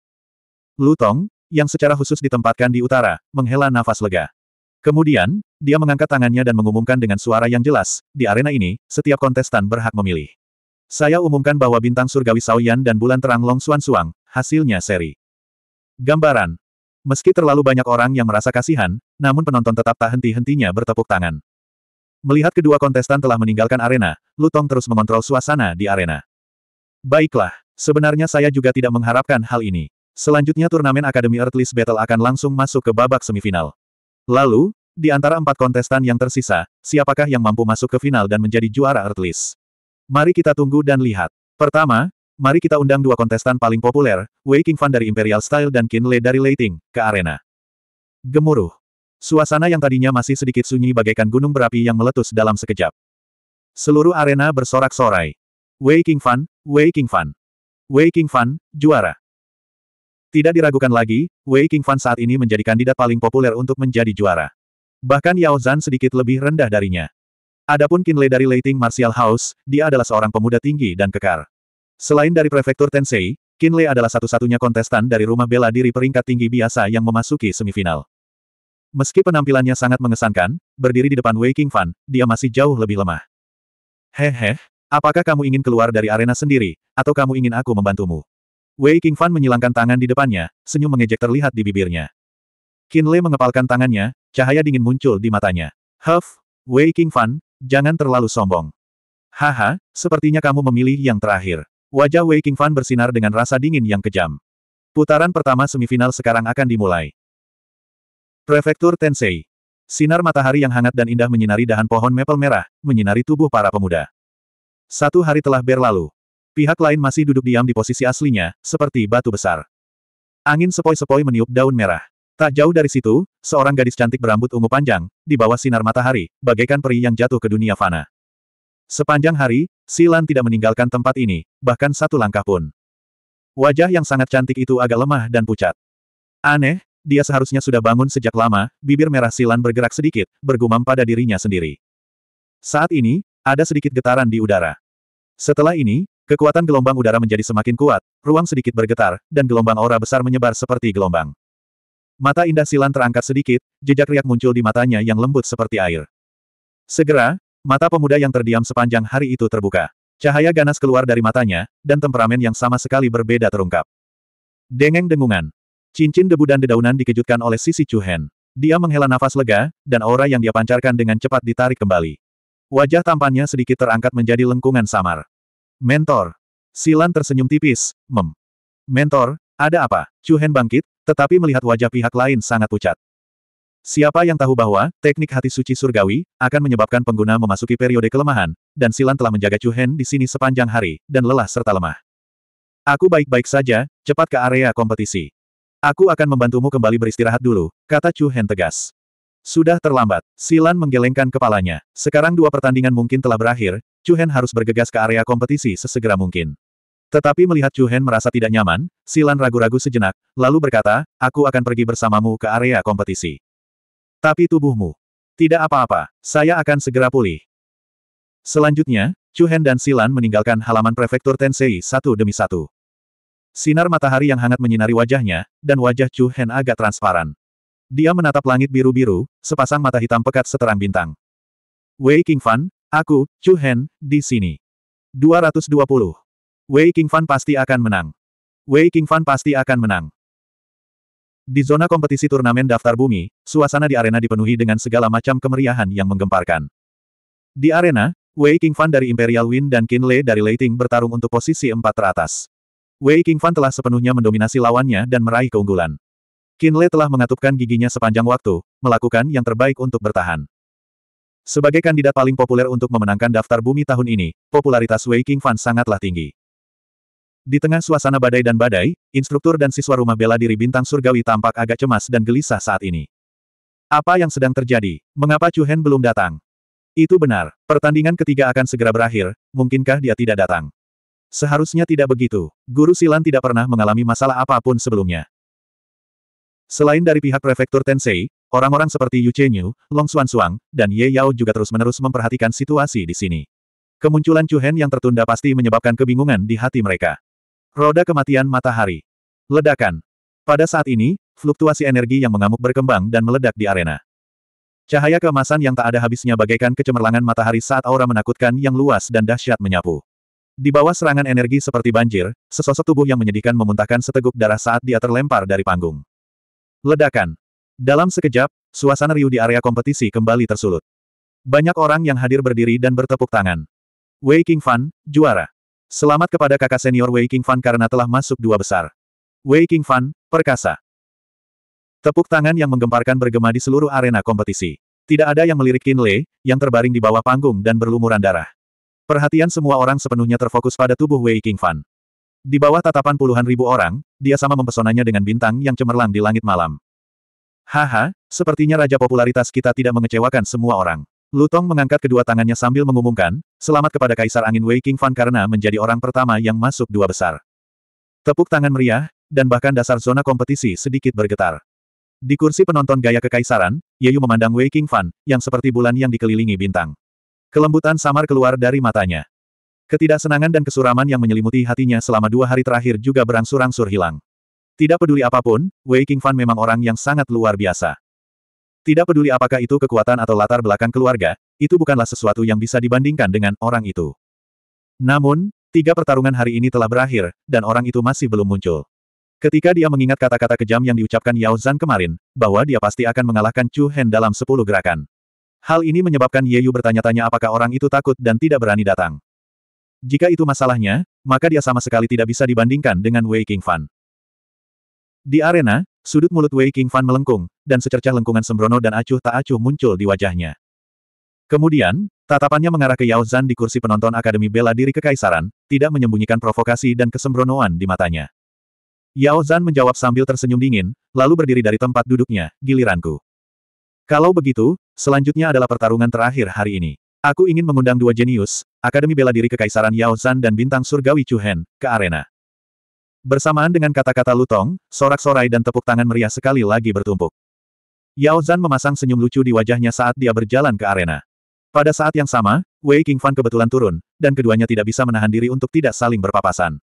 Lutong, yang secara khusus ditempatkan di utara, menghela nafas lega. Kemudian, dia mengangkat tangannya dan mengumumkan dengan suara yang jelas, di arena ini, setiap kontestan berhak memilih. Saya umumkan bahwa bintang surgawi Saoyan dan bulan terang Long Suan Suang, hasilnya seri. Gambaran. Meski terlalu banyak orang yang merasa kasihan, namun penonton tetap tak henti-hentinya bertepuk tangan. Melihat kedua kontestan telah meninggalkan arena, Lutong terus mengontrol suasana di arena. Baiklah, sebenarnya saya juga tidak mengharapkan hal ini. Selanjutnya turnamen Akademi Earthlist Battle akan langsung masuk ke babak semifinal. Lalu, di antara empat kontestan yang tersisa, siapakah yang mampu masuk ke final dan menjadi juara Earthlist? Mari kita tunggu dan lihat. Pertama, mari kita undang dua kontestan paling populer, Wei Qingfan dari Imperial Style dan Qin Le dari Leiting, ke arena. Gemuruh. Suasana yang tadinya masih sedikit sunyi bagaikan gunung berapi yang meletus dalam sekejap. Seluruh arena bersorak-sorai. Wei Qingfan, Wei Qingfan. Wei Qingfan, juara. Tidak diragukan lagi, Wei Qingfan saat ini menjadi kandidat paling populer untuk menjadi juara. Bahkan Yao Zhan sedikit lebih rendah darinya. Adapun Qin Lei dari Leiting Martial House, dia adalah seorang pemuda tinggi dan kekar. Selain dari prefektur Tensei, Qin Lei adalah satu-satunya kontestan dari rumah bela diri peringkat tinggi biasa yang memasuki semifinal. Meski penampilannya sangat mengesankan, berdiri di depan Wei Qingfan, dia masih jauh lebih lemah. Hehe, apakah kamu ingin keluar dari arena sendiri, atau kamu ingin aku membantumu? Wei Qingfan menyilangkan tangan di depannya, senyum mengejek terlihat di bibirnya. Lei mengepalkan tangannya, cahaya dingin muncul di matanya. Huff, Wei Qingfan, jangan terlalu sombong. Haha, sepertinya kamu memilih yang terakhir. Wajah Wei Qingfan bersinar dengan rasa dingin yang kejam. Putaran pertama semifinal sekarang akan dimulai. Prefektur Tensei. Sinar matahari yang hangat dan indah menyinari dahan pohon maple merah, menyinari tubuh para pemuda. Satu hari telah berlalu. Pihak lain masih duduk diam di posisi aslinya, seperti batu besar. Angin sepoi-sepoi meniup daun merah. Tak jauh dari situ, seorang gadis cantik berambut ungu panjang, di bawah sinar matahari, bagaikan peri yang jatuh ke dunia fana. Sepanjang hari, Silan tidak meninggalkan tempat ini, bahkan satu langkah pun. Wajah yang sangat cantik itu agak lemah dan pucat. Aneh, dia seharusnya sudah bangun sejak lama, bibir merah Silan bergerak sedikit, bergumam pada dirinya sendiri. Saat ini, ada sedikit getaran di udara. Setelah ini, Kekuatan gelombang udara menjadi semakin kuat, ruang sedikit bergetar, dan gelombang aura besar menyebar seperti gelombang. Mata indah silan terangkat sedikit, jejak riak muncul di matanya yang lembut seperti air. Segera, mata pemuda yang terdiam sepanjang hari itu terbuka. Cahaya ganas keluar dari matanya, dan temperamen yang sama sekali berbeda terungkap. Dengeng dengungan. Cincin debu dan dedaunan dikejutkan oleh sisi Chuhen. Dia menghela nafas lega, dan aura yang dia pancarkan dengan cepat ditarik kembali. Wajah tampannya sedikit terangkat menjadi lengkungan samar. Mentor. Silan tersenyum tipis, mem. Mentor, ada apa? Chu Hen bangkit, tetapi melihat wajah pihak lain sangat pucat. Siapa yang tahu bahwa teknik hati suci surgawi akan menyebabkan pengguna memasuki periode kelemahan, dan Silan telah menjaga Chu Hen di sini sepanjang hari, dan lelah serta lemah. Aku baik-baik saja, cepat ke area kompetisi. Aku akan membantumu kembali beristirahat dulu, kata Chu Hen tegas. Sudah terlambat, Silan menggelengkan kepalanya. Sekarang dua pertandingan mungkin telah berakhir, Chu Hen harus bergegas ke area kompetisi sesegera mungkin. Tetapi melihat Chu Hen merasa tidak nyaman, Silan ragu-ragu sejenak, lalu berkata, aku akan pergi bersamamu ke area kompetisi. Tapi tubuhmu. Tidak apa-apa, saya akan segera pulih. Selanjutnya, Chu Hen dan Silan meninggalkan halaman prefektur Tensei satu demi satu. Sinar matahari yang hangat menyinari wajahnya, dan wajah Chu Hen agak transparan. Dia menatap langit biru-biru, sepasang mata hitam pekat seterang bintang. Wei Qingfan, Aku, Chu Hen, di sini. 220. Wei King Fan pasti akan menang. Wei King Fan pasti akan menang. Di zona kompetisi turnamen daftar bumi, suasana di arena dipenuhi dengan segala macam kemeriahan yang menggemparkan. Di arena, Wei King Fan dari Imperial Win dan Qin Lei dari Leiting bertarung untuk posisi empat teratas. Wei King Fan telah sepenuhnya mendominasi lawannya dan meraih keunggulan. Qin Lei telah mengatupkan giginya sepanjang waktu, melakukan yang terbaik untuk bertahan. Sebagai kandidat paling populer untuk memenangkan daftar bumi tahun ini, popularitas Wei King Fan sangatlah tinggi. Di tengah suasana badai dan badai, instruktur dan siswa rumah bela diri bintang surgawi tampak agak cemas dan gelisah saat ini. Apa yang sedang terjadi? Mengapa Chu Hen belum datang? Itu benar, pertandingan ketiga akan segera berakhir, mungkinkah dia tidak datang? Seharusnya tidak begitu, Guru Silan tidak pernah mengalami masalah apapun sebelumnya. Selain dari pihak prefektur Tensei, Orang-orang seperti Yu Chenyu, Long Xuan dan Ye Yao juga terus-menerus memperhatikan situasi di sini. Kemunculan Chu Hen yang tertunda pasti menyebabkan kebingungan di hati mereka. Roda kematian matahari. Ledakan. Pada saat ini, fluktuasi energi yang mengamuk berkembang dan meledak di arena. Cahaya keemasan yang tak ada habisnya bagaikan kecemerlangan matahari saat aura menakutkan yang luas dan dahsyat menyapu. Di bawah serangan energi seperti banjir, sesosok tubuh yang menyedihkan memuntahkan seteguk darah saat dia terlempar dari panggung. Ledakan. Dalam sekejap, suasana riuh di area kompetisi kembali tersulut. Banyak orang yang hadir berdiri dan bertepuk tangan. Wei King Fan, juara. Selamat kepada kakak senior Wei King Fan karena telah masuk dua besar. Wei King Fan, perkasa. Tepuk tangan yang menggemparkan bergema di seluruh arena kompetisi. Tidak ada yang melirik Qin Le, yang terbaring di bawah panggung dan berlumuran darah. Perhatian semua orang sepenuhnya terfokus pada tubuh Wei King Fan. Di bawah tatapan puluhan ribu orang, dia sama mempesonanya dengan bintang yang cemerlang di langit malam. Haha, sepertinya raja popularitas kita tidak mengecewakan semua orang. Lutong mengangkat kedua tangannya sambil mengumumkan, selamat kepada Kaisar Angin Wei King Fan karena menjadi orang pertama yang masuk dua besar. Tepuk tangan meriah, dan bahkan dasar zona kompetisi sedikit bergetar. Di kursi penonton gaya kekaisaran, Yeyu memandang Wei King Fan, yang seperti bulan yang dikelilingi bintang. Kelembutan samar keluar dari matanya. Ketidaksenangan dan kesuraman yang menyelimuti hatinya selama dua hari terakhir juga berangsur-angsur hilang. Tidak peduli apapun, Wei Qingfan memang orang yang sangat luar biasa. Tidak peduli apakah itu kekuatan atau latar belakang keluarga, itu bukanlah sesuatu yang bisa dibandingkan dengan orang itu. Namun, tiga pertarungan hari ini telah berakhir, dan orang itu masih belum muncul. Ketika dia mengingat kata-kata kejam yang diucapkan Yao Zhan kemarin, bahwa dia pasti akan mengalahkan Chu Hen dalam sepuluh gerakan. Hal ini menyebabkan Ye Yu bertanya-tanya apakah orang itu takut dan tidak berani datang. Jika itu masalahnya, maka dia sama sekali tidak bisa dibandingkan dengan Wei Qingfan. Di arena, sudut mulut Wei King Fan melengkung, dan secercah lengkungan sembrono dan acuh tak acuh muncul di wajahnya. Kemudian, tatapannya mengarah ke Yao Zan di kursi penonton Akademi Bela Diri Kekaisaran, tidak menyembunyikan provokasi dan kesembronoan di matanya. Yao Zan menjawab sambil tersenyum dingin, lalu berdiri dari tempat duduknya, giliranku. Kalau begitu, selanjutnya adalah pertarungan terakhir hari ini. Aku ingin mengundang dua jenius, Akademi Bela Diri Kekaisaran Yao Zan dan Bintang Surgawi Chu Hen, ke arena. Bersamaan dengan kata-kata Lutong, sorak-sorai dan tepuk tangan meriah sekali lagi bertumpuk. Yao Zan memasang senyum lucu di wajahnya saat dia berjalan ke arena. Pada saat yang sama, Wei King Fan kebetulan turun, dan keduanya tidak bisa menahan diri untuk tidak saling berpapasan.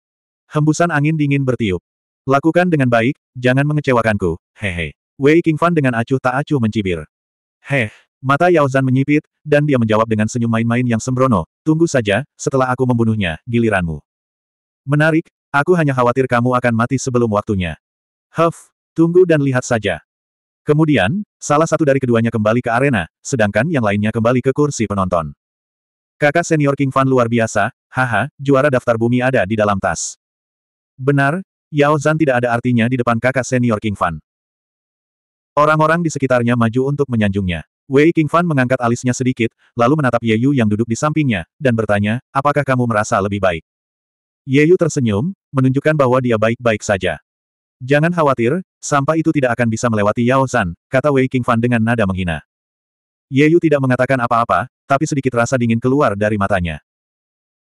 Hembusan angin dingin bertiup. Lakukan dengan baik, jangan mengecewakanku, hehe. Wei King Fan dengan acuh tak acuh mencibir. Heh, mata Yao Zan menyipit, dan dia menjawab dengan senyum main-main yang sembrono, tunggu saja, setelah aku membunuhnya, giliranmu. Menarik, Aku hanya khawatir kamu akan mati sebelum waktunya. Huff, tunggu dan lihat saja. Kemudian, salah satu dari keduanya kembali ke arena, sedangkan yang lainnya kembali ke kursi penonton. Kakak senior King Fan luar biasa, haha, juara daftar bumi ada di dalam tas. Benar, Yao Zan tidak ada artinya di depan kakak senior King Fan. Orang-orang di sekitarnya maju untuk menyanjungnya. Wei King Fan mengangkat alisnya sedikit, lalu menatap Ye Yu yang duduk di sampingnya, dan bertanya, apakah kamu merasa lebih baik? Ye Yu tersenyum, menunjukkan bahwa dia baik-baik saja. Jangan khawatir, sampah itu tidak akan bisa melewati Yao San," kata Wei King Fan dengan nada menghina. Ye Yu tidak mengatakan apa-apa, tapi sedikit rasa dingin keluar dari matanya.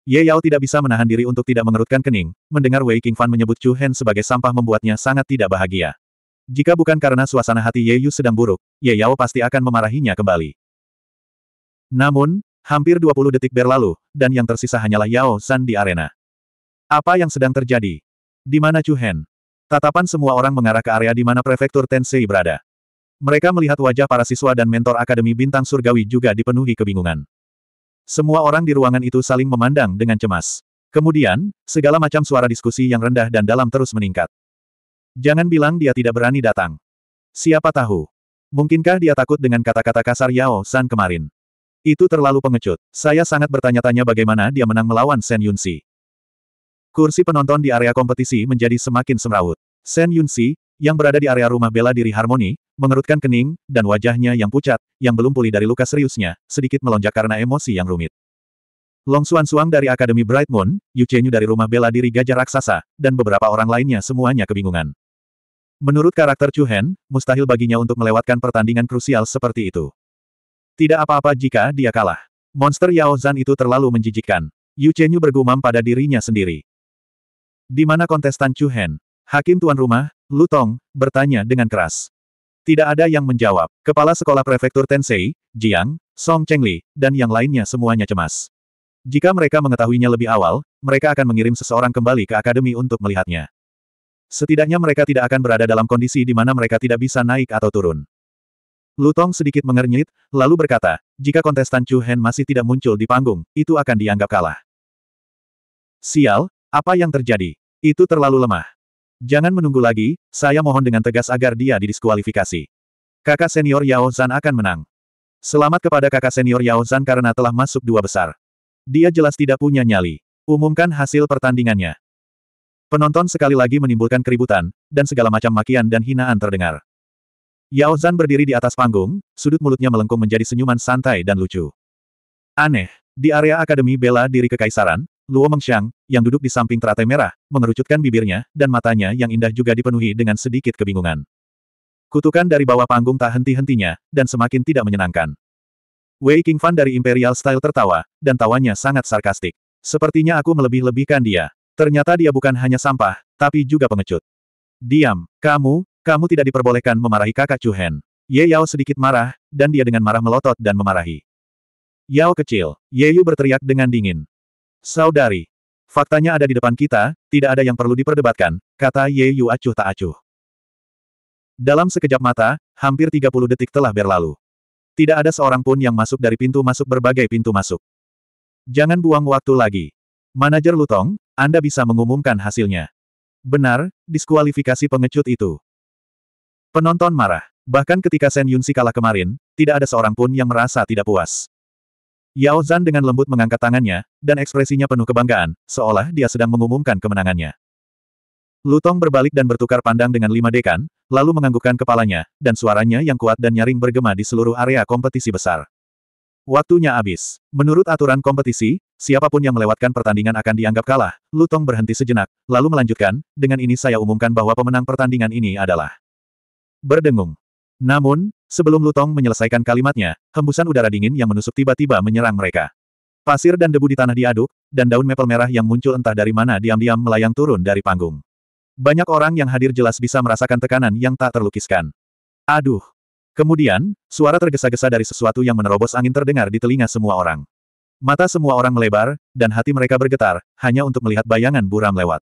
Ye Yao tidak bisa menahan diri untuk tidak mengerutkan kening, mendengar Wei King Fan menyebut Chu Hen sebagai sampah membuatnya sangat tidak bahagia. Jika bukan karena suasana hati Ye Yu sedang buruk, Ye Yao pasti akan memarahinya kembali. Namun, hampir 20 detik berlalu, dan yang tersisa hanyalah Yao San di arena. Apa yang sedang terjadi? Di mana Chu Hen? Tatapan semua orang mengarah ke area di mana prefektur Tensei berada. Mereka melihat wajah para siswa dan mentor Akademi Bintang Surgawi juga dipenuhi kebingungan. Semua orang di ruangan itu saling memandang dengan cemas. Kemudian, segala macam suara diskusi yang rendah dan dalam terus meningkat. Jangan bilang dia tidak berani datang. Siapa tahu. Mungkinkah dia takut dengan kata-kata kasar Yao San kemarin? Itu terlalu pengecut. Saya sangat bertanya-tanya bagaimana dia menang melawan Sen Yunsi. Kursi penonton di area kompetisi menjadi semakin semrawut. Sen Yunsi, yang berada di area rumah bela diri harmoni, mengerutkan kening, dan wajahnya yang pucat, yang belum pulih dari luka seriusnya, sedikit melonjak karena emosi yang rumit. Long Suan Suang dari Akademi Bright Moon, Yu Chenyu dari rumah bela diri gajah raksasa, dan beberapa orang lainnya semuanya kebingungan. Menurut karakter Chu Hen, mustahil baginya untuk melewatkan pertandingan krusial seperti itu. Tidak apa-apa jika dia kalah. Monster Yao Zan itu terlalu menjijikkan. Yu Chenyu bergumam pada dirinya sendiri. Di mana kontestan Chu Hen? Hakim tuan rumah, Lu Tong, bertanya dengan keras. Tidak ada yang menjawab. Kepala sekolah prefektur Tensei, Jiang, Song Chengli, dan yang lainnya semuanya cemas. Jika mereka mengetahuinya lebih awal, mereka akan mengirim seseorang kembali ke akademi untuk melihatnya. Setidaknya mereka tidak akan berada dalam kondisi di mana mereka tidak bisa naik atau turun. Lutong sedikit mengernyit, lalu berkata, jika kontestan Chu Hen masih tidak muncul di panggung, itu akan dianggap kalah. Sial, apa yang terjadi? Itu terlalu lemah. Jangan menunggu lagi, saya mohon dengan tegas agar dia didiskualifikasi. Kakak senior Yao Zan akan menang. Selamat kepada kakak senior Yao Zan karena telah masuk dua besar. Dia jelas tidak punya nyali. Umumkan hasil pertandingannya. Penonton sekali lagi menimbulkan keributan, dan segala macam makian dan hinaan terdengar. Yao Zan berdiri di atas panggung, sudut mulutnya melengkung menjadi senyuman santai dan lucu. Aneh, di area Akademi Bela Diri Kekaisaran, Luo Mengxiang, yang duduk di samping teratai merah, mengerucutkan bibirnya, dan matanya yang indah juga dipenuhi dengan sedikit kebingungan. Kutukan dari bawah panggung tak henti-hentinya, dan semakin tidak menyenangkan. Wei Qingfan dari Imperial Style tertawa, dan tawanya sangat sarkastik. Sepertinya aku melebih-lebihkan dia. Ternyata dia bukan hanya sampah, tapi juga pengecut. Diam, kamu, kamu tidak diperbolehkan memarahi kakak Chu Hen. Ye Yao sedikit marah, dan dia dengan marah melotot dan memarahi. Yao kecil, Ye Yu berteriak dengan dingin. Saudari, faktanya ada di depan kita, tidak ada yang perlu diperdebatkan, kata Ye Yu acuh tak acuh. Dalam sekejap mata, hampir 30 detik telah berlalu. Tidak ada seorang pun yang masuk dari pintu masuk berbagai pintu masuk. Jangan buang waktu lagi. Manajer Lutong, Anda bisa mengumumkan hasilnya. Benar, diskualifikasi pengecut itu. Penonton marah. Bahkan ketika Sen Yunsi kalah kemarin, tidak ada seorang pun yang merasa tidak puas. Yao Zan dengan lembut mengangkat tangannya, dan ekspresinya penuh kebanggaan, seolah dia sedang mengumumkan kemenangannya. Lutong berbalik dan bertukar pandang dengan lima dekan, lalu menganggukkan kepalanya, dan suaranya yang kuat dan nyaring bergema di seluruh area kompetisi besar. Waktunya habis. Menurut aturan kompetisi, siapapun yang melewatkan pertandingan akan dianggap kalah. Lutong berhenti sejenak, lalu melanjutkan, dengan ini saya umumkan bahwa pemenang pertandingan ini adalah berdengung. Namun, Sebelum Lutong menyelesaikan kalimatnya, hembusan udara dingin yang menusuk tiba-tiba menyerang mereka. Pasir dan debu di tanah diaduk, dan daun maple merah yang muncul entah dari mana diam-diam melayang turun dari panggung. Banyak orang yang hadir jelas bisa merasakan tekanan yang tak terlukiskan. Aduh! Kemudian, suara tergesa-gesa dari sesuatu yang menerobos angin terdengar di telinga semua orang. Mata semua orang melebar, dan hati mereka bergetar, hanya untuk melihat bayangan buram lewat.